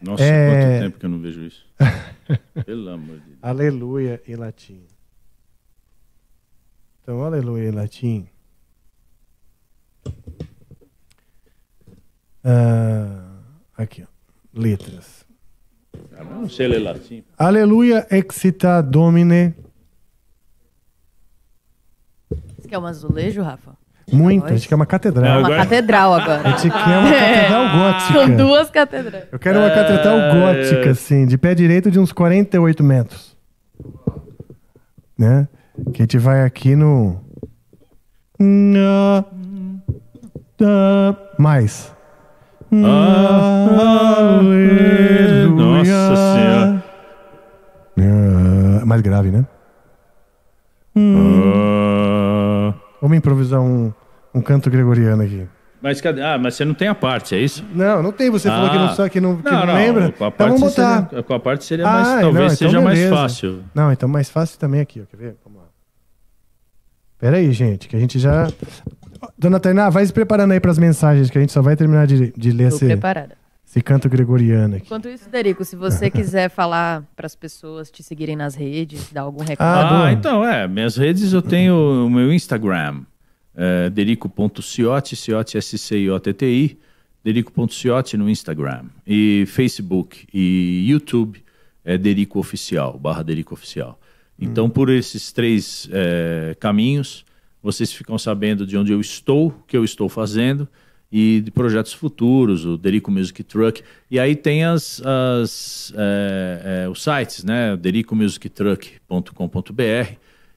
Nossa, é... quanto tempo que eu não vejo isso. Pelo amor de Deus. Aleluia em latim. Então, aleluia em latim. Ah, aqui, ó. Letras. Não sei ler latim. Aleluia excita domine. Você quer um azulejo, Rafa? Muito, a gente quer uma catedral. Não, agora... Uma catedral agora. A gente quer uma é. catedral gótica. São duas catedrais. Eu quero uma é. catedral gótica, assim, de pé direito de uns 48 metros. Né? Que a gente vai aqui no. Mais. Aleluia. Nossa Senhora. Ah, mais grave, né? Ah. Vamos improvisar um, um canto gregoriano aqui. Mas cadê? Ah, mas você não tem a parte, é isso? Não, não tem. Você falou que não, ah. sabe, que não, que não, não lembra. Com a então vamos botar. Seria, com a parte seria mais. Ah, talvez não, então seja beleza. mais fácil. Não, então mais fácil também aqui, ó. Quer ver? Vamos lá. Pera aí, gente, que a gente já. Dona Tainá, vai se preparando aí para as mensagens, que a gente só vai terminar de, de ler esse, esse, canto gregoriano aqui. Enquanto isso, Derico, se você quiser falar para as pessoas te seguirem nas redes, dar algum ah, recado. Ah, ah então, é. Minhas redes eu tenho o meu Instagram, é, derico.ciotti, ciotti, S-C-I-O-T-T-I, derico.ciotti no Instagram. E Facebook e YouTube é Derico Oficial, barra Derico Oficial. Então, hum. por esses três é, caminhos vocês ficam sabendo de onde eu estou, o que eu estou fazendo e de projetos futuros, o Derico Music Truck. E aí tem as, as é, é, os sites, né? dericomusictruck.com.br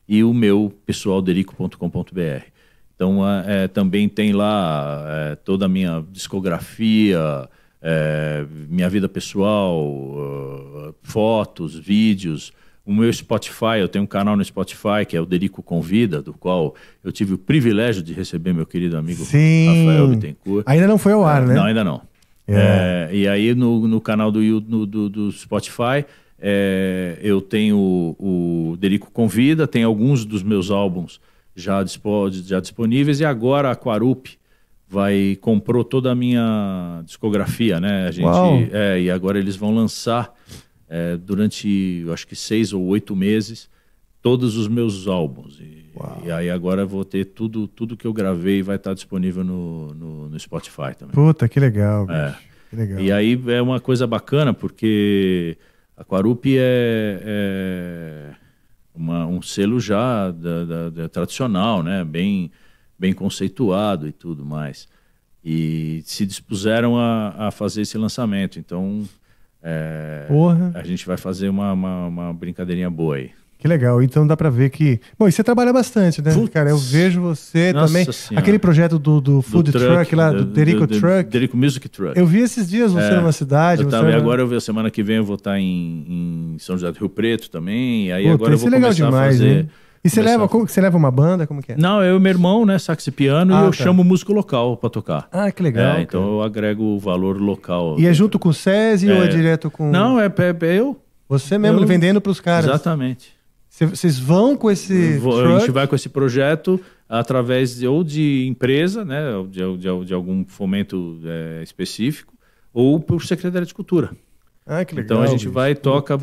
e o meu pessoal, derico.com.br. Então é, também tem lá toda a minha discografia, minha vida pessoal, ah, fotos, vídeos o meu Spotify, eu tenho um canal no Spotify que é o Derico Convida, do qual eu tive o privilégio de receber meu querido amigo Sim. Rafael Bittencourt. Ainda não foi ao ar, é, né? Não, ainda não. É. É, e aí no, no canal do, no, do, do Spotify é, eu tenho o, o Derico Convida, tem alguns dos meus álbuns já, já disponíveis e agora a Quarup vai comprou toda a minha discografia, né? A gente, é, e agora eles vão lançar é, durante, acho que seis ou oito meses, todos os meus álbuns. E, e, aí agora vou ter tudo, tudo que eu gravei vai estar disponível no, no, no Spotify também. Puta, que legal, é. que legal, E aí é uma coisa bacana, porque a Quarupi é, é uma, um selo já da, da, da, tradicional, né? Bem, bem conceituado e tudo mais. E se dispuseram a, a fazer esse lançamento. Então, é, Porra. A gente vai fazer uma, uma, uma, brincadeirinha boa aí. Que legal, então dá pra ver que. Bom, e você trabalha bastante, né, Putz. cara? Eu vejo você Nossa também. Senhora. Aquele projeto do, do Food do truck, truck, lá, do, do Derico Truck. Derico Music Truck. Eu vi esses dias você é, numa cidade. Eu tava, agora eu vi, semana que vem eu vou estar em, em São José do Rio Preto também. E aí Pô, agora eu vou é começar demais, a fazer. Hein? E você leva, você leva uma banda? Como que é? Não, eu e meu irmão, né, sax e piano, ah, e eu tá. chamo o músico local para tocar. Ah, que legal. É, então eu agrego o valor local. E é né? junto com o SESI é. ou é direto com. Não, é, é, é eu. Você mesmo, eu... vendendo para os caras. Exatamente. Vocês vão com esse. Vou, a gente vai com esse projeto através de, ou de empresa, né, de, de, de algum fomento é, específico, ou por Secretaria de Cultura. Ah, que legal. Então a gente vai e toca. É,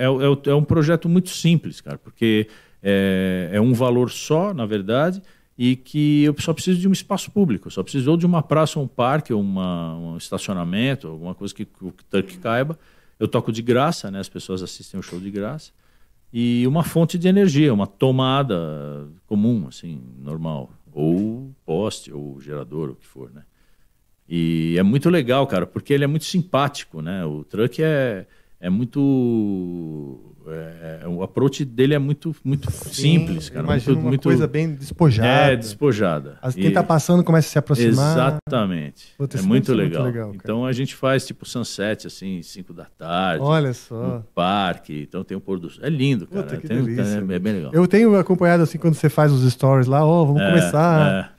é, é, é, é, um projeto muito simples, cara, porque é, é um valor só, na verdade, e que eu só preciso de um espaço público, só preciso ou de uma praça, um parque, uma, um estacionamento, alguma coisa que, o que caiba. Eu toco de graça, né? as pessoas assistem o show de graça. E uma fonte de energia, uma tomada comum, assim, normal. Ou poste, ou gerador, o que for, né? E é muito legal, cara, porque ele é muito simpático, né? O truck é, é muito é, é, o approach dele é muito, muito Sim, simples, cara. Imagina muito, uma muito... coisa bem despojada. É, despojada. As, quem e... tá passando começa a se aproximar. Exatamente. é muito legal. muito legal. Cara. então a gente faz tipo sunset, assim, 5 da tarde. Olha só. No parque. Então tem o pôr do sol. É lindo, cara. Puta, que tem, delícia. É, é, bem legal. Eu tenho acompanhado assim quando você faz os stories lá, ó, oh, vamos é, começar. É.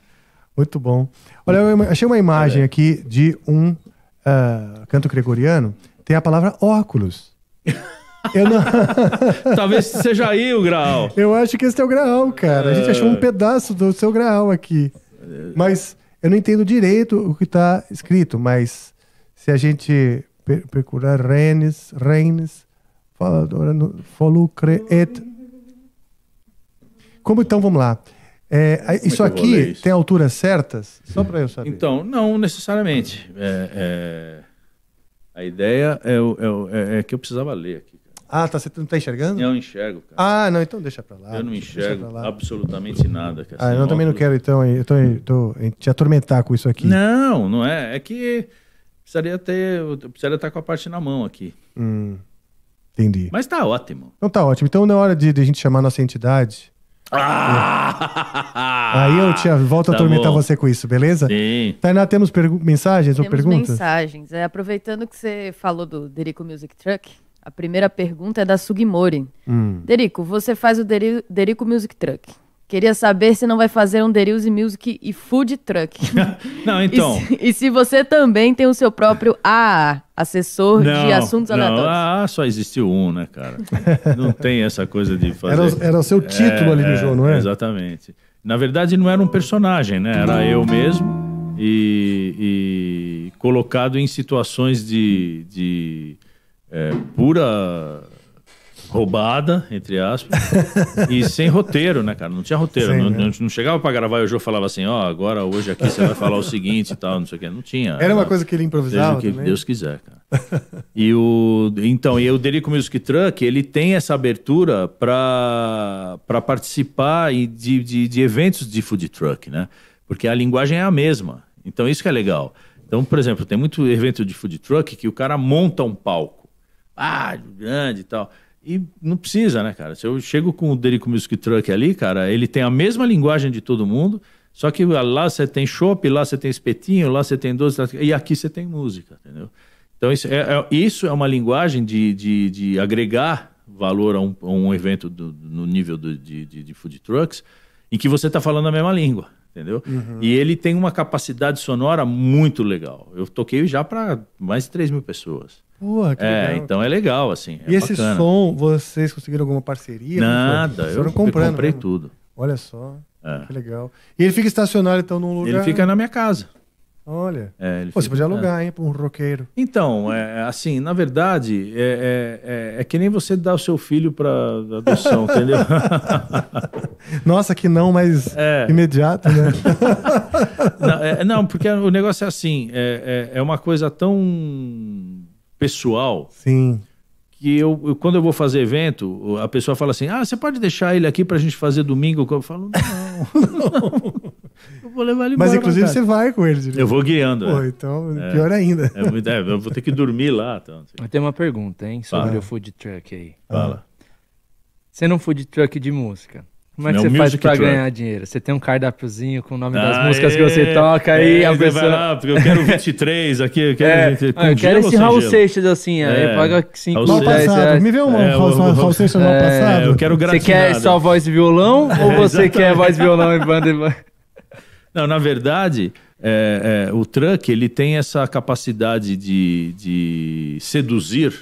Muito bom. Olha, eu achei uma imagem aqui de um uh, canto gregoriano. Tem a palavra óculos. Eu não... Talvez seja aí o Graal. Eu acho que esse é o Graal, cara. A gente é. achou um pedaço do seu Graal aqui. Mas eu não entendo direito o que está escrito, mas se a gente procurar Rennes, Rennes, fala, folucre et... Como então, vamos lá. É, é isso aqui isso? tem alturas certas? Só para eu saber. Então, não necessariamente. É, é, a ideia é, é que eu precisava ler aqui. Ah, tá, você não tá enxergando? Eu enxergo, cara. Ah, não, então deixa pra lá. Eu não enxergo absolutamente nada, cara. Ah, eu também não quero, então, eu tô, eu tô, te atormentar com isso aqui. Não, não é. É que precisaria ter. precisaria estar tá com a parte na mão aqui. Hum, entendi. Mas tá ótimo. Então tá ótimo. Então, na é hora de, de a gente chamar a nossa entidade. Ah! Aí eu te volto tá a atormentar bom. você com isso, beleza? Sim. Tainá, temos mensagens temos ou perguntas? Mensagens. É, aproveitando que você falou do Derico Music Truck, a primeira pergunta é da Sugimori. Hum. Derico, você faz o Deri Derico Music Truck. Queria saber se não vai fazer um Derius Music e Food Truck. não, então. E se, e se, você também tem o seu próprio AA, assessor não, de assuntos não, aleatórios. AA só existiu um, né, cara? não tem essa coisa de fazer. Era, era o seu título é, ali no é, jogo, não é? Exatamente. Na verdade, não era um personagem, né? Era eu mesmo e, e colocado em situações de, de é, pura roubada, entre aspas, e sem roteiro, né, cara? Não tinha roteiro. Sim, não, né? não, chegava pra gravar e o Jô falava assim, ó, oh, agora hoje aqui você vai falar o seguinte e tal, não sei o que. Não tinha. Era, era uma coisa que ele improvisava. Seja o que também. Deus quiser, cara. e o. Então, e o Derico Music Truck, ele tem essa abertura pra, pra participar de, de, de eventos de food truck, né? Porque a linguagem é a mesma. Então, isso que é legal. Então, por exemplo, tem muito evento de food truck que o cara monta um palco ah, grande e tal. E não precisa, né, cara? Se eu chego com o Derico Music Truck ali, cara, ele tem a mesma linguagem de todo mundo, só que lá você tem chopp, lá você tem espetinho, lá você tem doce, e aqui você tem música, entendeu? Então isso é, é isso é uma linguagem de, de, de agregar valor a um, a um evento do, no nível do, de, de, de food trucks, em que você está falando a mesma língua, entendeu? Uhum. E ele tem uma capacidade sonora muito legal. Eu toquei já para mais de 3 mil pessoas. Porra, que é, legal. então é legal, assim. É e esse bacana. som, vocês conseguiram alguma parceria? Nada, eu comprei né? tudo. Olha só, é. que legal. E ele fica estacionado, então, num lugar... Ele fica na minha casa. Olha, é, Pô, fica... você podia alugar, hein, para um roqueiro. Então, é, assim, na verdade, é, é, é, é que nem você dar o seu filho para adoção, entendeu? Nossa, que não, mas é. imediato, né? não, não, porque o negócio é assim, é uma coisa tão pessoal. Sim. Que eu, eu, quando eu vou fazer evento, a pessoa fala assim: ah, você pode deixar ele aqui pra gente fazer domingo? Eu falo: não. não. Eu vou levar ele embora. Mas inclusive você vai com Ele. Eu vou guiando. Pô, é. então é. pior ainda. É muito, é, eu vou ter que dormir lá. Então, assim. tem uma pergunta, hein, sobre o food truck aí. Fala. Você não food truck de música. Como é que Meu você faz para ganhar dinheiro? Você tem um cardápiozinho com o nome das músicas que você toca aí, é, a pessoa... Vai lá, porque eu quero 23 aqui, eu quero... É, ah, eu quero esse Raul Seixas assim, é, aí paga 5 mal passado. Me vê um é, Raul Seixas mal é. passado. É, eu quero Você quer só né? voz e violão é, ou você quer voz, violão e banda e... Não, na verdade, o truck ele tem essa capacidade de, de seduzir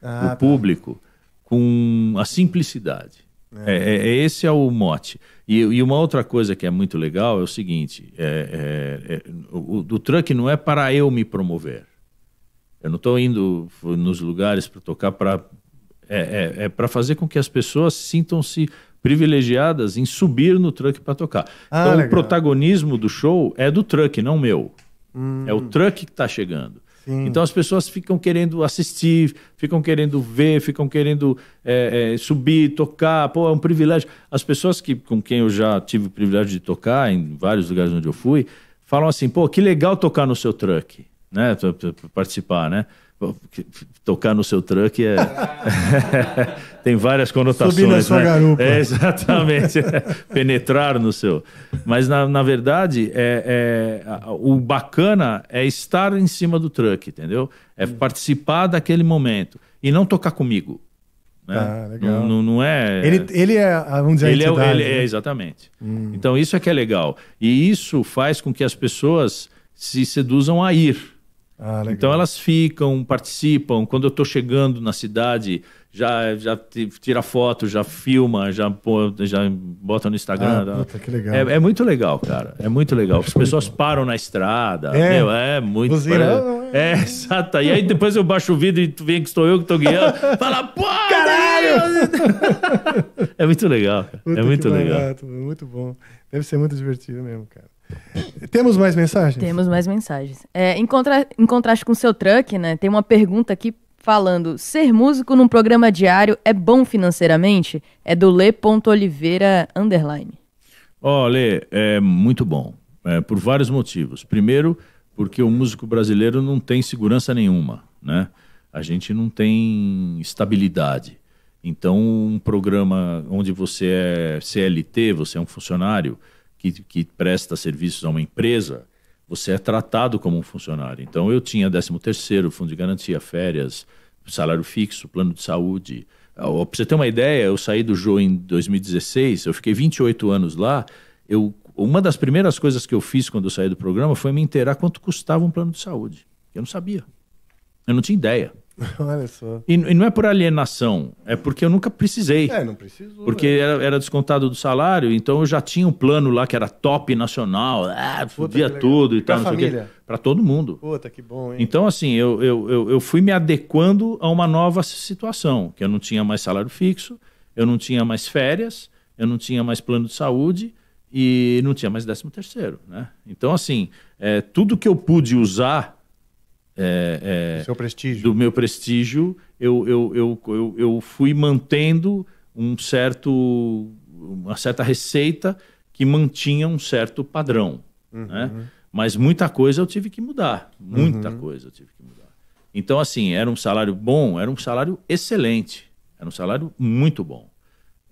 ah, o tá. público tá. com a simplicidade. É. É, é, é, esse é o mote. E, e, uma outra coisa que é muito legal é o seguinte: é, é, é o, o truck não é para eu me promover. Eu não estou indo nos lugares para tocar para é, é para fazer com que as pessoas sintam-se privilegiadas em subir no truck para tocar. Ah, então legal. o protagonismo do show é do truck, não meu. Hum. É o truck que está chegando. Sim. Então as pessoas ficam querendo assistir, ficam querendo ver, ficam querendo é, é, subir, tocar. Pô, é um privilégio. As pessoas que, com quem eu já tive o privilégio de tocar em vários lugares onde eu fui, falam assim: pô, que legal tocar no seu truck, né? Participar, né? Tocar no seu truck é. Tem várias conotações. Subir na né? sua né? garupa. É, exatamente. Penetrar no seu. Mas, na, na verdade, é, é, o bacana é estar em cima do truck, entendeu? É hum. participar daquele momento. E não tocar comigo. Né? Ah, legal. Não, não, é. Ele, ele é, um ele a é, ele é, né? é Exatamente. Hum. Então, isso é que é legal. E isso faz com que as pessoas se seduzam a ir ah, então elas ficam, participam. Quando eu estou chegando na cidade, já, já tira foto, já filma, já, já bota no Instagram. Ah, puta, que legal. É, é, muito legal, cara. É muito legal. As pessoas param na estrada. É, meu, é muito. Buzirão, é, ah, ah, é exato. E aí depois eu baixo o vidro e tu vem que estou eu que estou guiando. Fala, pô! Caralho! é muito legal. cara. é muito legal. Barato, muito bom. Deve ser muito divertido mesmo, cara. Temos mais mensagens? Temos mais mensagens. É, em, contra... em contraste com o seu truck, né? Tem uma pergunta aqui falando: ser músico num programa diário é bom financeiramente? É do Lê.oliveira underline. Olha, é muito bom. É, por vários motivos. Primeiro, porque o músico brasileiro não tem segurança nenhuma, né? A gente não tem estabilidade. Então, um programa onde você é CLT, você é um funcionário, que, que presta serviços a uma empresa, você é tratado como um funcionário. Então eu tinha 13 terceiro, fundo de garantia, férias, salário fixo, plano de saúde. Para você ter uma ideia, eu saí do Jô em 2016, eu fiquei 28 anos lá. Eu, uma das primeiras coisas que eu fiz quando eu saí do programa foi me inteirar quanto custava um plano de saúde. Eu não sabia. Eu não tinha ideia. Olha só. E, e, não é por alienação, é porque eu nunca precisei. É, não precisou. Porque é. era, era, descontado do salário, então eu já tinha um plano lá que era top nacional, ah, fodia tudo e pra tal. Família. Para todo mundo. Puta, que bom, hein? Então, assim, eu, eu, eu, eu fui me adequando a uma nova situação, que eu não tinha mais salário fixo, eu não tinha mais férias, eu não tinha mais plano de saúde e não tinha mais décimo terceiro, né? Então, assim, é, tudo que eu pude usar é, é, do meu prestígio, eu, eu, eu, eu, eu fui mantendo um certo, uma certa receita que mantinha um certo padrão. Uhum. Né? Mas muita coisa eu tive que mudar. Muita uhum. coisa eu tive que mudar. Então, assim, era um salário bom, era um salário excelente. Era um salário muito bom.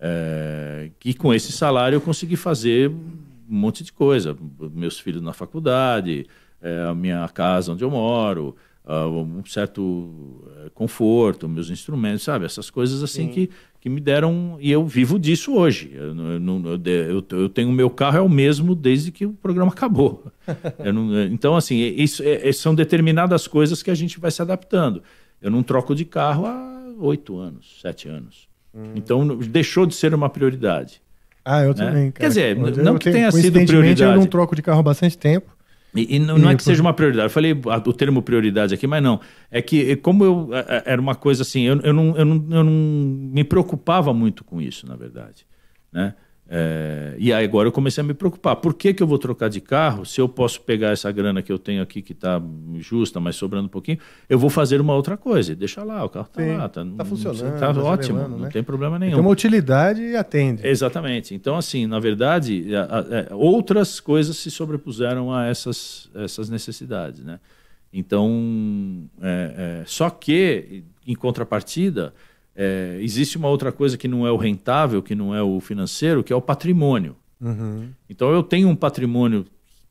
É, com esse salário eu consegui fazer um monte de coisa. Meus filhos na faculdade, é, a minha casa onde eu moro, uh, um certo eh, conforto, meus instrumentos, sabe? Essas coisas assim que, que me deram. E eu vivo disso hoje. Eu, eu, eu, eu tenho meu carro, é o mesmo desde que o programa acabou. não, eh, então, assim, é, isso, é, é, são determinadas coisas que a gente vai se adaptando. Eu não troco de carro há oito anos, sete anos. Hum. Então, deixou de ser uma prioridade. Ah, eu né? também. Cara. Quer dizer, eu, não que tenha sido prioridade. Eu não troco de carro há bastante tempo. E, e não, não, é que seja uma prioridade. Eu falei o termo prioridade aqui, mas não. É que, como eu é, é, era uma coisa assim, eu, eu, não, eu, não, eu não me preocupava muito com isso, na verdade. Né? É, e aí agora eu comecei a me preocupar. Por que, que eu vou trocar de carro se eu posso pegar essa grana que eu tenho aqui, que está justa, mas sobrando um pouquinho, eu vou fazer uma outra coisa. Deixa lá, o carro está lá. Está tá, tá, tá funcionando. Está ótimo, né? não tem problema nenhum. Tem uma utilidade e atende. Exatamente. Então, assim, na verdade, a, a, a, é, outras coisas se sobrepuseram a essas, essas necessidades. Né? Então, é, é, só que, em contrapartida é, existe uma outra coisa que não é o rentável, que não é o financeiro, que é o patrimônio. Uhum. Então eu tenho um patrimônio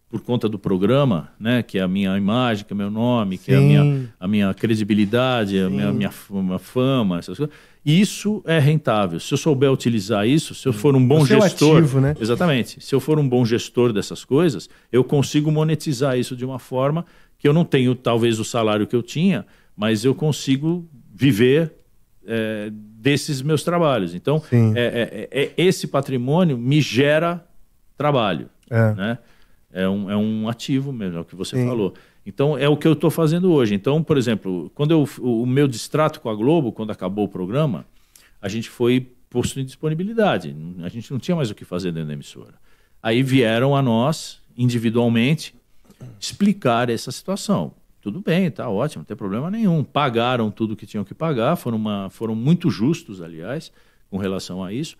por conta do programa, né? Que é a minha imagem, que é meu nome, Sim. que é a minha, a minha credibilidade, Sim. a minha, minha fama, essas coisas. Isso é rentável. Se eu souber utilizar isso, se eu for um bom é gestor, é ativo, né? exatamente. Se eu for um bom gestor dessas coisas, eu consigo monetizar isso de uma forma que eu não tenho talvez o salário que eu tinha, mas eu consigo viver é, desses meus trabalhos. Então, é é, é, é, esse patrimônio me gera trabalho. É. Né? É, um, é um ativo mesmo, é o que você Sim. falou. Então, é o que eu estou fazendo hoje. Então, por exemplo, quando eu, o meu distrato com a Globo, quando acabou o programa, a gente foi posto em disponibilidade. A gente não tinha mais o que fazer dentro da emissora. Aí vieram a nós, individualmente, explicar essa situação tudo bem, tá ótimo, não tem problema nenhum. Pagaram tudo que tinham que pagar, foram, uma, foram muito justos, aliás, com relação a isso.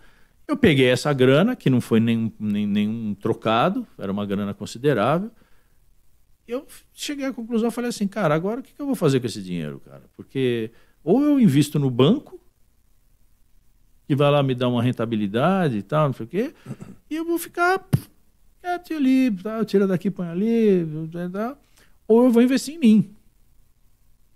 Eu peguei essa grana, que não foi nenhum, nem, nenhum trocado, era uma grana considerável. Eu cheguei à conclusão, falei assim, cara, agora o que, eu vou fazer com esse dinheiro, cara? Porque ou eu invisto no banco, que vai lá me dar uma rentabilidade e tal, não sei o quê, e eu vou ficar quieto ali, tá? tira daqui, põe ali, tal. Tá? ou eu vou investir em mim.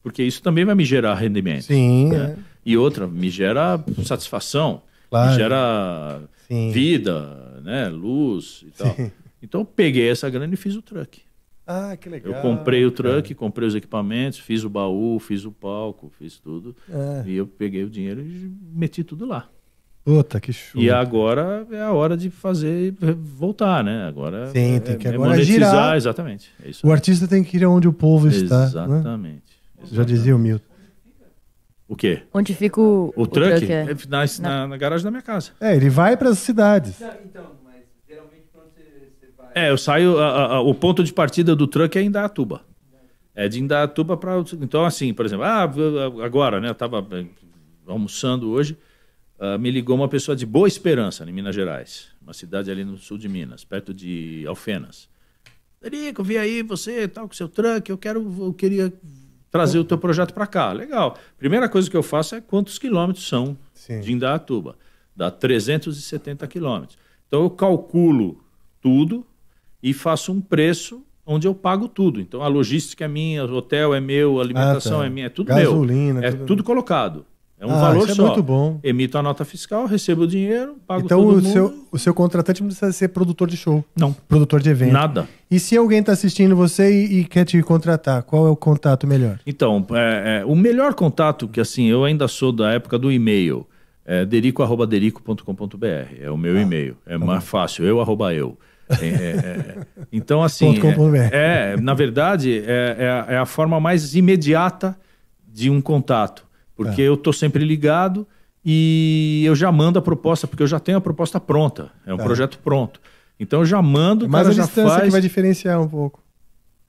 Porque isso também vai me gerar rendimento. Sim. Né? É. E outra, me gera satisfação, claro. me gera Sim. vida, né? luz e tal. Sim. Então eu peguei essa grana e fiz o truck. Ah, que legal. Eu comprei o truck, é. comprei os equipamentos, fiz o baú, fiz o palco, fiz tudo. É. E eu peguei o dinheiro e meti tudo lá. Puta, que show. E agora é a hora de fazer voltar, né? Agora é, Sim, é tem que é agora é girar. exatamente. É o artista tem que ir onde o povo está. Exatamente. Né? exatamente. Já dizia o Milton. O quê? Onde fica o, o, o truck? truck é. na, na, na, garagem da minha casa. É, ele vai para as cidades. Então, mas geralmente quando você vai. É, eu saio. A, a, o ponto de partida do truck é em Indaiatuba. É de Indaiatuba para. Então, assim, por exemplo, ah, agora, né? Eu tava eh, almoçando hoje uh, me ligou uma pessoa de Boa Esperança, em Minas Gerais, uma cidade ali no sul de Minas, perto de Alfenas. Federico, vi aí você tal com seu truck, eu quero, eu queria trazer o teu projeto para cá. Legal. Primeira coisa que eu faço é quantos quilômetros são Sim. de Indaiatuba. Dá 370 quilômetros. Então eu calculo tudo e faço um preço onde eu pago tudo. Então a logística é minha, o hotel é meu, a ah, alimentação ah, tá. é minha, é tudo Gasolina, meu. É tudo, tudo colocado. É um ah, valor isso é só. É muito bom. Emito a nota fiscal, recebo o dinheiro, pago então, todo o mundo. Então seu, o seu contratante é tipo, não precisa ser produtor de show. Não. Produtor de evento. Nada. E se alguém está assistindo você e, e, quer te contratar, qual é o contato melhor? Então, é, é, o melhor contato, que assim, eu ainda sou da época do e-mail, é derico.derico.com.br. É o meu ah, e-mail. É tá mais bom. fácil, eu arroba eu. É, é então, assim. é, na verdade, é a forma mais imediata de um contato porque é. eu estou sempre ligado e eu já mando a proposta, porque eu já tenho a proposta pronta. É um é. projeto pronto. Então eu já mando, mas a distância faz... que vai diferenciar um pouco.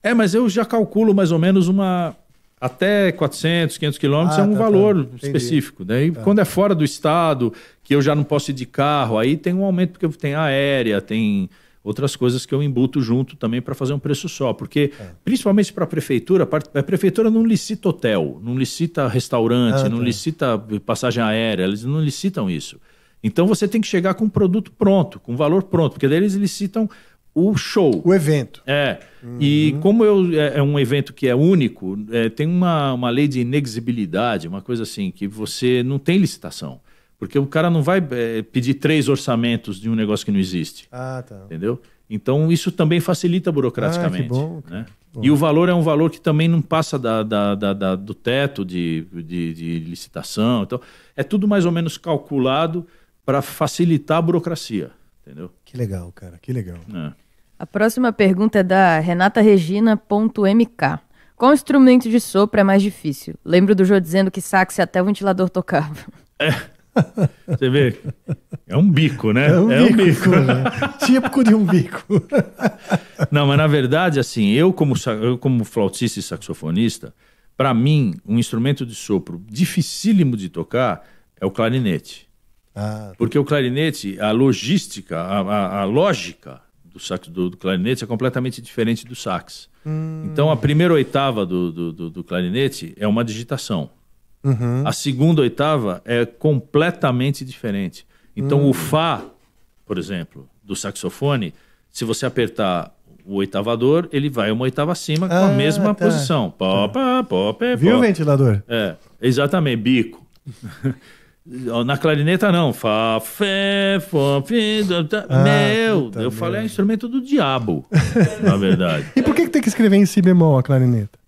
É, mas eu já calculo mais ou menos uma até 400, 500 quilômetros ah, é um tá, tá. valor tá. específico. Daí, né? tá. quando é fora do estado, que eu já não posso ir de carro, aí tem um aumento porque tem aérea, tem outras coisas que eu embuto junto também para fazer um preço só. Porque, é. principalmente para a prefeitura, a prefeitura não licita hotel, não licita restaurante, ah, não tá. licita passagem aérea, eles não licitam isso. Então você tem que chegar com um produto pronto, com valor pronto, porque daí eles licitam o show. O evento. É. Uhum. E como eu, é, é, um evento que é único, é, tem uma, uma lei de inexibilidade, uma coisa assim, que você não tem licitação. Porque o cara não vai é, pedir três orçamentos de um negócio que não existe. Ah, tá. Entendeu? Então isso também facilita burocraticamente. Ah, que bom, né? bom. E o valor é um valor que também não passa da, da, da, do teto de, de, de, licitação. Então, é tudo mais ou menos calculado para facilitar a burocracia. Entendeu? Que legal, cara, que legal. É. A próxima pergunta é da renataregina.mk. Qual instrumento de sopro é mais difícil? Lembro do Jô dizendo que sax até o ventilador tocava. É. Você vê, é um bico, né? É um é bico. Um bico. Né? Típico de um bico. Não, mas na verdade, assim, eu como, eu como flautista e saxofonista, para mim, um instrumento de sopro dificílimo de tocar é o clarinete. Ah. Tá. Porque o clarinete, a logística, a, a, a lógica do, sax, do, do, clarinete é completamente diferente do sax. Hum. Então, a primeira oitava do, do, do clarinete é uma digitação. Uhum. A segunda oitava é completamente diferente. Então, uhum. o hum. Fá, por exemplo, do saxofone, se você apertar o oitavador, ele vai uma oitava acima com ah, a mesma tá. posição. Pó, tá. pó, pé, Viu o ventilador? É, exatamente, bico. Na clarineta não, fá, fé, fó, fim, tá, ah, meu, eu falei é instrumento do diabo, na verdade. E por que, que tem que escrever em si bemol a clarineta?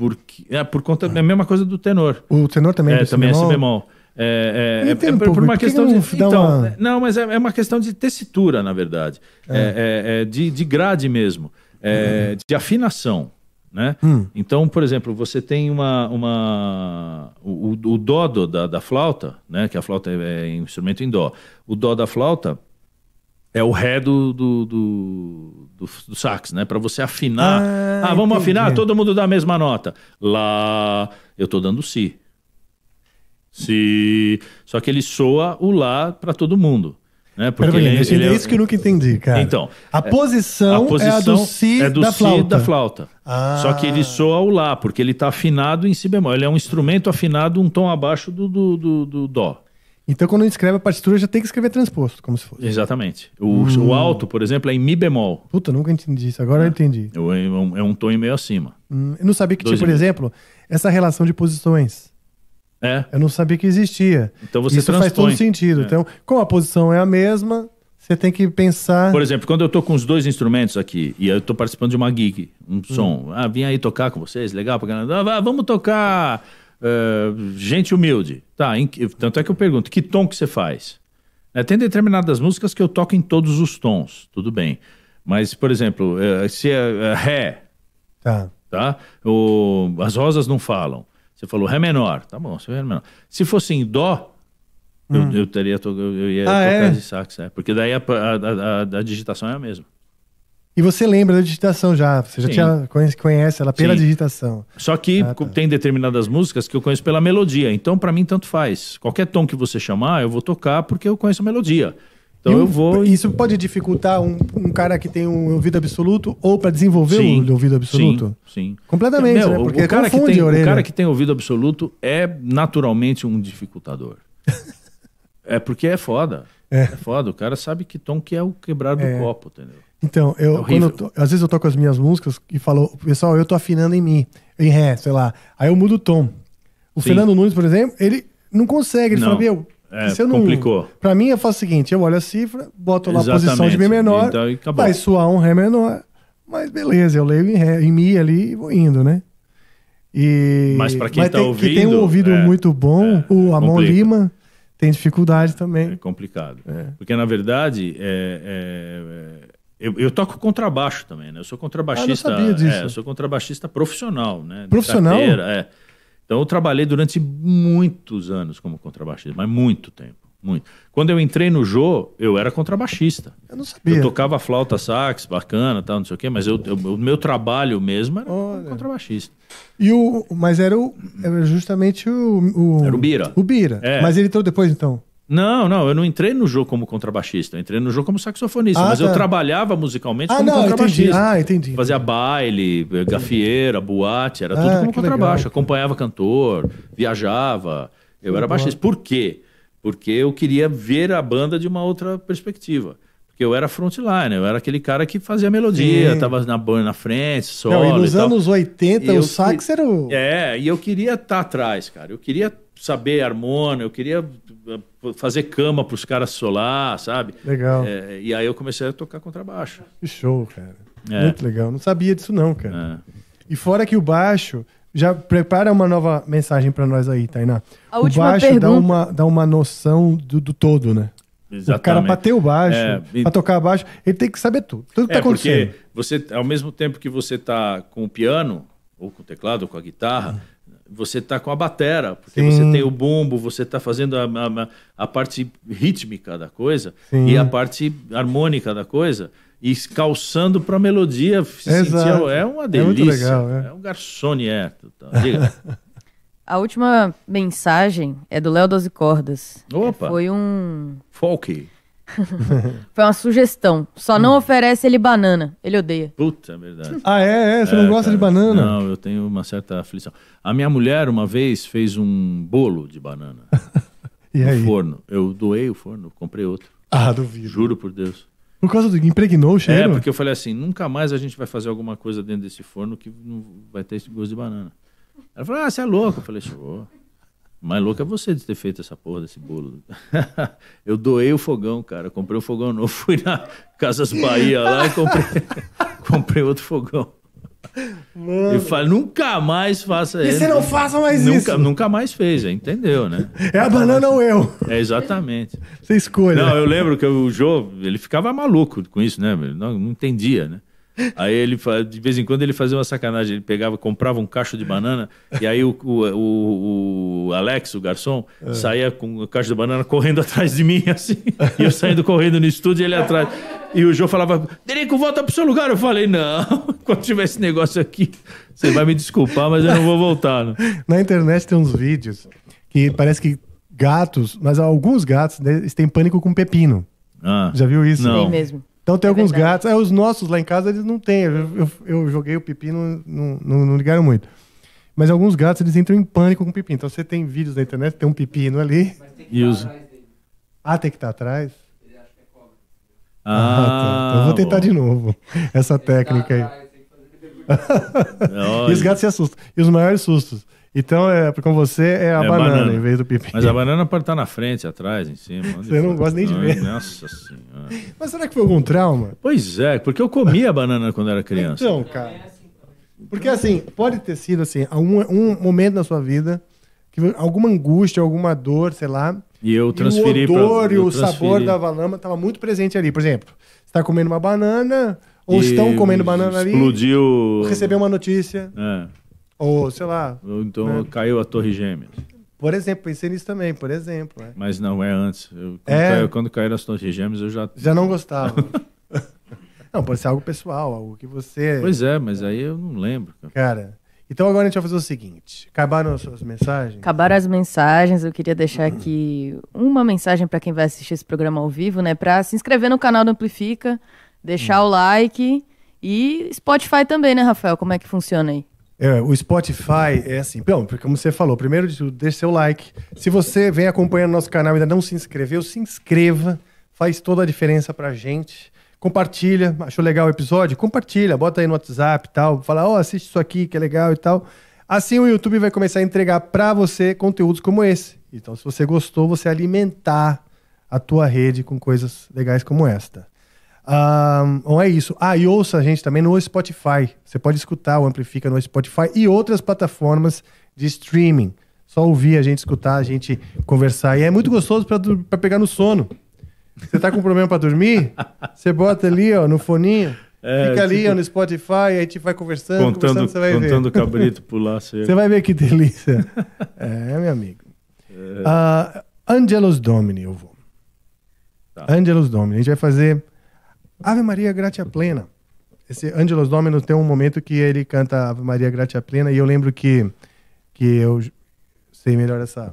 Porque, é, por conta ah. da ah. mesma coisa do tenor. O tenor também é, é também é bemol. é si bemol. É, é, é, por uma questão que de. Então, uma... É, não, mas é, é, uma questão de tessitura, na verdade. É. de, de grade mesmo. Hum. De afinação. Né? Hum. Então, por exemplo, você tem uma. uma o, o, o dó da, da flauta, né? que a flauta é, é instrumento em dó. O dó da flauta é o ré do, do, do, do, do sax, né? Para você afinar. Ah, ah vamos afinar? Todo mundo dá a mesma nota. Lá, eu tô dando si. Si. Só que ele soa o lá para todo mundo. Né? Porque Pera, ele, ele, é, é isso que eu nunca entendi, cara. Então, a, é, posição, a posição é a do si, é do da, si flauta. da flauta. Ah. Só que ele ah. soa o lá, porque ele está afinado em si bemol. Ele é um instrumento afinado um tom abaixo do, do, do, do dó. Então, quando escreve a partitura, já tem que escrever transposto, como se fosse. Exatamente. O, hum. o alto, por exemplo, é em Mi bemol. Puta, nunca entendi isso. Agora é. eu entendi. É um, é um é tom e meio acima. Hum, eu não sabia que tinha, por exemplo, essa relação de posições. É. Eu não sabia que existia. Então você Isso transpõe. faz todo sentido. É. Então, como a posição é a mesma, você tem que pensar. Por exemplo, quando eu tô com os dois instrumentos aqui e eu tô participando de uma gig, um hum. som, ah, vim aí tocar com vocês, legal, porque. ah, vamos tocar ah, gente humilde. Tá, em, tanto é que eu pergunto, que tom que você faz? É, tem determinadas músicas que eu toco em todos os tons, tudo bem. Mas, por exemplo, eh, se é, é Ré, tá. Tá? O, as rosas não falam. Você falou Ré menor, tá bom, é Ré menor. Se fosse em Dó, eu, hum. eu, teria eu, eu ia ah, tocar é? de sax, é? porque daí a, a, a, a digitação é a mesma. E você lembra da digitação já, você já tinha, conhece, conhece ela pela Sim. digitação. Só que ah, tá. tem determinadas músicas que eu conheço pela melodia, então para mim tanto faz. Qualquer tom que você chamar, eu vou tocar porque eu conheço a melodia. Então um, eu vou. Isso pode dificultar um, um, cara que tem um ouvido absoluto ou para desenvolver sim, o ouvido absoluto? Sim. sim. Completamente, Meu, né? Porque o cara, que tem, o cara que tem ouvido absoluto é naturalmente um dificultador. é porque é foda. É. é. foda. O cara sabe que tom que é o quebrar do é. copo, entendeu? Então, é eu, é eu tô, às vezes eu toco as minhas músicas e falo, pessoal, eu tô afinando em mim, em ré, sei lá. Aí eu mudo o tom. O Sim. Fernando Nunes, por exemplo, ele não consegue. Ele não. fala, meu, é, se eu não. Complicou. Pra mim, eu faço o seguinte: eu olho a cifra, boto lá a posição de Mi menor, então, vai soar um Ré menor. Mas beleza, eu leio em, ré, em Mi ali e vou indo, né? E... Mas para quem Mas tá tem, ouvindo. Que tem um ouvido é, muito bom, é, o Amon Lima tem dificuldade também. É complicado. É. Porque, na verdade, é, é eu, eu, toco contrabaixo também, né? Eu sou contrabaixista. Ah, eu, sabia é, eu sou contrabaixista profissional, né? Profissional? Carteira, é. Então eu trabalhei durante muitos anos como contrabaixista, mas muito tempo. Muito. Quando eu entrei no Jô, eu era contrabaixista. Eu não sabia. Eu tocava flauta sax, bacana, tal, não sei o quê, mas eu, eu o meu trabalho mesmo era Olha. contrabaixista. E o, mas era, o, era justamente o, o. Era o Bira. O Bira. É. Mas ele entrou depois, então? Não, não, eu não entrei no jogo como contrabaixista, eu entrei no jogo como saxofonista, ah, mas tá. eu trabalhava musicalmente ah, como não, contrabaixista. Entendi. Ah, entendi. Fazia baile, eh, gafieira, boate, era ah, tudo como contrabaixo. Legal. Acompanhava cantor, viajava, eu que era baixista. Por quê? Porque eu queria ver a banda de uma outra perspectiva. Porque eu era frontliner, eu era aquele cara que fazia melodia, Sim. tava na, na frente, solo e nos e anos 80 o sax era o... É, e eu queria estar tá atrás, cara, eu queria saber harmônio, eu queria fazer cama para os caras solar, sabe? Legal. É, e aí eu comecei a tocar contrabaixo. Que show, cara. É. Muito legal. Não sabia disso não, cara. É. E fora que o baixo já prepara uma nova mensagem para nós aí, Tainá. A o baixo pergunta... dá uma dá uma noção do, do todo, né? Exatamente. O cara bateu baixo, é, e... para tocar baixo, ele tem que saber tudo, tudo que tá é, tá acontecendo. Porque você, ao mesmo tempo que você tá com o piano, ou com o teclado, ou com a guitarra, você está com a batera, porque Sim. você tem o bombo, você está fazendo a, a, a, parte rítmica da coisa Sim. e a parte harmônica da coisa e calçando para a melodia. Sentir, é uma é delícia. É, legal, é. é um garçonier. Tá, diga. a última mensagem é do Léo 12 Cordas. Opa. Foi um. Folk. Foi uma sugestão. Só não hum. oferece ele banana. Ele odeia. Puta, é verdade. Ah, é? é? Você não é, gosta cara, de banana? Não, eu tenho uma certa aflição. A minha mulher, uma vez, fez um bolo de banana. e aí? No forno. Eu doei o forno, comprei outro. Ah, duvido. Juro por Deus. Por causa do impregnou o é, cheiro? É, porque eu falei assim, nunca mais a gente vai fazer alguma coisa dentro desse forno que não vai ter esse gosto de banana. Ela falou, ah, você é louco. Eu falei, show. Mais louco é você de ter feito essa porra desse bolo. eu doei o fogão, cara. Comprei um fogão novo. Fui na Casas Bahia lá e comprei, comprei outro fogão. Mano. Eu falei nunca mais faça isso. E você não né? faça mais nunca, isso. Nunca mais fez, é, entendeu, né? É a banana ou eu. É, exatamente. Você escolhe. Não, eu lembro que o Jô, ele ficava maluco com isso, né? Não, não entendia, né? Aí ele, de vez em quando, ele fazia uma sacanagem. Ele pegava, comprava um cacho de banana, e aí o, o, o Alex, o garçom, é. saía com o cacho de banana correndo atrás de mim, assim. E eu saindo correndo no estúdio e ele atrás. E o João falava, Derico, volta pro seu lugar. Eu falei, não, quando tiver esse negócio aqui, você vai me desculpar, mas eu não vou voltar. Na internet tem uns vídeos que parece que gatos, mas alguns gatos, né, eles têm pânico com pepino. Ah, Já viu isso? Não. Tem mesmo. Então tem é alguns verdade. gatos. É, os nossos lá em casa eles não têm. Eu, eu, eu joguei o pepino, não, não, não, ligaram muito. Mas alguns gatos eles entram em pânico com o pepino. Então você tem vídeos na internet, tem um pepino ali. Mas tem que e dele. Ah, tem que estar tá atrás? Ele acha que é cobra. Ah, ah tá. então eu vou tá tentar bom. de novo essa técnica aí. É, e os gatos se assustam. E os maiores sustos. Então, é, com você é a é banana, banana, em vez do pipi. Mas a banana pode estar na frente, atrás, em cima. Você não gosta nem de ver. Nossa senhora. Mas será que foi algum trauma? Pois é, porque eu comia banana quando era criança. Então, cara. Porque assim, pode ter sido assim, um, um momento na sua vida, que alguma angústia, alguma dor, sei lá. E eu transferi para o odor pra, e o transferi. sabor da banana estava muito presente ali. Por exemplo, você está comendo uma banana, ou e estão comendo banana explodiu... ali. Explodiu. Recebeu uma notícia. É ou, sei lá. Ou então né? caiu a Torre Gêmeas. Por exemplo, pensei nisso também, por exemplo. É. Mas não, é antes. Eu, quando, é... Caiu, quando caíram as Torres Gêmeas, eu já. Já não gostava. não, pode ser algo pessoal, algo que você. Pois é, mas aí eu não lembro. Cara. Então agora a gente vai fazer o seguinte: acabaram as suas mensagens? Acabaram as mensagens. Eu queria deixar aqui uma mensagem para quem vai assistir esse programa ao vivo, né? Para se inscrever no canal do Amplifica, deixar hum. o like e Spotify também, né, Rafael? Como é que funciona aí? É, o Spotify é assim. Bom, porque como você falou, primeiro de deixe seu like. Se você vem acompanhando nosso canal e ainda não se inscreveu, se inscreva. Faz toda a diferença pra gente. Compartilha. Achou legal o episódio? Compartilha. Bota aí no WhatsApp e tal. Fala, ó, oh, assiste isso aqui que é legal e tal. Assim o YouTube vai começar a entregar pra você conteúdos como esse. Então, se você gostou, você alimentar a tua rede com coisas legais como esta ou então é isso. Ah, e ouça a gente também no Spotify. Você pode escutar o Amplifica no Spotify e outras plataformas de streaming. Só ouvir a gente escutar, a gente conversar. E é muito gostoso para pegar no sono. Você tá com problema para dormir? Você bota ali, ó, no foninho. É, Fica ali, tipo, ó, no Spotify, aí a gente vai conversando, contando, conversando, você vai contando ver. Contando o cabrito pular lá. Você vai ver que delícia. é, meu amigo. É. Uh, Domini, eu vou. Tá. Domini. A gente vai fazer Ave Maria Gratia Plena. Esse Angelus Domino tem um momento que ele canta Ave Maria Gratia Plena e eu lembro que, que eu sei melhor essa,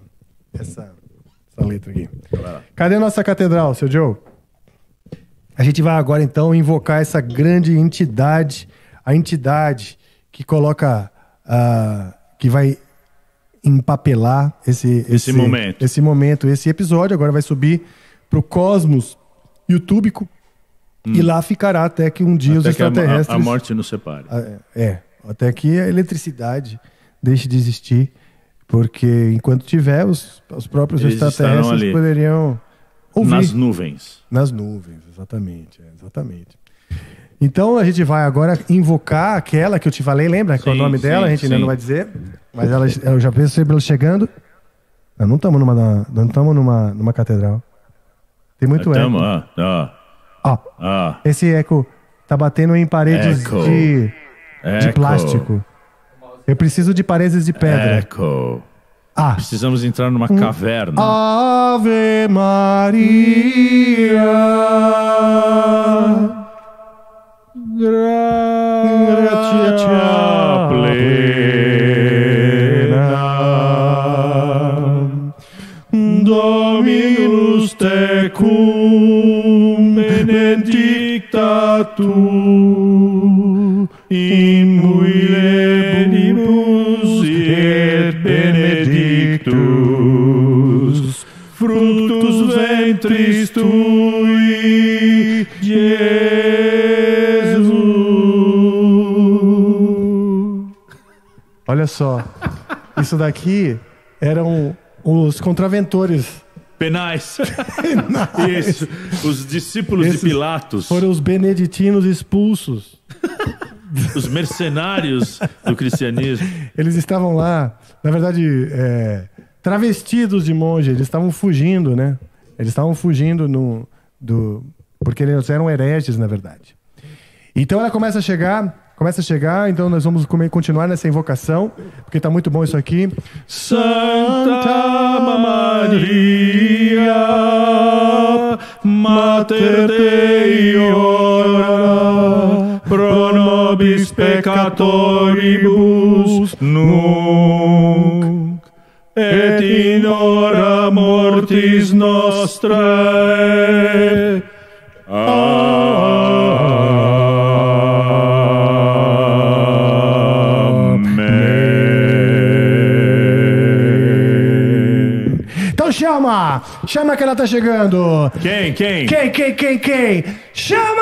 essa, essa letra aqui. Cadê a nossa catedral, seu Joe? A gente vai agora então invocar essa grande entidade, a entidade que coloca, uh, que vai empapelar esse, esse, esse momento, esse momento, esse episódio. Agora vai subir para o Cosmos YouTube Hum. E lá ficará até que um dia até os extraterrestres. A, a, morte nos separe. Ah, é, é, até que a eletricidade deixe de existir, porque enquanto tiver, os, os próprios Eles extraterrestres poderiam. Ouvir. Nas nuvens. Nas nuvens, exatamente. É, exatamente. Então a gente vai agora invocar aquela que eu te falei, lembra? Que é o nome sim, dela, a gente sim. ainda não vai dizer. Mas ela, eu já pensei ela chegando. Nós não estamos numa, não estamos numa, numa catedral. Tem muito eco. Estamos, ah. Ó. Ah. Esse eco tá batendo em paredes de. de plástico. Eu preciso de paredes de pedra. Eco. Ah. Precisamos entrar numa um. caverna. Ave Maria. Gratia ah, plena. só. Isso daqui eram os contraventores. Penais. Penais. Isso. Os discípulos Esses de Pilatos. Foram os beneditinos expulsos. os mercenários do cristianismo. Eles estavam lá, na verdade, é, travestidos de monge. Eles estavam fugindo, né? Eles estavam fugindo no, do, porque eles eram hereges, na verdade. Então ela começa a chegar Começa a chegar, então nós vamos continuar nessa invocação, porque está muito bom isso aqui. Santa Maria, Mater Dei ora, pro nobis peccatoribus nunc, et in hora mortis nostrae, Chama que ela tá chegando. Quem, quem? Quem, quem, quem, quem? Chama!